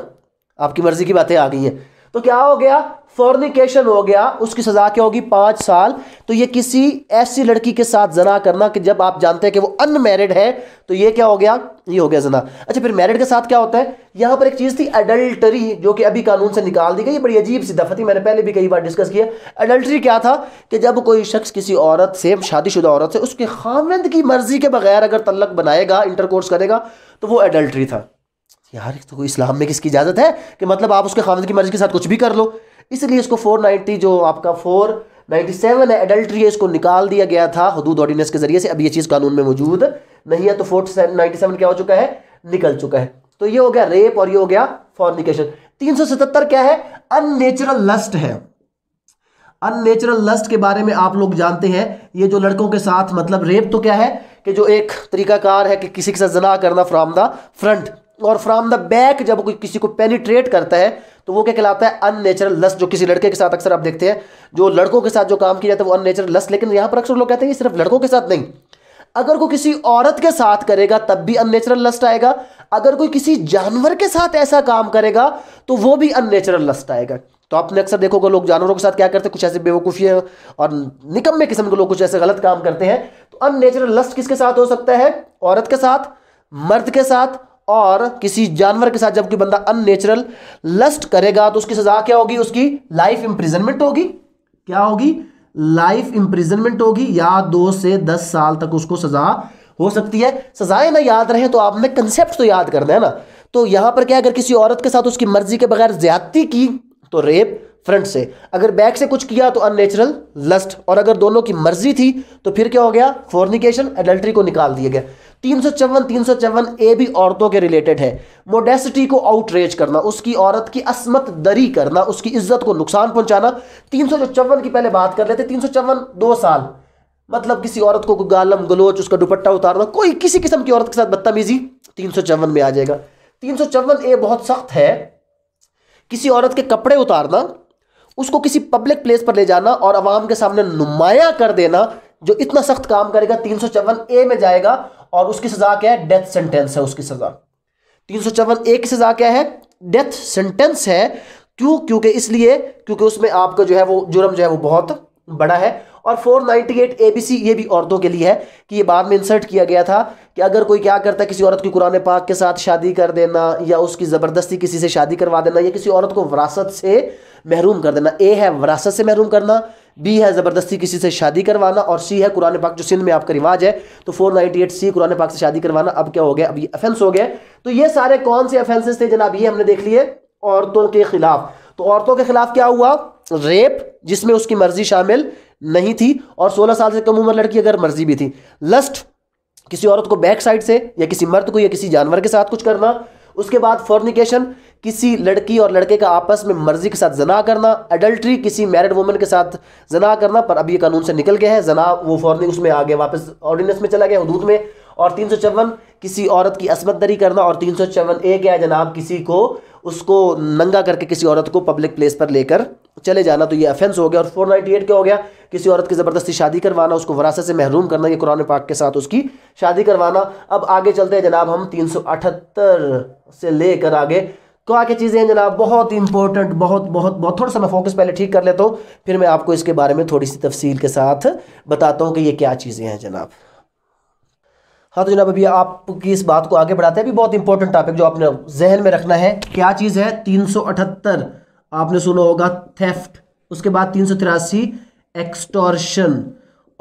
आपकी मर्जी की बातें आ गई हैं तो क्या हो गया फॉर्निकेशन हो गया उसकी सज़ा क्या होगी पाँच साल तो ये किसी ऐसी लड़की के साथ जना करना कि जब आप जानते हैं कि वो अनमेरिड है तो ये क्या हो गया ये हो गया जना अच्छा फिर मैरिड के साथ क्या होता है यहाँ पर एक चीज़ थी एडल्ट्री जो कि अभी कानून से निकाल दी गई बड़ी अजीब सी दफा थी मैंने पहले भी कई बार डिस्कस किया एडल्ट्री क्या था कि जब कोई शख्स किसी औरत से शादीशुदा औरत से उसके खामिंद की मर्जी के बगैर अगर तलक बनाएगा इंटरकोर्स करेगा तो वो एडल्ट्री था यार तो इस्लाम में किसकी इजाज़त है कि मतलब आप उसके खामद की मर्ज़ी के साथ कुछ भी कर लो इसलिए इसको 490 जो आपका 497 है एडल्ट्री है इसको निकाल दिया गया था हदूद ऑर्डिनेंस के जरिए से अब ये चीज़ कानून में मौजूद नहीं है तो फोर क्या हो चुका है निकल चुका है तो ये हो गया रेप और ये हो गया फॉर्निकेशन तीन क्या है अननेचुरल लस्ट है अननेचुरल लस्ट के बारे में आप लोग जानते हैं ये जो लड़कों के साथ मतलब रेप तो क्या है कि जो एक तरीकाकार है कि किसी के साथ जना करना फ्राम द फ्रंट और फ्राम द बैक जब कोई किसी को पेनिट्रेट करता है तो वो क्या कहलाता है अननेचुरल लस्ट जो किसी लड़के के साथ अक्सर आप देखते हैं जो लड़कों के साथ जो काम किया जाता है वो अननेचुरल लस लेकिन यहाँ पर अक्सर लोग कहते हैं सिर्फ लड़कों के साथ नहीं अगर कोई किसी औरत के साथ करेगा तब भी अननेचुरल लस्ट आएगा अगर कोई किसी जानवर के साथ ऐसा काम करेगा तो वो भी अननेचुरल लस्ट आएगा तो आपने अक्सर देखोगे लोग जानवरों के साथ क्या करते हैं कुछ ऐसे बेवकूफ़ी है और निकम्मे किस्म के लोग कुछ ऐसे गलत काम करते हैं तो अननेचुरल लस्ट किसके साथ हो सकता है औरत के साथ मर्द के साथ और किसी जानवर के साथ जबकि बंदा अननेचुरल लस्ट करेगा तो उसकी सजा क्या होगी उसकी लाइफ इंप्रिजनमेंट होगी क्या होगी लाइफ इंप्रिजनमेंट होगी या दो से दस साल तक उसको सजा हो सकती है सजाएं ना याद रहे तो आपने कंसेप्ट तो याद करना है ना तो यहां पर क्या अगर किसी औरत के साथ उसकी मर्जी के बगैर ज्यादती की तो रेप फ्रंट से अगर बैक से कुछ किया तो अननेचुरल लस्ट और अगर दोनों की मर्जी थी तो फिर क्या हो गया फोर्निकेशन एडल्ट्री को निकाल दिया गया तीन सौ चौवन तीन सौ चौवन ए भी औरतों के रिलेटेड है मोडेसिटी को आउटरेज करना उसकी औरत की असमत दरी करना उसकी इज्जत को नुकसान पहुंचाना तीन सौ चौवन की पहले बात कर लेते तीन सौ चौवन दो साल मतलब किसी औरत को गालम गलोच उसका दुपट्टा उतारना कोई किसी किस्म की औरत के साथ बदतमीजी तीन सौ चौवन में आ जाएगा तीन सौ चौवन ए बहुत सख्त है किसी औरत के कपड़े उतारना उसको किसी पब्लिक प्लेस पर ले जाना और आवाम के सामने नुमाया कर देना जो इतना सख्त काम करेगा तीन सौ चौवन ए में जाएगा और उसकी सजा क्या है डेथ सेंटेंस है उसकी सजा तीन सौ चौवन ए की सजा क्या है डेथ सेंटेंस है क्यों क्योंकि इसलिए क्योंकि उसमें आपका जो है वो जुर्म जो है वो बहुत बड़ा है और 498 एबीसी ये भी औरतों के लिए है कि ये बाद में इंसर्ट किया गया था कि अगर कोई क्या करता है किसी औरत की कुरान पाक के साथ शादी कर देना या उसकी ज़बरदस्ती किसी से शादी करवा देना या किसी औरत को वरासत से महरूम कर देना ए है वरासत से महरूम करना बी है ज़बरदस्ती किसी से शादी करवाना और सी है कुरान पाक जो सिंध में आपका रिवाज है तो 498 सी कुरान पाक से शादी करवाना अब क्या हो गया अब ये अफेंस हो गया तो ये सारे कौन से अफेंसेस थे जनाब ये हमने देख लिए औरतों के खिलाफ तो औरतों के खिलाफ क्या हुआ रेप जिसमें उसकी मर्जी शामिल नहीं थी और 16 साल से कम उम्र लड़की अगर मर्जी भी थी लस्ट किसी औरत को बैक साइड से या किसी मर्द को या किसी जानवर के साथ कुछ करना उसके बाद फॉर्निकेशन किसी लड़की और लड़के का आपस में मर्जी के साथ जना करना एडल्ट्री किसी मैरिड वुमन के साथ जना करना पर अब ये कानून से निकल गया है जना वो फॉर्निंग उसमें आ गया वापस ऑर्डिनेंस में चला गया हदूद में और तीन किसी औरत की असमत दरी करना और तीन सौ चौवन ए गया जनाब किसी को उसको नंगा करके किसी औरत को पब्लिक प्लेस पर लेकर चले जाना तो ये अफेंस हो गया और 498 क्या हो गया किसी औरत की ज़बरदस्ती शादी करवाना उसको वरासत से महरूम करना ये कुरान पाक के साथ उसकी शादी करवाना अब आगे चलते हैं जनाब हम तीन से लेकर आगे तो आगे चीज़ें हैं जनाब बहुत इंपॉर्टेंट बहुत बहुत बहुत थोड़ा सा मैं फोकस पहले ठीक कर लेता हूँ फिर मैं आपको इसके बारे में थोड़ी सी तफसील के साथ बताता हूँ कि ये क्या चीज़ें हैं जनाब हाँ तो जनाब अभी आपकी इस बात को आगे बढ़ाते हैं अभी बहुत इंपॉर्टेंट टॉपिक जो आपने जहन में रखना है क्या चीज़ है तीन सौ अठहत्तर आपने सुना होगा थेफ्ट उसके बाद तीन सौ तिरासी एक्सटॉर्शन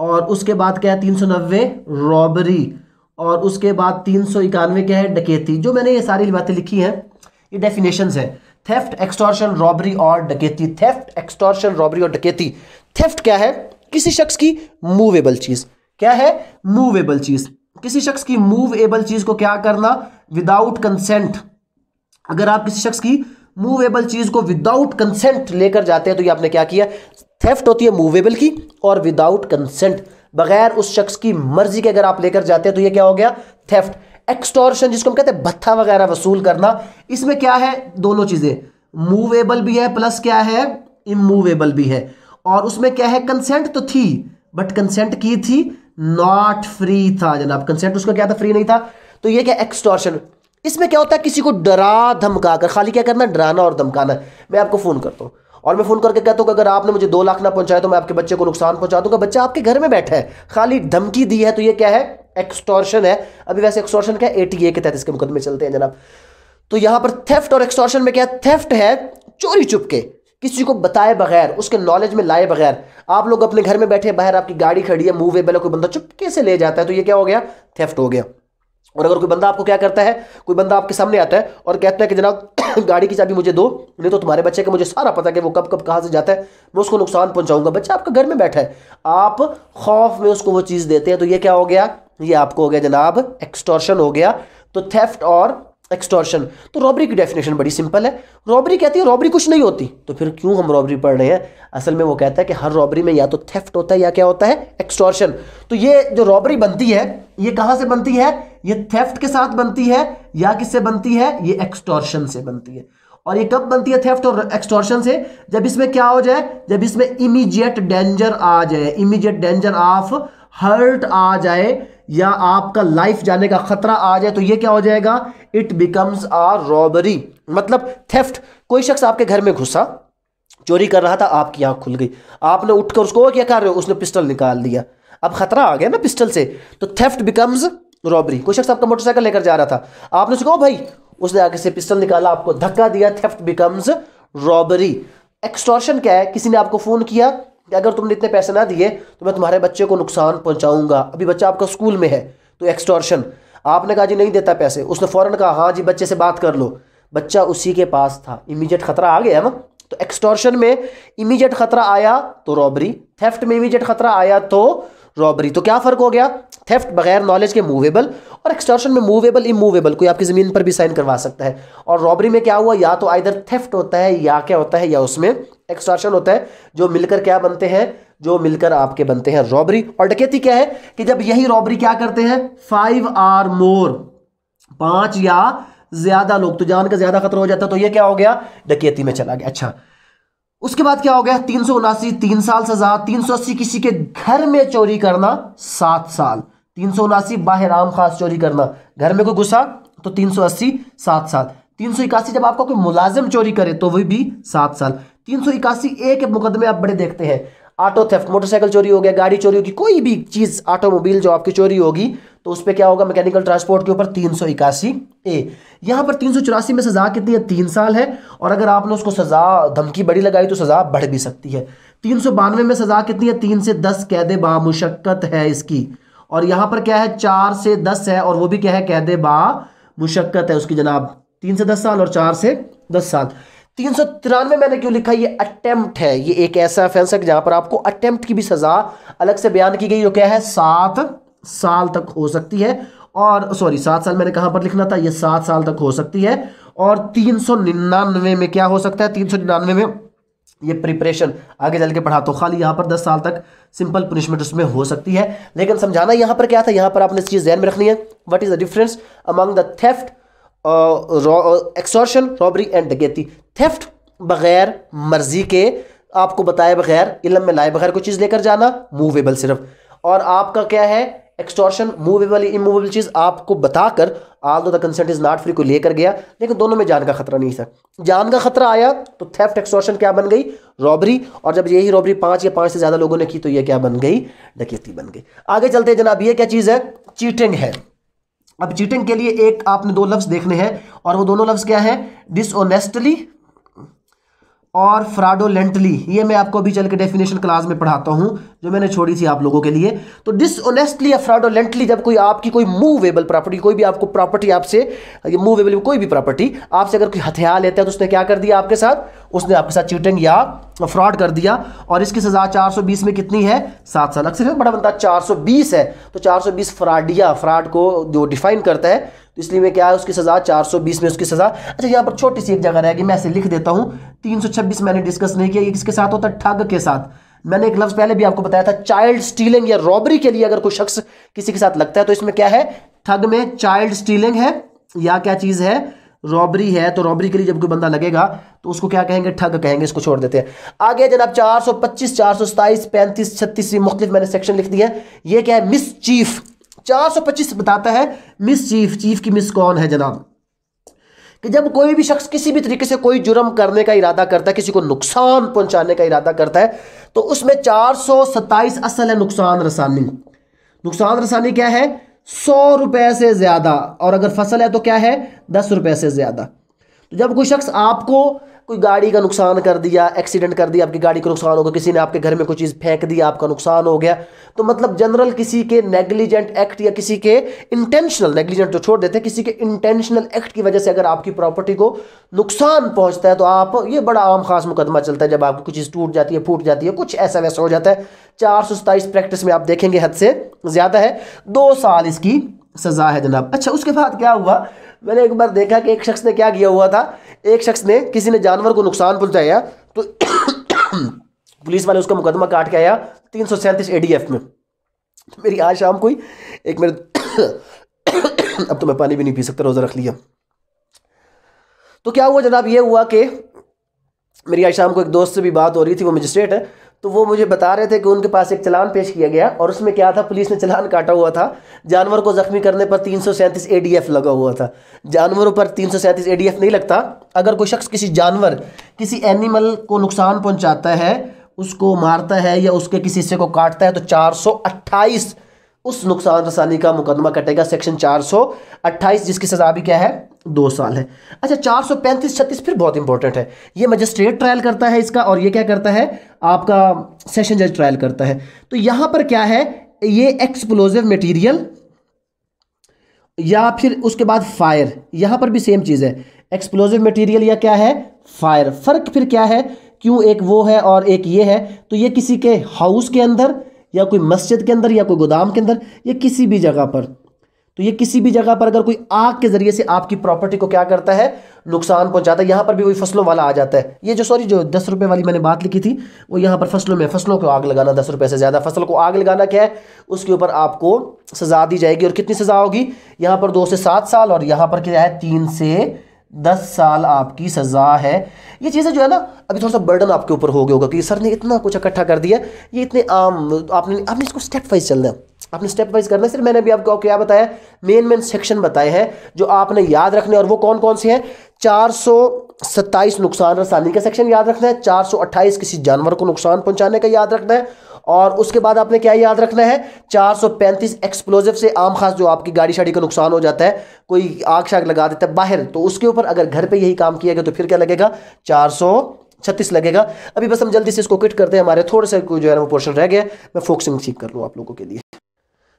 और उसके बाद क्या है तीन सौ नब्बे रॉबरी और उसके बाद तीन सौ इक्यानवे क्या है डकैती जो मैंने ये सारी बातें लिखी हैं ये डेफिनेशन है थेफ्ट एक्सटॉर्शन रॉबरी और डकैती थेफ्ट एक्सटॉर्शन रॉबरी और डकैती थेफ्ट क्या है किसी शख्स की मूवेबल चीज क्या है मूवेबल चीज किसी शख्स की मूवेबल चीज को क्या करना विदाउट कंसेंट अगर आप किसी शख्स की मूवेबल चीज को विदाउट कंसेंट लेकर जाते हैं तो ये आपने क्या किया थेफ्ट होती है मूवेबल की और विदाउट कंसेंट बगैर उस शख्स की मर्जी के अगर आप लेकर जाते हैं तो ये क्या हो गया थेफ्ट एक्सटोर्शन जिसको हम कहते हैं भत्था वगैरह वसूल करना इसमें क्या है दोनों चीजें मूवेबल भी है प्लस क्या है इमूवेबल भी है और उसमें क्या है कंसेंट तो थी बट कंसेंट की थी नॉट फ्री था जनाब कंसेंट उसका क्या था फ्री नहीं था तो ये क्या एक्सटॉर्शन इसमें क्या होता है किसी को डरा धमका कर खाली क्या करना डराना और धमकाना मैं आपको फ़ोन करता हूँ और मैं फ़ोन करके कहता हूँ कि अगर आपने मुझे दो लाख ना पहुँचाया तो मैं आपके बच्चे को नुकसान पहुंचा दूंगा बच्चा आपके घर में बैठा है खाली धमकी दी है तो ये क्या है एक्सटॉर्शन है अभी वैसे एक्सटॉर्शन क्या है ए के तहत इसके मुकदमे चलते हैं जनाब तो यहाँ पर थेफ्ट और एक्सटॉर्शन में क्या है थेफ्ट है चोरी चुपके किसी को बताए बगैर उसके नॉलेज में लाए बगैर आप लोग अपने घर में बैठे बाहर आपकी गाड़ी खड़ी है मूवेबल है कोई बंदा चुपके से ले जाता है तो ये क्या हो गया थेफ्ट हो गया और अगर कोई बंदा आपको क्या करता है कोई बंदा आपके सामने आता है और कहता है कि जनाब गाड़ी की चाबी मुझे दो नहीं तो तुम्हारे बच्चे का मुझे सारा पता है कि वो कब कब कहाँ से जाता है मैं उसको नुकसान पहुंचाऊंगा बच्चा आपका घर में बैठा है आप खौफ में उसको वो चीज़ देते हैं तो ये क्या हो गया ये आपको हो गया जनाब एक्सटॉर्शन हो गया तो थेफ्ट और एक्सटॉर्शन तो रॉबरी की डेफिनेशन बड़ी सिंपल है रॉबरी कहती है रॉबरी कुछ नहीं होती तो फिर क्यों हम रॉबरी पढ़ रहे हैं असल में वो कहता है कि हर रॉबरी में या तो थेफ्ट होता है या क्या होता है एक्सटॉर्शन तो ये जो रॉबरी बनती है ये कहां से बनती है ये थेफ्ट के साथ बनती है या किससे बनती है ये एक्सटॉर्शन से बनती है और ये कब बनती है थेफ्ट और एक्सटॉर्शन से जब इसमें क्या हो जाए जब इसमें इमीजिएट डेंजर आ जाए इमीजिएट डेंजर ऑफ हर्ट आ जाए या आपका लाइफ जाने का खतरा आ जाए तो ये क्या हो जाएगा इट बिकम्स आ रॉबरी मतलब थेफ्ट कोई शख्स आपके घर में घुसा चोरी कर रहा था आपकी आंख खुल गई आपने उठकर उसको क्या कर रहे हो उसने पिस्टल निकाल दिया अब खतरा आ गया ना पिस्टल से तो थेफ्ट बिकम्स रॉबरी कोई शख्स आपका मोटरसाइकिल लेकर जा रहा था आपने उसको भाई उसने आगे से पिस्टल निकाला आपको धक्का दिया थेफ्ट बिकम्स रॉबरी एक्सटॉर्शन क्या है किसी ने आपको फ़ोन किया कि अगर तुमने इतने पैसे ना दिए तो मैं तुम्हारे बच्चे को नुकसान पहुंचाऊंगा अभी बच्चा आपका स्कूल में है तो एक्सटॉर्शन आपने कहा जी नहीं देता पैसे उसने फ़ौरन कहा हाँ जी बच्चे से बात कर लो बच्चा उसी के पास था इमीजिएट खतरा आ गया ना तो एक्सटॉर्शन में इमीजिएट खतरा आया तो रॉबरी थेफ्ट में इमीजिएट खतरा आया तो रॉबरी तो क्या फ़र्क हो गया थेफ्ट बगैर नॉलेज के मूवेबल और एक्सटॉर्शन में मूवेबल इमूवेबल कोई आपकी ज़मीन पर भी साइन करवा सकता है और रॉबरी में क्या हुआ या तो आइधर थेफ्ट होता है या क्या होता है या उसमें एक्सटॉर्शन होता है जो मिलकर क्या बनते हैं जो मिलकर आपके बनते हैं रॉबरी और डकैती क्या है कि जब यही रॉबरी क्या करते हैं फाइव आर मोर पांच या ज्यादा लोग तो जान का ज्यादा खतरा हो जाता है तो ये क्या हो गया डकैती में चला गया अच्छा उसके बाद क्या हो गया तीन सौ उनासी तीन साल सजा तीन सौ अस्सी किसी के घर में चोरी करना सात साल तीन सौ उनासी बाहराम खास चोरी करना घर में कोई घुसा तो तीन सौ अस्सी सात साल तीन सौ इक्यासी जब आपका कोई मुलाजिम चोरी करे तो वही भी सात साल तीन सौ इक्यासी ए के मुकदमे आप बड़े देखते हैं ऑटो थेफ्ट मोटरसाइकिल चोरी हो गया गाड़ी चोरी होगी कोई भी चीज़ ऑटोमोबाइल जो आपकी चोरी होगी तो उस पर क्या होगा मैकेनिकल ट्रांसपोर्ट के ऊपर तीन सौ इक्यासी ए यहाँ पर तीन सौ चौरासी में सज़ा कितनी है तीन साल है और अगर आपने उसको सज़ा धमकी बड़ी लगाई तो सज़ा बढ़ भी सकती है तीन सौ बानवे में सज़ा कितनी है तीन से दस कैदे बामुशक्कत है इसकी और यहाँ पर क्या है चार से दस है और वो भी क्या है कैदे बा मुशक्क़त है उसकी जनाब तीन से दस साल और चार से दस साल तीन सौ तिरानवे मैंने क्यों लिखा ये अटेम्प्ट है ये एक ऐसा ऑफेंस है जहां पर आपको अटेम्प्ट की भी सजा अलग से बयान की गई जो क्या है सात साल तक हो सकती है और सॉरी सात साल मैंने कहां पर लिखना था ये सात साल तक हो सकती है और तीन सौ निन्यानवे में क्या हो सकता है तीन सौ निन्यानवे में ये प्रिपरेशन आगे चल के पढ़ा तो खाली यहां पर दस साल तक सिंपल पनिशमेंट उसमें हो सकती है लेकिन समझाना यहां पर क्या था यहां पर आपने इस चीज़ में रखनी है what is the difference among the theft extortion robbery and dacoity theft बगैर मर्जी के आपको बताए बगैर इलम में लाए बगैर कोई चीज़ लेकर जाना मूवेबल सिर्फ और आपका क्या है एक्सटॉर्शन मूवेबल इमूवेबल चीज़ आपको बताकर although the consent is not free को लेकर गया लेकिन दोनों में जान का खतरा नहीं था जान का खतरा आया तो थेफ्ट एक्सटॉर्शन क्या बन गई रॉबरी और जब यही रॉबरी पाँच या पाँच से ज़्यादा लोगों ने की तो ये क्या बन गई डकैती बन गई आगे चलते हैं जनाब ये क्या चीज़ है चीटिंग है अब चीटिंग के लिए एक आपने दो लफ्ज़ देखने हैं और वो दोनों लफ्ज़ क्या है डिसऑनेस्टली और फ्राडोलेंटली ये मैं आपको अभी चल के डेफिनेशन क्लास में पढ़ाता हूँ जो मैंने छोड़ी थी आप लोगों के लिए तो डिसऑनेस्टली या फ्राडोलेंटली जब कोई आपकी कोई मूवेबल प्रॉपर्टी कोई भी आपको प्रॉपर्टी आपसे ये मूवेबल कोई भी प्रॉपर्टी आपसे अगर कोई हथियार लेता है तो उसने क्या कर दिया आपके साथ उसने आपके साथ चीटिंग या फ्रॉड कर दिया और इसकी सज़ा चार में कितनी है सात साल अक्सर बड़ा बनता चार है तो चार सौ फ्राडिया फ्रॉड को जो डिफाइन करता है तो इसलिए मैं क्या है उसकी सज़ा 420 में उसकी सज़ा अच्छा यहाँ पर छोटी सी एक जगह रहेगी मैं ऐसे लिख देता हूँ 326 मैंने डिस्कस नहीं किया ये किसके साथ होता है ठग के साथ मैंने एक लफ्ज़ पहले भी आपको बताया था चाइल्ड स्टीलिंग या रॉबरी के लिए अगर कोई शख्स किसी के साथ लगता है तो इसमें क्या है ठग में चाइल्ड स्टीलिंग है या क्या चीज़ है रॉबरी है तो रॉबरी के लिए जब कोई बंदा लगेगा तो उसको क्या कहेंगे ठग कहेंगे इसको छोड़ देते हैं आगे जनाब 425, 427, 35, 36 मुख्तलिफ मैंने सेक्शन लिख दिए ये क्या है मिस चीफ 425 बताता है मिस चीफ चीफ की मिस कौन है जनाब कि जब कोई भी शख्स किसी भी तरीके से कोई जुर्म करने का इरादा करता है किसी को नुकसान पहुंचाने का इरादा करता है तो उसमें चार असल है नुकसान रसानी नुकसान रसानी क्या है सौ रुपए से ज़्यादा और अगर फसल है तो क्या है दस रुपए से ज़्यादा तो जब कोई शख्स आपको कोई गाड़ी का नुकसान कर दिया एक्सीडेंट कर दिया आपकी गाड़ी को नुकसान हो गया किसी ने आपके घर में कोई चीज़ फेंक दी आपका नुकसान हो गया तो मतलब जनरल किसी के नेग्लिजेंट एक्ट या किसी के इंटेंशनल नेग्लिजेंट जो छोड़ देते हैं किसी के इंटेंशनल एक्ट की वजह से अगर आपकी प्रॉपर्टी को नुकसान पहुंचता है तो आप ये बड़ा आम खास मुकदमा चलता है जब आपकी कुछ चीज़ टूट जाती है फूट जाती है कुछ ऐसा वैसा हो जाता है चार प्रैक्टिस में आप देखेंगे हद से ज़्यादा है दो साल इसकी सज़ा है जनाब अच्छा उसके बाद क्या हुआ मैंने एक बार देखा कि एक शख्स ने क्या किया हुआ था एक शख्स ने किसी ने जानवर को नुकसान पहुंचाया तो पुलिस वाले उसका मुकदमा काट के आया तीन सौ सैंतीस ए डी एफ में तो मेरी आज शाम को ही एक मेरे अब तो मैं पानी भी नहीं पी सकता रोज़ा रख लिया तो क्या हुआ जनाब ये हुआ कि मेरी आज शाम को एक दोस्त से भी बात हो रही थी वो मजिस्ट्रेट है तो वो मुझे बता रहे थे कि उनके पास एक चलान पेश किया गया और उसमें क्या था पुलिस ने चलान काटा हुआ था जानवर को जख्मी करने पर तीन सौ सैंतीस एफ लगा हुआ था जानवरों पर तीन सौ सैंतीस एफ नहीं लगता अगर कोई शख्स किसी जानवर किसी एनिमल को नुकसान पहुंचाता है उसको मारता है या उसके किसी हिस्से को काटता है तो चार सौ अट्ठाईस उस नुकसान रसानी का मुकदमा कटेगा सेक्शन 428 जिसकी सजा भी क्या है दो साल है अच्छा चार सौ पैंतीस छत्तीस फिर बहुत इंपॉर्टेंट है ये मजिस्ट्रेट ट्रायल करता है इसका और ये क्या करता है आपका सेशन जज ट्रायल करता है तो यहां पर क्या है ये एक्सप्लोजिव मटेरियल या फिर उसके बाद फायर यहां पर भी सेम चीज़ है एक्सप्लोजिव मटीरियल या क्या है फायर फर्क फिर क्या है क्यों एक वो है और एक ये है तो ये किसी के हाउस के अंदर या कोई मस्जिद के अंदर या कोई गोदाम के अंदर या किसी भी जगह पर तो ये किसी भी जगह पर अगर कोई आग के ज़रिए से आपकी प्रॉपर्टी को क्या करता है नुकसान पहुंचाता है यहाँ पर भी वही फसलों वाला आ जाता है ये जो सॉरी जो दस रुपये वाली मैंने बात लिखी थी वो यहाँ पर फसलों में फसलों को आग लगाना दस रुपए से ज़्यादा फसल को आग लगाना क्या है उसके ऊपर आपको सज़ा दी जाएगी और कितनी सज़ा होगी यहाँ पर दो से सात साल और यहाँ पर क्या है तीन से दस साल आपकी सज़ा है ये चीज़ें जो है ना अभी थोड़ा सा बर्डन आपके ऊपर हो गया होगा कि सर ने इतना कुछ इकट्ठा कर दिया ये इतने आम आपने आपने इसको स्टेप वाइज चलना है आपने स्टेप वाइज करना है सिर्फ मैंने अभी आपको क्या बताया मेन मेन सेक्शन बताए हैं जो आपने याद रखने और वो कौन कौन से हैं चार सत्ताईस नुकसान रसानी का सेक्शन याद रखना है चार किसी जानवर को नुकसान पहुंचाने का याद रखना है और उसके बाद आपने क्या याद रखना है 435 एक्सप्लोजिव से आम खास जो आपकी गाड़ी शाड़ी का नुकसान हो जाता है कोई आग शाग लगा देता है बाहर तो उसके ऊपर अगर घर पे यही काम किया गया तो फिर क्या लगेगा चार छत्तीस लगेगा अभी बस हम जल्दी से इसको क्विट करते हैं हमारे थोड़े से जो है वो पोर्शन रह गया मैं फोकसिंग सीख कर लूँ आप लोगों के लिए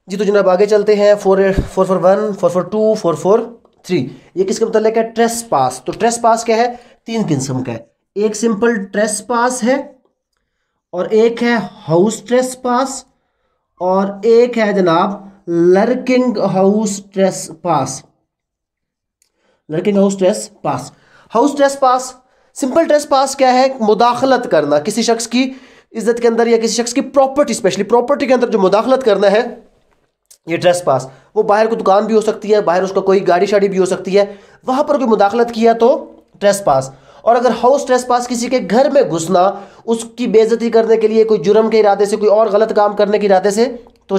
जी तो जनाब आगे चलते हैं four four four one four four two four four three ये किसके मतलब है ट्रेस पास तो ट्रेस पास क्या है तीन किस्म का है एक सिंपल ट्रेस पास है और एक है हाउस ट्रेस पास और एक है जनाब lurking house trespass lurking house trespass house trespass simple trespass क्या है मुदाखलत करना किसी शख्स की इज्जत के अंदर या किसी शख्स की प्रॉपर्टी स्पेशली प्रॉपर्टी के अंदर जो मुदाखलत करना है ये ट्रेस पास वो बाहर को दुकान भी हो सकती है बाहर उसका कोई गाड़ी शाड़ी भी हो सकती है वहां पर कोई मुदाखलत किया तो ट्रेस पास और अगर हाउस ट्रेस पास किसी के घर में घुसना उसकी बेजती करने के लिए कोई जुर्म के इरादे से कोई और गलत काम करने के इरादे से तो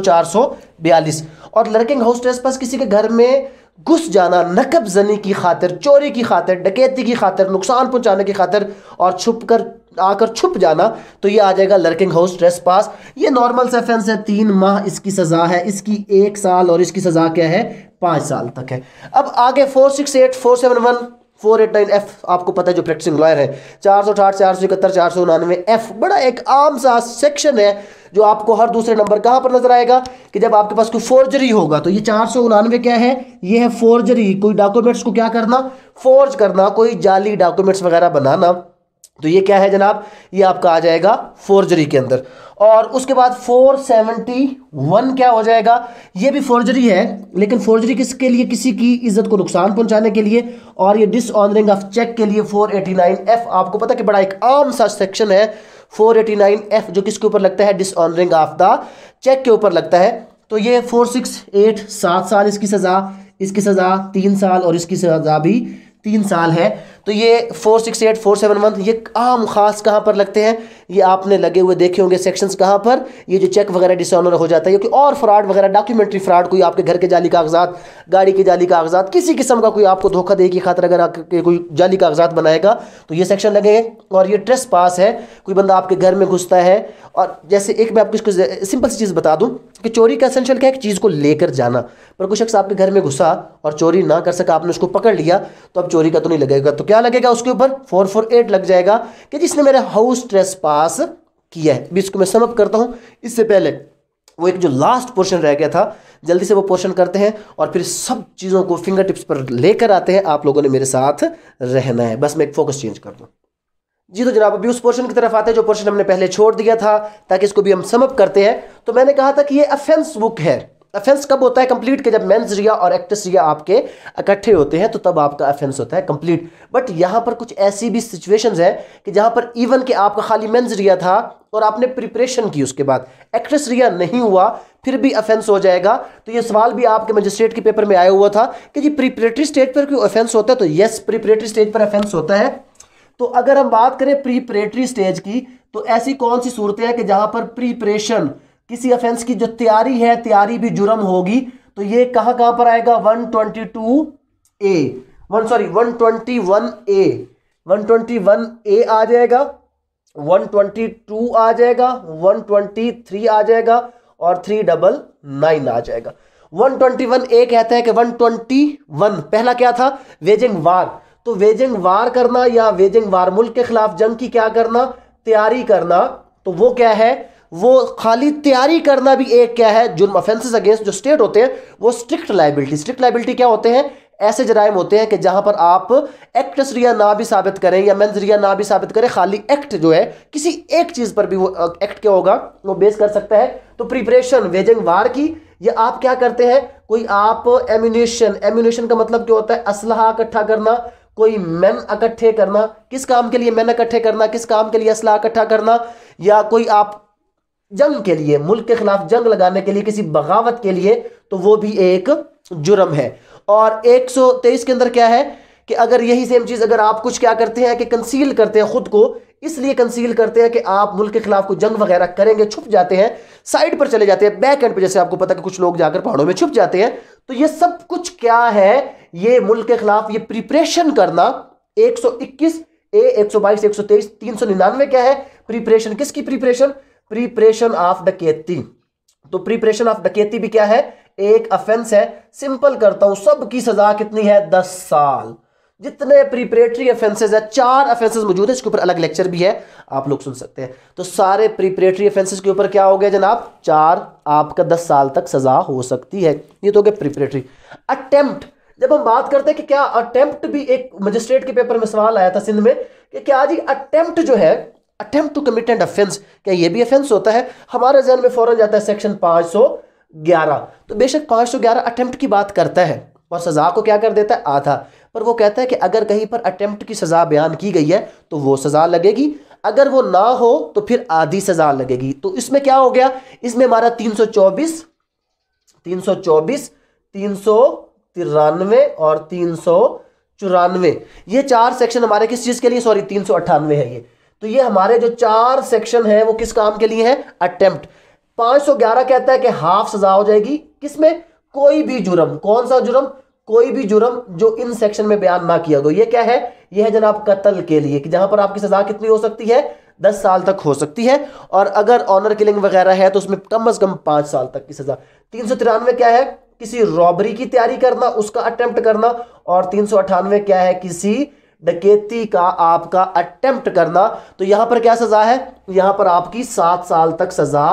बयालीस और लर्किंग हाउस ट्रेस पास किसी के घर में घुस जाना नकब जनी की खातिर चोरी की खातिर डकैती की खातिर नुकसान पहुंचाने की खातिर और छुप कर आकर छुप जाना तो ये आ जाएगा लर्किंग हाउस ट्रेस पास ये नॉर्मल से है तीन माह इसकी सज़ा है इसकी एक साल और इसकी सज़ा क्या है पाँच साल तक है अब आगे four six eight four seven one four eight nine F आपको पता है जो प्रैक्टिसिंग लॉयर है चार सौ अठाठ चार सौ इकहत्तर चार सौ उन्नवे एफ बड़ा एक आम सा सेक्शन है जो आपको हर दूसरे नंबर कहाँ पर नजर आएगा कि जब आपके पास कोई फोर्जरी होगा तो ये चार सौ उन्नवे क्या है ये है फोर्जरी कोई डॉक्यूमेंट्स को क्या करना फोर्ज करना कोई जाली डॉक्यूमेंट्स वगैरह बनाना तो ये क्या है जनाब ये आपका आ जाएगा फोर्जरी के अंदर और उसके बाद 471 क्या हो जाएगा ये भी फोर्जरी है लेकिन फोर्जरी किसके लिए किसी की इज्जत को नुकसान पहुंचाने के लिए और ये डिसऑनरिंग ऑफ चेक के लिए 489 एफ आपको पता कि बड़ा एक आम सा सेक्शन है 489 एफ जो किसके ऊपर लगता है डिसऑनरिंग ऑफ द चेक के ऊपर लगता है तो ये फोर सिक्स एट सात साल इसकी सज़ा इसकी सज़ा तीन साल और इसकी सज़ा भी तीन साल है तो ये four six eight four seven one ये आम खास कहाँ पर लगते हैं ये आपने लगे हुए देखे होंगे सेक्शंस कहाँ पर ये जो चेक वगैरह डिसऑनर हो जाता है क्योंकि और फ्रॉड वगैरह डॉक्यूमेंट्री फ्रॉड कोई आपके घर के जाली कागजात गाड़ी के जाली कागजात किसी किस्म का कोई आपको धोखा दे की खातर अगर आपके कोई जाली कागजात बनाएगा तो ये सेक्शन लगेगा और ये ट्रेस पास है कोई बंदा आपके घर में घुसता है और जैसे एक मैं आपको इसको सिंपल सी चीज़ बता दूँ कि चोरी का असेंशियल क्या है चीज़ को लेकर जाना पर कोई शख्स आपके घर में घुसा और चोरी ना कर सका आपने उसको पकड़ लिया तो अब चोरी का तो नहीं लगेगा तो क्या लगेगा उसके ऊपर फोर फोर एट लग जाएगा कि जिसने मेरा हाउस ट्रेस पास पास किया है बीस इसको मैं समअप करता हूँ इससे पहले वो एक जो लास्ट पोर्शन रह गया था जल्दी से वो पोर्शन करते हैं और फिर सब चीज़ों को फिंगर टिप्स पर लेकर आते हैं आप लोगों ने मेरे साथ रहना है बस मैं एक फोकस चेंज कर दूँ जी तो जनाब अभी उस पोर्शन की तरफ आते हैं जो पोर्शन हमने पहले छोड़ दिया था ताकि इसको भी हम समअप करते हैं तो मैंने कहा था कि ये अफेंस बुक है अफेंस कब होता है कंप्लीट के जब मेंस रिया और एक्ट्रेस रिया आपके इकट्ठे होते हैं तो तब आपका अफेंस होता है कंप्लीट बट यहां पर कुछ ऐसी भी सिचुएशंस हैं कि जहां पर इवन के आपका खाली मेंस रिया था और आपने प्रिपरेशन की उसके बाद एक्ट्रेस रिया नहीं हुआ फिर भी अफेंस हो जाएगा तो ये सवाल भी आपके मजिस्ट्रेट के पेपर में आया हुआ था कि जी प्रिपरेटरी स्टेज पर क्यों अफेंस होता है तो येस प्रिपरेटरी स्टेज पर अफेंस होता है तो अगर हम बात करें प्रिपरेटरी स्टेज की तो ऐसी कौन सी सूरतें हैं कि जहां पर प्रिपरेशन किसी अफेंस की जो तैयारी है तैयारी भी जुर्म होगी तो ये कहां कहां पर आएगा 122 A one sorry one A one A आ जाएगा 122 आ जाएगा 123 आ जाएगा और थ्री डबल नाइन आ जाएगा 121 ए कहते हैं कि 121 पहला क्या था वेजिंग वार तो वेजिंग वार करना या वेजिंग वार मुल्क के खिलाफ जंग की क्या करना तैयारी करना तो वो क्या है वो खाली तैयारी करना भी एक क्या है जुर्म ऑफेंसेस अगेंस्ट जो स्टेट होते हैं वो स्ट्रिक्ट लाइबिलिटी स्ट्रिक्ट लाइबिलिटी क्या होते हैं ऐसे जराइम होते हैं कि जहां पर आप एक्ट रिया ना भी साबित करें या मेन्स रिया ना भी साबित करें खाली एक्ट जो है किसी एक चीज पर भी वो एक्ट क्या होगा वो बेस कर सकता है तो प्रिपरेशन वेजिंग वार की या आप क्या करते हैं कोई आप एम्यूनेशन एम्यूनेशन का मतलब क्या होता है असलाह इकट्ठा करना कोई मैन इकट्ठे करना किस काम के लिए मैन इकट्ठे करना किस काम के लिए असलाह इकट्ठा करना या कोई आप जंग के लिए मुल्क के खिलाफ जंग लगाने के लिए किसी बगावत के लिए तो वो भी एक जुर्म है और 123 के अंदर क्या है कि अगर यही सेम चीज़ अगर आप कुछ क्या करते हैं कि कंसील करते हैं खुद को इसलिए कंसील करते हैं कि आप मुल्क के खिलाफ कोई जंग वगैरह करेंगे छुप जाते हैं साइड पर चले जाते हैं बैक एंड पे जैसे आपको पता कि कुछ लोग जाकर पहाड़ों में छुप जाते हैं तो ये सब कुछ क्या है ये मुल्क के खिलाफ ये प्रिपरेशन करना 121 ए 122 123 निन्यानवे क्या है प्रिपरेशन किसकी प्रिपरेशन प्रीपरेशन ऑफ डकैती तो प्रीपरेशन ऑफ डकैती भी क्या है एक अफेंस है सिंपल करता हूं सब की सजा कितनी है दस साल जितने प्रीपरेटरी अफेंसेस है चार अफेंसेस मौजूद है इसके ऊपर अलग लेक्चर भी है आप लोग सुन सकते हैं तो सारे प्रीपरेटरी अफेंसेस के ऊपर क्या हो गया जनाब चार आपका दस साल तक सजा हो सकती है ये तो हो गया प्रीपरेटरी अटेम्प्ट जब हम बात करते हैं कि क्या अटेम्प्ट भी एक मजिस्ट्रेट के पेपर में सवाल आया था सिंध में कि क्या जी अटेम्प्ट जो है attempt to commit and offence क्या ये भी अफेंस होता है हमारे जहन में फौरन जाता है सेक्शन 511 तो बेशक 511 अटेम्प्ट की बात करता है और सज़ा को क्या कर देता है आधा पर वो कहता है कि अगर कहीं पर अटेम्प्ट की सज़ा बयान की गई है तो वो सज़ा लगेगी अगर वो ना हो तो फिर आधी सज़ा लगेगी तो इसमें क्या हो गया इसमें हमारा तीन सौ चौबीस तीन सौ चौबीस तीन सौ तिरानवे और तीन सौ चौरानवे ये चार सेक्शन हमारे किस चीज़ के लिए सॉरी तीन सौ अट्ठानवे है ये तो ये हमारे जो चार सेक्शन है वो किस काम के लिए है अटेम्प्ट 511 कहता है कि हाफ सजा हो जाएगी किसमें कोई भी जुर्म कौन सा जुर्म कोई भी जुर्म जो इन सेक्शन में बयान ना किया गया ये क्या है ये है जनाब कत्ल के लिए कि जहां पर आपकी सजा कितनी हो सकती है दस साल तक हो सकती है और अगर ऑनर किलिंग वगैरह है तो उसमें कम अज कम पांच साल तक की सजा तीन सौ तिरानवे क्या है किसी रॉबरी की तैयारी करना उसका अटेम्प्ट करना और तीन सौ अठानवे क्या है किसी डकैती का आपका अटेम्प्ट करना तो यहां पर क्या सजा है यहां पर आपकी सात साल तक सजा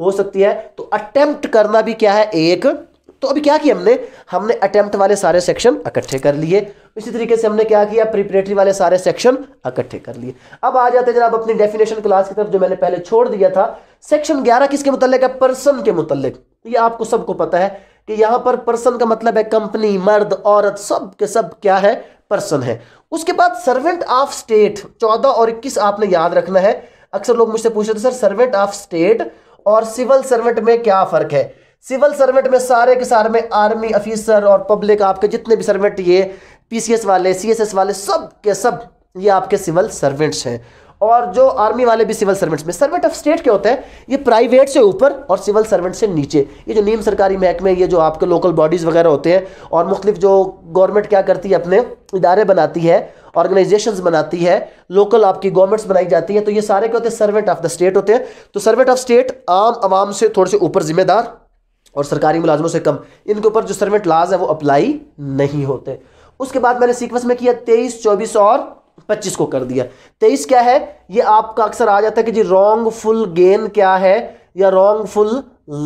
हो सकती है तो अटेम्प्ट करना भी क्या है एक तो अभी क्या किया हमने हमने अटेम्प्ट वाले सारे सेक्शन इकट्ठे कर लिए इसी तरीके से हमने क्या किया प्रिपरेटरी वाले सारे सेक्शन इकट्ठे कर लिए अब आ जाते हैं जनाब अपनी डेफिनेशन क्लास की तरफ जो मैंने पहले छोड़ दिया था सेक्शन ग्यारह किसके मुतल है पर्सन के मुतल तो ये आपको सबको पता है कि यहां पर पर्सन का मतलब है कंपनी मर्द औरत सब के सब क्या है पर्सन है उसके बाद सर्वेंट ऑफ स्टेट चौदह और इक्कीस आपने याद रखना है अक्सर लोग मुझसे पूछ रहे थे सर सर्वेंट ऑफ स्टेट और सिविल सर्वेंट में क्या फर्क है सिविल सर्वेंट में सारे के सारे में आर्मी ऑफिसर और पब्लिक आपके जितने भी सर्वेंट ये पीसीएस वाले सीएसएस वाले सब के सब ये आपके सिविल सर्वेंट्स हैं और जो आर्मी वाले भी सिविल सर्वेंट्स में सर्वेंट ऑफ स्टेट क्या होता है ये प्राइवेट से ऊपर और सिविल सर्वेंट से नीचे ये जो नीम सरकारी महकमे ये जो आपके लोकल बॉडीज़ वगैरह होते हैं और मुख्तफ जो गवर्नमेंट क्या करती है अपने इदारे बनाती है ऑर्गेनाइजेशंस बनाती है लोकल आपकी गवर्नमेंट्स बनाई जाती है तो ये सारे क्या होते हैं सर्वेंट ऑफ द स्टेट होते हैं तो सर्वेंट ऑफ स्टेट आम आवाम से थोड़े से ऊपर जिम्मेदार और सरकारी मुलाजमों से कम इनके ऊपर जो सर्वेंट लाज है वो अप्लाई नहीं होते उसके बाद मैंने सीक्वेंस में किया तेईस चौबीस और पच्चीस को कर दिया तेईस तो क्या है ये आपका अक्सर आ जाता है कि जी रॉन्गफुल गेन क्या है या रॉन्गफुल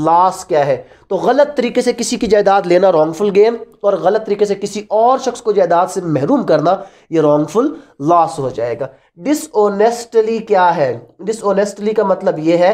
लॉस क्या है तो गलत तरीके से किसी की जायदाद लेना रॉन्गफुल गेन और गलत तरीके से किसी और शख्स को जायदाद से महरूम करना ये रॉन्गफुल लॉस हो जाएगा डिसऑनेस्टली क्या है डिसऑनेस्टली का मतलब ये है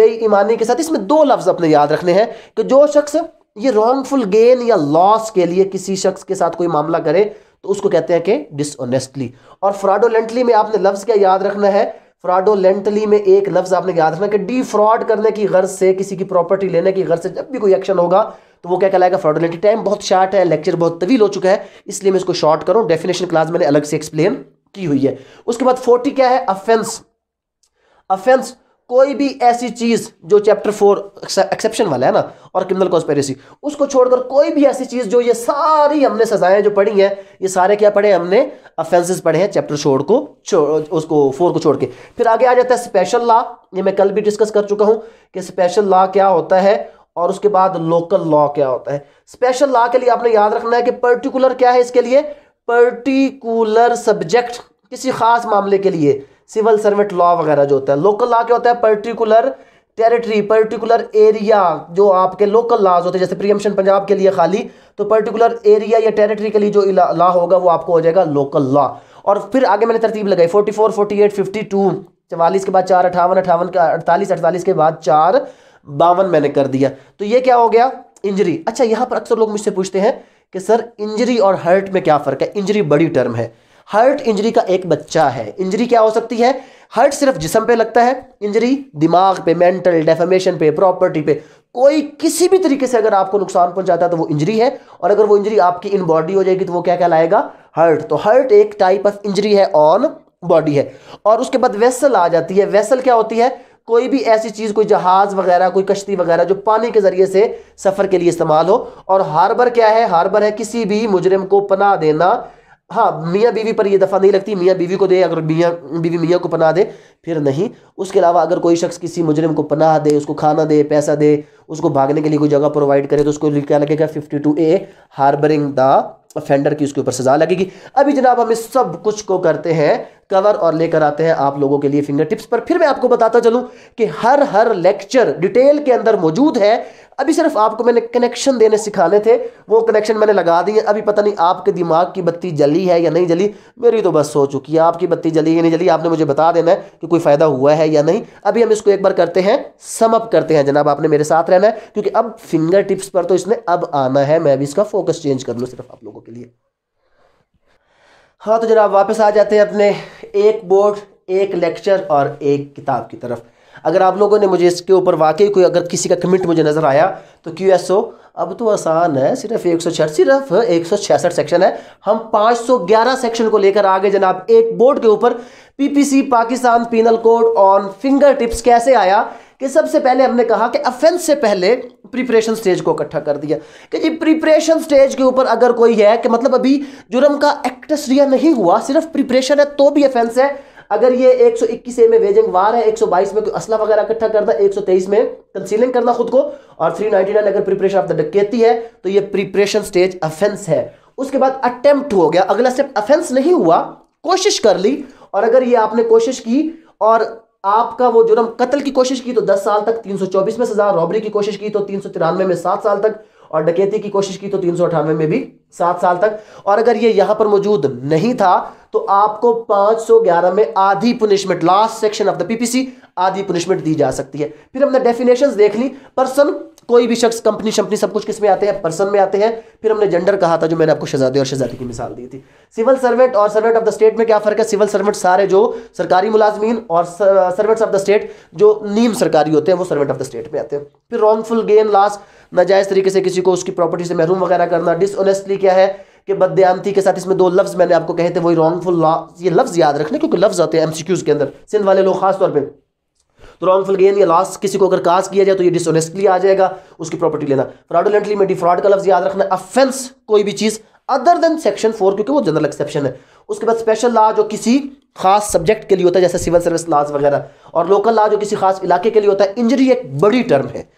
बेईमानी के साथ इसमें दो लफ्ज़ अपने याद रखने हैं कि जो शख्स ये रॉन्गफुल गेन या लॉस के लिए किसी शख्स के साथ कोई मामला करे तो उसको कहते हैं कि डिसऑनेस्टली और फ्रॉडोलेंटली में आपने लफ्ज़ क्या याद रखना है फ्रॉडोलेंटली में एक लफ्ज़ आपने याद रखना कि डी फ्रॉड करने की गर्ज से किसी की प्रॉपर्टी लेने की गर्ज से जब भी कोई एक्शन होगा तो वो क्या कहलाएगा फ्रॉडोलेंटली टाइम बहुत शार्ट है लेक्चर बहुत तवील हो चुका है इसलिए मैं इसको शॉर्ट करूँ डेफिनेशन क्लास मैंने अलग से एक्सप्लेन की हुई है उसके बाद फोर्टी क्या है अफेंस अफेंस कोई भी ऐसी चीज़ जो चैप्टर फोर एक्सेप्शन वाला है ना और क्रिमिनल कॉन्स्पेरेसी उसको छोड़कर कोई भी ऐसी चीज़ जो ये सारी हमने सजाएं जो पढ़ी हैं ये सारे क्या पढ़े हमने अफेंसेस पढ़े हैं चैप्टर फोर को छोड़ उसको फोर को छोड़ के फिर आगे आ जाता है स्पेशल लॉ ये मैं कल भी डिस्कस कर चुका हूं कि स्पेशल लॉ क्या होता है और उसके बाद लोकल लॉ क्या होता है स्पेशल लॉ के लिए आपने याद रखना है कि पर्टिकुलर क्या है इसके लिए पर्टिकुलर सब्जेक्ट किसी खास मामले के लिए सिविल सर्वेंट लॉ वगैरह जो होता है लोकल लॉ क्या होता है पर्टिकुलर टेरिटरी पर्टिकुलर एरिया जो आपके लोकल लॉज होते हैं जैसे प्रियमशन पंजाब के लिए खाली तो पर्टिकुलर एरिया या टेरिटरी के लिए जो लॉ होगा वो आपको हो जाएगा लोकल लॉ और फिर आगे मैंने तरतीब लगाई forty four forty eight fifty two चवालीस के बाद चार अठावन अठावन का अड़तालीस अड़तालीस के बाद चार बावन मैंने कर दिया तो ये क्या हो गया इंजरी अच्छा यहाँ पर अक्सर लोग मुझसे पूछते हैं कि सर इंजरी और हर्ट में क्या फ़र्क है इंजरी बड़ी टर्म है हर्ट इंजरी का एक बच्चा है इंजरी क्या हो सकती है हर्ट सिर्फ जिसम पे लगता है इंजरी दिमाग पे मेंटल डेफेमेशन पे प्रॉपर्टी पे कोई किसी भी तरीके से अगर आपको नुकसान पहुंचाता है तो वो इंजरी है और अगर वो इंजरी आपकी इन बॉडी हो जाएगी तो वो क्या कहलाएगा हर्ट तो हर्ट एक टाइप ऑफ इंजरी है ऑन बॉडी है और उसके बाद वेसल आ जाती है वेसल क्या होती है कोई भी ऐसी चीज़ कोई जहाज़ वगैरह कोई कश्ती वगैरह जो पानी के ज़रिए से सफ़र के लिए इस्तेमाल हो और हार्बर क्या है हार्बर है किसी भी मुजरिम को पना देना हाँ मियाँ बीवी पर ये दफ़ा नहीं लगती मियाँ बीवी को दे अगर मियाँ बीवी मियाँ को पनाह दे फिर नहीं उसके अलावा अगर कोई शख्स किसी मुजरिम को पनाह दे उसको खाना दे पैसा दे उसको भागने के लिए कोई जगह प्रोवाइड करे तो उसको क्या लगेगा fifty two A harbouring the offender की उसके ऊपर सजा लगेगी अभी जनाब हम इस सब कुछ को करते हैं कवर और लेकर आते हैं आप लोगों के लिए फिंगर टिप्स पर फिर मैं आपको बताता चलूं कि हर हर लेक्चर डिटेल के अंदर मौजूद है अभी सिर्फ आपको मैंने कनेक्शन देने सिखाने थे वो कनेक्शन मैंने लगा दिए अभी पता नहीं आपके दिमाग की बत्ती जली है या नहीं जली मेरी तो बस हो चुकी है आपकी बत्ती जली या नहीं जली आपने मुझे बता देना है कि कोई फ़ायदा हुआ है या नहीं अभी हम इसको एक बार करते हैं समअप करते हैं जनाब आपने मेरे साथ रहना है क्योंकि अब फिंगर टिप्स पर तो इसने अब आना है मैं भी इसका फोकस चेंज कर लूँ सिर्फ आप लोगों के लिए हाँ तो जनाब वापस आ जाते हैं अपने एक बोर्ड एक लेक्चर और एक किताब की तरफ अगर आप लोगों ने मुझे इसके ऊपर वाकई कोई अगर किसी का कमेंट मुझे नज़र आया तो क्यू एस ओ अब तो आसान है सिर्फ एक सौ छठ सिर्फ एक सौ छियासठ सेक्शन है हम पाँच सौ ग्यारह सेक्शन को लेकर आगे जनाब एक बोर्ड के ऊपर PPC Pakistan penal code on finger tips कैसे आया कि सबसे पहले हमने कहा कि अफेंस से पहले प्रिपरेशन स्टेज को इकट्ठा कर दिया कि जी प्रिपरेशन स्टेज के ऊपर अगर कोई है कि मतलब अभी जुर्म का एक्टस रिया नहीं हुआ सिर्फ प्रिपरेशन है तो भी अफेंस है अगर ये 121 सौ इक्कीस में वेजिंग वार है 122 में कोई असला वगैरह इकट्ठा करना 123 में कंसीलिंग करना खुद को और 399 अगर प्रिपरेशन ऑफ द डकैती है तो ये प्रिपरेशन स्टेज अफेंस है उसके बाद अटेम्प्ट हो गया अगला स्टेप अफेंस नहीं हुआ कोशिश कर ली और अगर ये आपने कोशिश की और आपका वो जुर्म कत्ल की कोशिश की तो दस साल तक तीन सौ चौबीस में सजा रॉबरी की कोशिश की तो तीन सौ तिरानवे में सात साल तक और डकैती की कोशिश की तो तीन सौ अठानवे में भी सात साल तक और अगर ये यहां पर मौजूद नहीं था तो आपको 511 में आधी punishment last section of the PPC आधी पुनिशमेंट दी जा सकती है फिर हमने डेफिनेशंस देख ली पर्सन कोई भी शख्स कंपनी शंपनी सब कुछ किस में आते हैं पर्सन में आते हैं फिर हमने जेंडर कहा था जो मैंने आपको शहजादे और शहजादी की मिसाल दी थी सिविल सर्वेंट और सर्वेंट ऑफ द स्टेट में क्या फर्क है सिविल सर्वेंट सारे जो सरकारी मुलाजमीन और सर्वेंट्स ऑफ द स्टेट जो नीम सरकारी होते हैं वो सर्वेंट ऑफ द स्टेट में आते हैं फिर रॉन्गफुल गेन लॉस नाजायज़ तरीके से किसी को उसकी प्रॉपर्टी से महरूम वगैरह करना डिसऑनेस्टली क्या है कि बदयामती के साथ इसमें दो लफ्ज़ मैंने आपको कहे थे वही रॉन्गफुल लॉ ये लफ्ज़ याद रखने क्योंकि लफ्ज़ आते हैं एमसीक्यूज़ के अंदर सिंध वाले लोग खासतौर पर तो रॉन्गफुल गेन या लॉस किसी को अगर काज किया जाए तो ये डिसऑनेस्टली आ जाएगा उसकी प्रॉपर्टी लेना फ्रॉडुलेंटली में डिफ्रॉड का लफ्ज याद रखना अफेंस कोई भी चीज़ अदर देन सेक्शन फोर क्योंकि वो जनरल एक्सेप्शन है उसके बाद स्पेशल लॉ जो किसी खास सब्जेक्ट के लिए होता है जैसे सिविल सर्विस लॉज वगैरह और लोकल लॉ जो किसी खास इलाके के लिए होता है इंजरी एक बड़ी टर्म है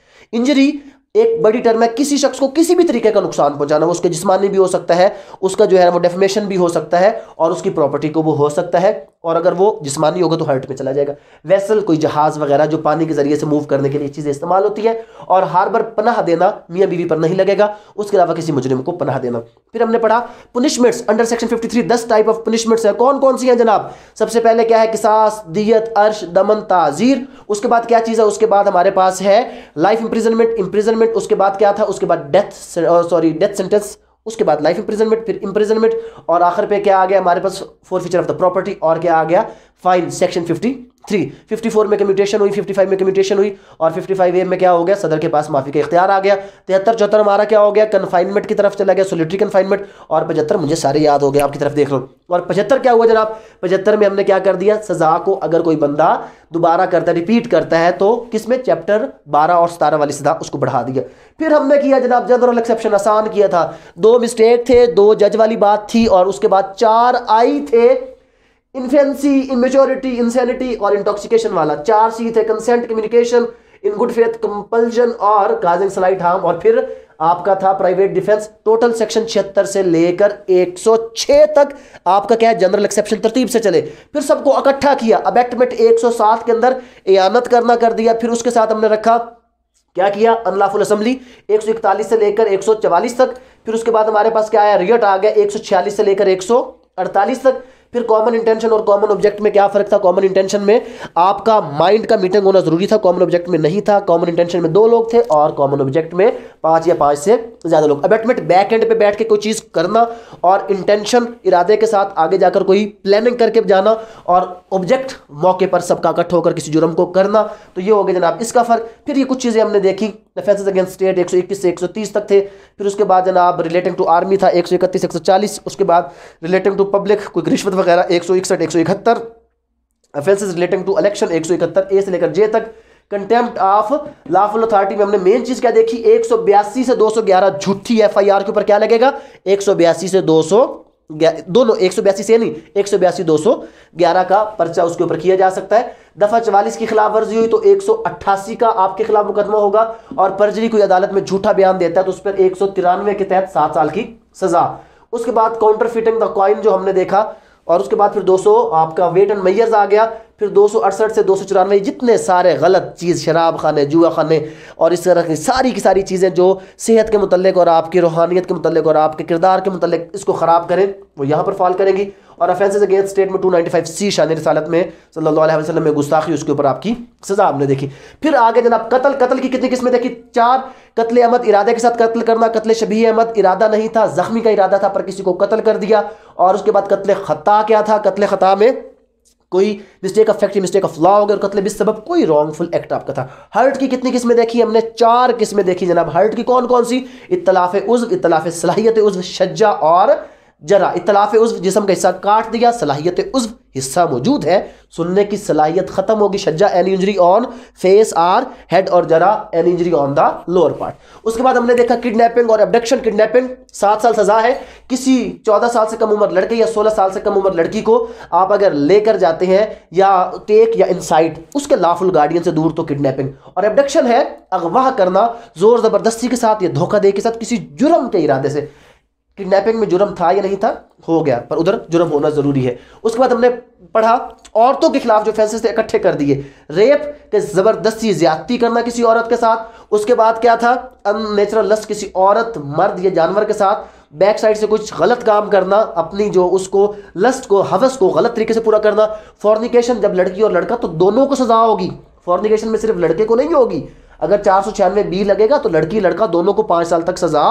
इंजरी एक बड़ी टर्म है किसी शख्स को किसी भी तरीके का नुकसान पहुंचाना वो उसके जिसमानी भी हो सकता है उसका जो है वो डेफिमेशन भी हो सकता है और उसकी प्रॉपर्टी को वो हो सकता है और अगर वो जिसमानी होगा तो हर्ट में चला जाएगा वैसल कोई जहाज वगैरह जो पानी के जरिए से मूव करने के लिए चीज़ें इस्तेमाल होती है और हार्बर पनाह देना मियाँ बीवी पर नहीं लगेगा उसके अलावा किसी मुजरिम को पनाह देना फिर हमने पढ़ा punishments under section fifty three दस टाइप ऑफ पुनिशमेंट्स है कौन कौन सी है जनाब सबसे पहले क्या है किसास दियत अर्श दमन ताजीर उसके बाद क्या चीज़ है उसके बाद हमारे पास है लाइफ इंप्रिजनमेंट इंप्रिजनमेंट उसके बाद क्या था उसके बाद डेथ सॉरी डेथ सेंटेंस उसके बाद लाइफ इंप्रिजनमेंट फिर इंप्रिजनमेंट और आखिर पे क्या आ गया हमारे पास four feature of the property और क्या आ गया fine section fifty three fifty four में कम्यूटेशन हुई फिफ्टी फाइव में कम्यूटेशन हुई और फिफ्टी फाइव ए में क्या हो गया सदर के पास माफी का इख्तियार आ गया तिहत्तर चौहत्तर हमारा क्या हो गया कन्फाइनमेंट की तरफ चला गया सोलिट्री कन्फाइनमेंट और पचहत्तर मुझे सारे याद हो गए आपकी तरफ देख लो और पचहत्तर क्या हुआ जनाब पचहत्तर में हमने क्या कर दिया सजा को अगर कोई बंदा दोबारा करता रिपीट करता है तो किस में चैप्टर बारह और सतारह वाली सजा उसको बढ़ा दिया फिर हमने किया जनाब जनरल एक्सेप्शन आसान किया था दो मिस्टेक थे दो जज वाली बात थी और उसके बाद चार आई थे इन्फेंसी इमेजोरिटी इंसेनिटी और इंटॉक्सिकेशन वाला चार सी थे consent communication in good faith compulsion और काजिंग स्लाइट हार्म और फिर आपका था प्राइवेट डिफेंस टोटल सेक्शन छिहत्तर से लेकर 106 तक आपका क्या है जनरल एक्सेप्शन तरतीब से चले फिर सबको इकट्ठा किया अब एक्ट में 107 के अंदर एयानत करना कर दिया फिर उसके साथ हमने रखा क्या किया अनलाफुल असेंबली 141 से लेकर 144 तक फिर उसके बाद हमारे पास क्या आया रियट आ गया 146 से लेकर 148 तक फिर कॉमन इंटेंशन और कॉमन ऑब्जेक्ट में क्या फर्क था कॉमन इंटेंशन में आपका माइंड का मीटिंग होना जरूरी था कॉमन ऑब्जेक्ट में नहीं था कॉमन इंटेंशन में दो लोग थे और कॉमन ऑब्जेक्ट में पांच या पांच से ज्यादा लोग अबेटमेंट बैक एंड पे बैठ के कोई चीज करना और इंटेंशन इरादे के साथ आगे जाकर कोई प्लानिंग करके जाना और ऑब्जेक्ट मौके पर सबका इकट्ठ होकर किसी जुर्म को करना तो ये हो गया जनाब इसका फर्क फिर ये कुछ चीजें हमने देखी डिफेंस अगेंस्ट स्टेट एक से एक तक थे फिर उसके बाद जनाब रिलेटिंग टू आर्मी था एक सौ उसके बाद रिलेटिंग टू पब्लिक कोई रिश्वत वगैरह एक सौ इकसठ रिलेटिंग टू इलेक्शन एक सौ इकहत्तर ए से लेकर जे तक कंटेम्प्ट ऑफ लाफुल अथॉरिटी में हमने मेन चीज क्या देखी एक सौ बयासी से दो सौ ग्यारह झूठी एफ आई आर के ऊपर क्या लगेगा एक सौ बयासी से दो सौ दोनों एक सौ बयासी से नहीं एक सौ बयासी दो सौ ग्यारह का पर्चा उसके ऊपर किया जा सकता है दफा चवालीस की खिलाफ वर्जी हुई तो एक सौ अट्ठासी का आपके खिलाफ मुकदमा होगा और पर्जरी कोई अदालत में झूठा बयान देता है तो उस पर एक सौ तिरानवे के तहत सात साल की सजा उसके बाद काउंटर फिटिंग द कॉइन जो हमने देखा और उसके बाद फिर 200 आपका वेट एंड मैयर्स आ गया फिर दो से दो जितने सारे गलत चीज़ शराब खाने जुआ खाने और इस तरह की सारी की सारी चीज़ें जो सेहत के मतलब और आपकी रूहानियत के मतलब और आपके किरदार के मतलब इसको ख़राब करें वो यहाँ पर फॉल करेंगी और अफेंसेज अगेंस्ट स्टेट में टू सी शान रसालत में सल्ला वसलम में गुस्ताखी उसके ऊपर आपकी सजा आपने देखी फिर आगे जनाब कत्ल कत्ल की कितनी किस्में देखी चार कत्ल अहमद इरादे के साथ कत्ल करना कत्ल शबी अहमद इरादा नहीं था जख्मी का इरादा था पर किसी को कत्ल कर दिया और उसके बाद कत्ल खता क्या था कत्ल खता में कोई mistake of fact mistake of law हो गया और कत्ल सबब कोई रॉन्गफुल एक्ट आपका था हर्ट की कितनी किस्में देखी हमने चार किस्में देखी जनाब हर्ट की कौन कौन सी इतलाफ उज्व इतलाफ सलाहियत उज्व शज्जा और जरा इतलाफ उज्व जिसम का हिस्सा काट दिया सलाहियत उज्व हिस्सा मौजूद है सुनने की सलाहियत खत्म होगी शज्जा an injury on face or head और जरा an injury on the lower part उसके बाद हमने देखा किडनैपिंग और एबडक्शन किडनैपिंग सात साल सजा है किसी चौदह साल से कम उम्र लड़के या सोलह साल से कम उम्र लड़की को आप अगर लेकर जाते हैं या टेक या इनसाइट उसके लाफुल गार्डियन से दूर तो किडनैपिंग और एबडक्शन है अगवाह करना जोर जबरदस्ती के साथ या धोखा दे के साथ किसी जुर्म के इरादे से किडनैपिंग में जुर्म था या नहीं था हो गया पर उधर जुर्म होना ज़रूरी है उसके बाद हमने पढ़ा औरतों के खिलाफ जो फैसले थे इकट्ठे कर दिए रेप के ज़बरदस्ती ज्यादती करना किसी औरत के साथ उसके बाद क्या था अननेचुरल लस्ट किसी औरत मर्द या जानवर के साथ बैक साइड से कुछ गलत काम करना अपनी जो उसको लस्ट को हवस को गलत तरीके से पूरा करना फॉर्निकेशन जब लड़की और लड़का तो दोनों को सजा होगी फॉर्निकेशन में सिर्फ लड़के को नहीं होगी अगर चार सौ छियानवे बी लगेगा तो लड़की लड़का दोनों को पाँच साल तक सजा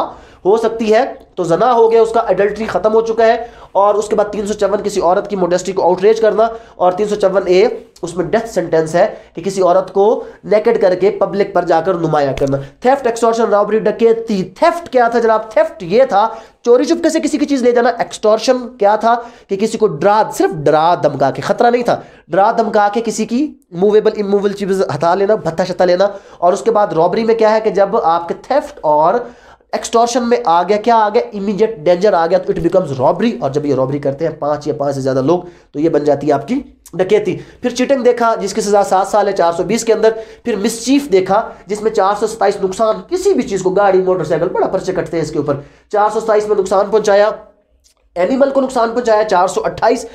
हो सकती है तो जना हो गया उसका एडल्ट्री खत्म हो चुका है और उसके बाद तीन किसी औरत की मोडेस्टी को आउटरेज करना और तीन ए उसमें डेथ सेंटेंस है कि किसी औरत को नेकेड करके पब्लिक पर जाकर नुमाया करना थेफ्ट एक्सटॉर्शन रॉबरी डकैती थेफ्ट क्या था जनाब थेफ्ट ये था चोरी चुपके से किसी की चीज ले जाना एक्सटॉर्शन क्या था कि किसी को डरा सिर्फ डरा धमका के खतरा नहीं था डरा धमका के किसी की मूवेबल इमूवेबल चीज हटा लेना भत्ता छत्ता लेना और उसके बाद रॉबरी में क्या है कि जब आपके थेफ्ट और एक्सटॉर्शन में आ गया क्या आ गया इमीडिएट डेंजर आ गया तो इट बिकम्स रॉबरी और जब ये रॉबरी करते हैं पांच या पांच से ज्यादा लोग तो ये बन जाती है आपकी डकैती फिर चिटिंग देखा जिसकी सजा सात साल है चार सौ बीस के अंदर फिर मिसचीफ देखा जिसमें चार सौ सताइस नुकसान किसी भी चीज को गाड़ी मोटरसाइकिल बड़ा पर्चे कटते हैं इसके ऊपर चार सौ सताइस में नुकसान पहुंचाया एनिमल को नुकसान पहुंचाया चार सौ अट्ठाईस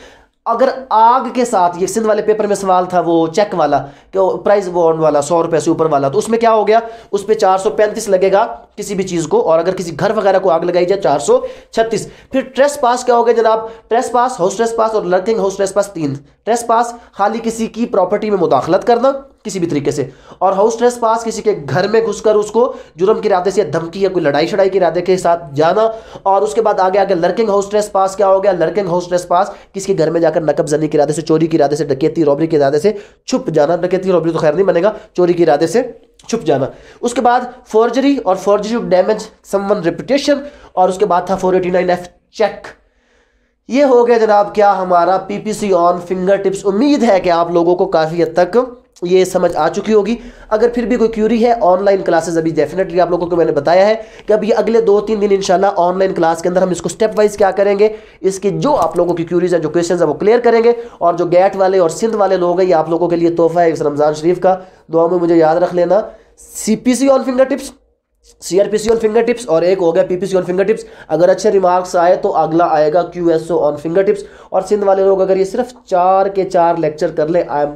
अगर आग के साथ ये सिंध वाले पेपर में सवाल था वो चेक वाला प्राइस बॉन्ड वाला सौ रुपए से ऊपर वाला तो उसमें क्या हो गया उस पर चार सौ पैंतीस लगेगा किसी भी चीज़ को और अगर किसी घर वगैरह को आग लगाई जाए चार सौ छत्तीस फिर ट्रेस पास क्या हो गया जनाब trespass house trespass और लर्किंग हाउस ट्रेस पास तीन ट्रेस पास खाली किसी की प्रॉपर्टी में मुदाखलत करना किसी भी तरीके से और हाउस ट्रेस पास किसी के घर में घुसकर उसको जुर्म के इरादे से या धमकी या कोई लड़ाई शड़ाई के इरादे के साथ जाना और उसके बाद आगे आगे लर्किंग हाउस ट्रेस पास क्या हो गया लर्किंग हाउस ट्रेस पास किसी के घर में जाकर नकब जनी के इरादे से चोरी के इरादे से डकैती रॉबरी के इरादे से छुप जाना डकैती रॉबरी तो खैर नहीं बनेगा चोरी के इरादे से छुप जाना उसके बाद फॉर्जरी और फॉर्जरी डैमेज समन रिपुटेशन और उसके बाद था four eighty nine F cheque ये हो गया जनाब क्या हमारा पीपीसी ऑन फिंगर टिप्स उम्मीद है कि आप लोगों को काफ़ी हद तक ये समझ आ चुकी होगी अगर फिर भी कोई क्यूरी है ऑनलाइन क्लासेस अभी डेफिनेटली आप लोगों को मैंने बताया है कि अभी अगले दो तीन दिन इंशाल्लाह ऑनलाइन क्लास के अंदर हम इसको स्टेप वाइज क्या करेंगे इसके जो आप लोगों की क्यूरीज हैं जो क्वेश्चन है वो क्लियर करेंगे और जो गैट वाले और सिंध वाले लोग हैं ये आप लोगों के लिए तोहफा है इस रमज़ान शरीफ का दुआ में मुझे याद रख लेना C on finger tips C R P C on finger tips और एक हो गया P P C on finger tips अगर अच्छे रिमार्क्स आए तो अगला आएगा Q S O on finger tips और सिंध वाले लोग अगर ये सिर्फ चार के चार लेक्चर कर लें आई एम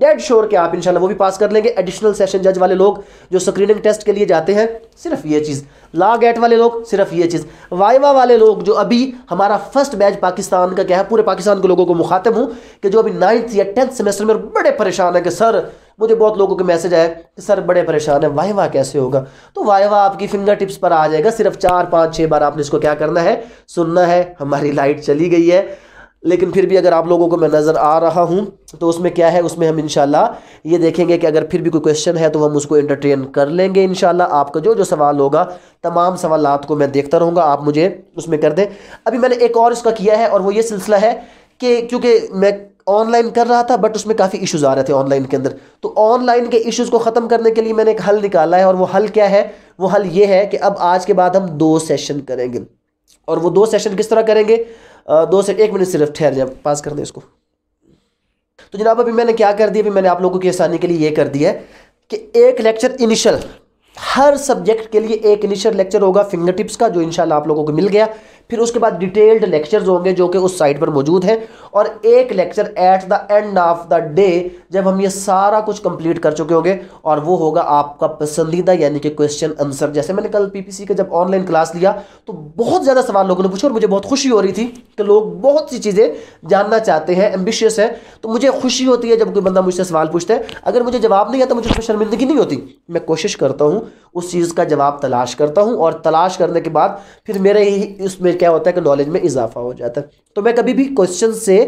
डेड श्योर के आप इंशाल्लाह वो भी पास कर लेंगे एडिशनल सेशन जज वाले लोग जो स्क्रीनिंग टेस्ट के लिए जाते हैं सिर्फ ये चीज़ ला गेट वाले लोग सिर्फ ये चीज़ वाइवा वाले लोग जो अभी हमारा फर्स्ट बैच पाकिस्तान का क्या है पूरे पाकिस्तान के लोगों को मुखातिब हूँ कि जो अभी नाइन्थ या टेंथ सेमेस्टर में बड़े परेशान है कि सर मुझे बहुत लोगों के मैसेज आया कि सर बड़े परेशान है वाहवा कैसे होगा तो वाहवा आपकी फिंगर टिप्स पर आ जाएगा सिर्फ चार पाँच छः बार आपने इसको क्या करना है सुनना है हमारी लाइट चली गई है लेकिन फिर भी अगर आप लोगों को मैं नज़र आ रहा हूँ तो उसमें क्या है उसमें हम इनशाला ये देखेंगे कि अगर फिर भी कोई क्वेश्चन है तो हम उसको एंटरटेन कर लेंगे इनशाला आपका जो जो सवाल होगा तमाम सवाल को मैं देखता रहूँगा आप मुझे उसमें कर दें अभी मैंने एक और इसका किया है और वो ये सिलसिला है कि क्योंकि मैं ऑनलाइन कर रहा था बट उसमें काफ़ी इश्यूज आ रहे थे ऑनलाइन के अंदर तो ऑनलाइन के इश्यूज़ को ख़त्म करने के लिए मैंने एक हल निकाला है और वो हल क्या है वो हल ये है कि अब आज के बाद हम दो सेशन करेंगे और वो दो सेशन किस तरह करेंगे दो से एक मिनट सिर्फ ठहर जाए पास कर दें इसको तो जनाब अभी मैंने क्या कर दिया अभी मैंने आप लोगों की आसानी के लिए ये कर दिया है कि एक लेक्चर इनिशियल हर सब्जेक्ट के लिए एक इनिशियल लेक्चर होगा फिंगर टिप्स का जो इंशाल्लाह आप लोगों को मिल गया फिर उसके बाद डिटेल्ड लेक्चर्स होंगे जो कि उस साइट पर मौजूद हैं और एक lecture at the end of the day जब हम ये सारा कुछ कंप्लीट कर चुके होंगे और वो होगा आपका पसंदीदा यानी कि क्वेश्चन आंसर जैसे मैंने कल पीपीसी का जब ऑनलाइन क्लास लिया तो बहुत ज़्यादा सवाल लोगों ने पूछा और मुझे बहुत खुशी हो रही थी कि लोग बहुत सी चीज़ें जानना चाहते हैं एम्बिशियस है तो मुझे खुशी होती है जब कोई बंदा मुझसे सवाल पूछता है अगर मुझे जवाब नहीं आता मुझे शर्मिंदगी नहीं होती मैं कोशिश करता हूँ उस चीज़ का जवाब तलाश करता हूँ और तलाश करने के बाद फिर मेरे ही उसमें क्या होता है कि नॉलेज में इजाफा हो जाता है तो मैं कभी भी क्वेश्चन से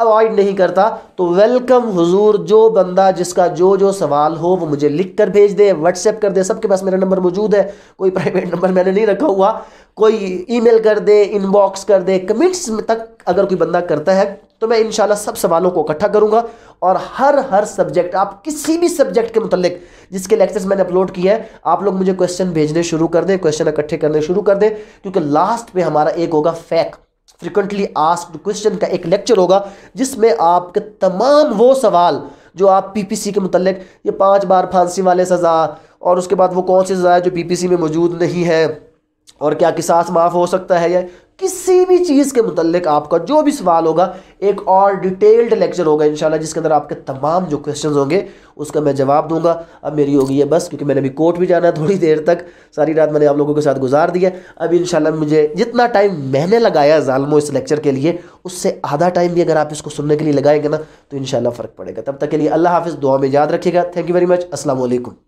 अवॉइड नहीं करता तो वेलकम हुजूर जो बंदा जिसका जो जो सवाल हो वो मुझे लिख कर भेज दे व्हाट्सएप कर दे सबके पास मेरा नंबर मौजूद है कोई प्राइवेट नंबर मैंने नहीं रखा हुआ कोई ईमेल कर दे इनबॉक्स कर दे कमेंट्स तक अगर कोई बंदा करता है तो मैं इन सब सवालों को इकट्ठा करूंगा और हर हर सब्जेक्ट आप किसी भी सब्जेक्ट के मतलब जिसके लेक्चर्स मैंने अपलोड किए हैं आप लोग मुझे क्वेश्चन भेजने शुरू कर दें क्वेश्चन इकट्ठे करने शुरू कर दें क्योंकि लास्ट में हमारा एक होगा फैक फ्रिक्वेंटली आस्क्ड क्वेश्चन का एक लेक्चर होगा जिसमें आपके तमाम वो सवाल जो आप पीपीसी के मतलब ये पांच बार फांसी वाले सज़ा और उसके बाद वो कौन सी सज़ा है जो पीपीसी में मौजूद नहीं है और क्या किसास माफ़ हो सकता है या किसी भी चीज़ के मुतलक आपका जो भी सवाल होगा एक और डिटेल्ड लेक्चर होगा इंशाल्लाह जिसके अंदर आपके तमाम जो क्वेश्चंस होंगे उसका मैं जवाब दूंगा अब मेरी होगी है बस क्योंकि मैंने अभी कोर्ट भी जाना है थोड़ी देर तक सारी रात मैंने आप लोगों के साथ गुजार दिया अब इन मुझे जितना टाइम मैंने लगाया ालमो इस लेक्चर के लिए उससे आधा टाइम भी अगर आप इसको सुनने के लिए लगाएंगे ना तो इन फ़र्क पड़ेगा तब तक के लिए अल्लाह हाफिज़ दुआ में याद रखिएगा थैंक यू वेरी मच असल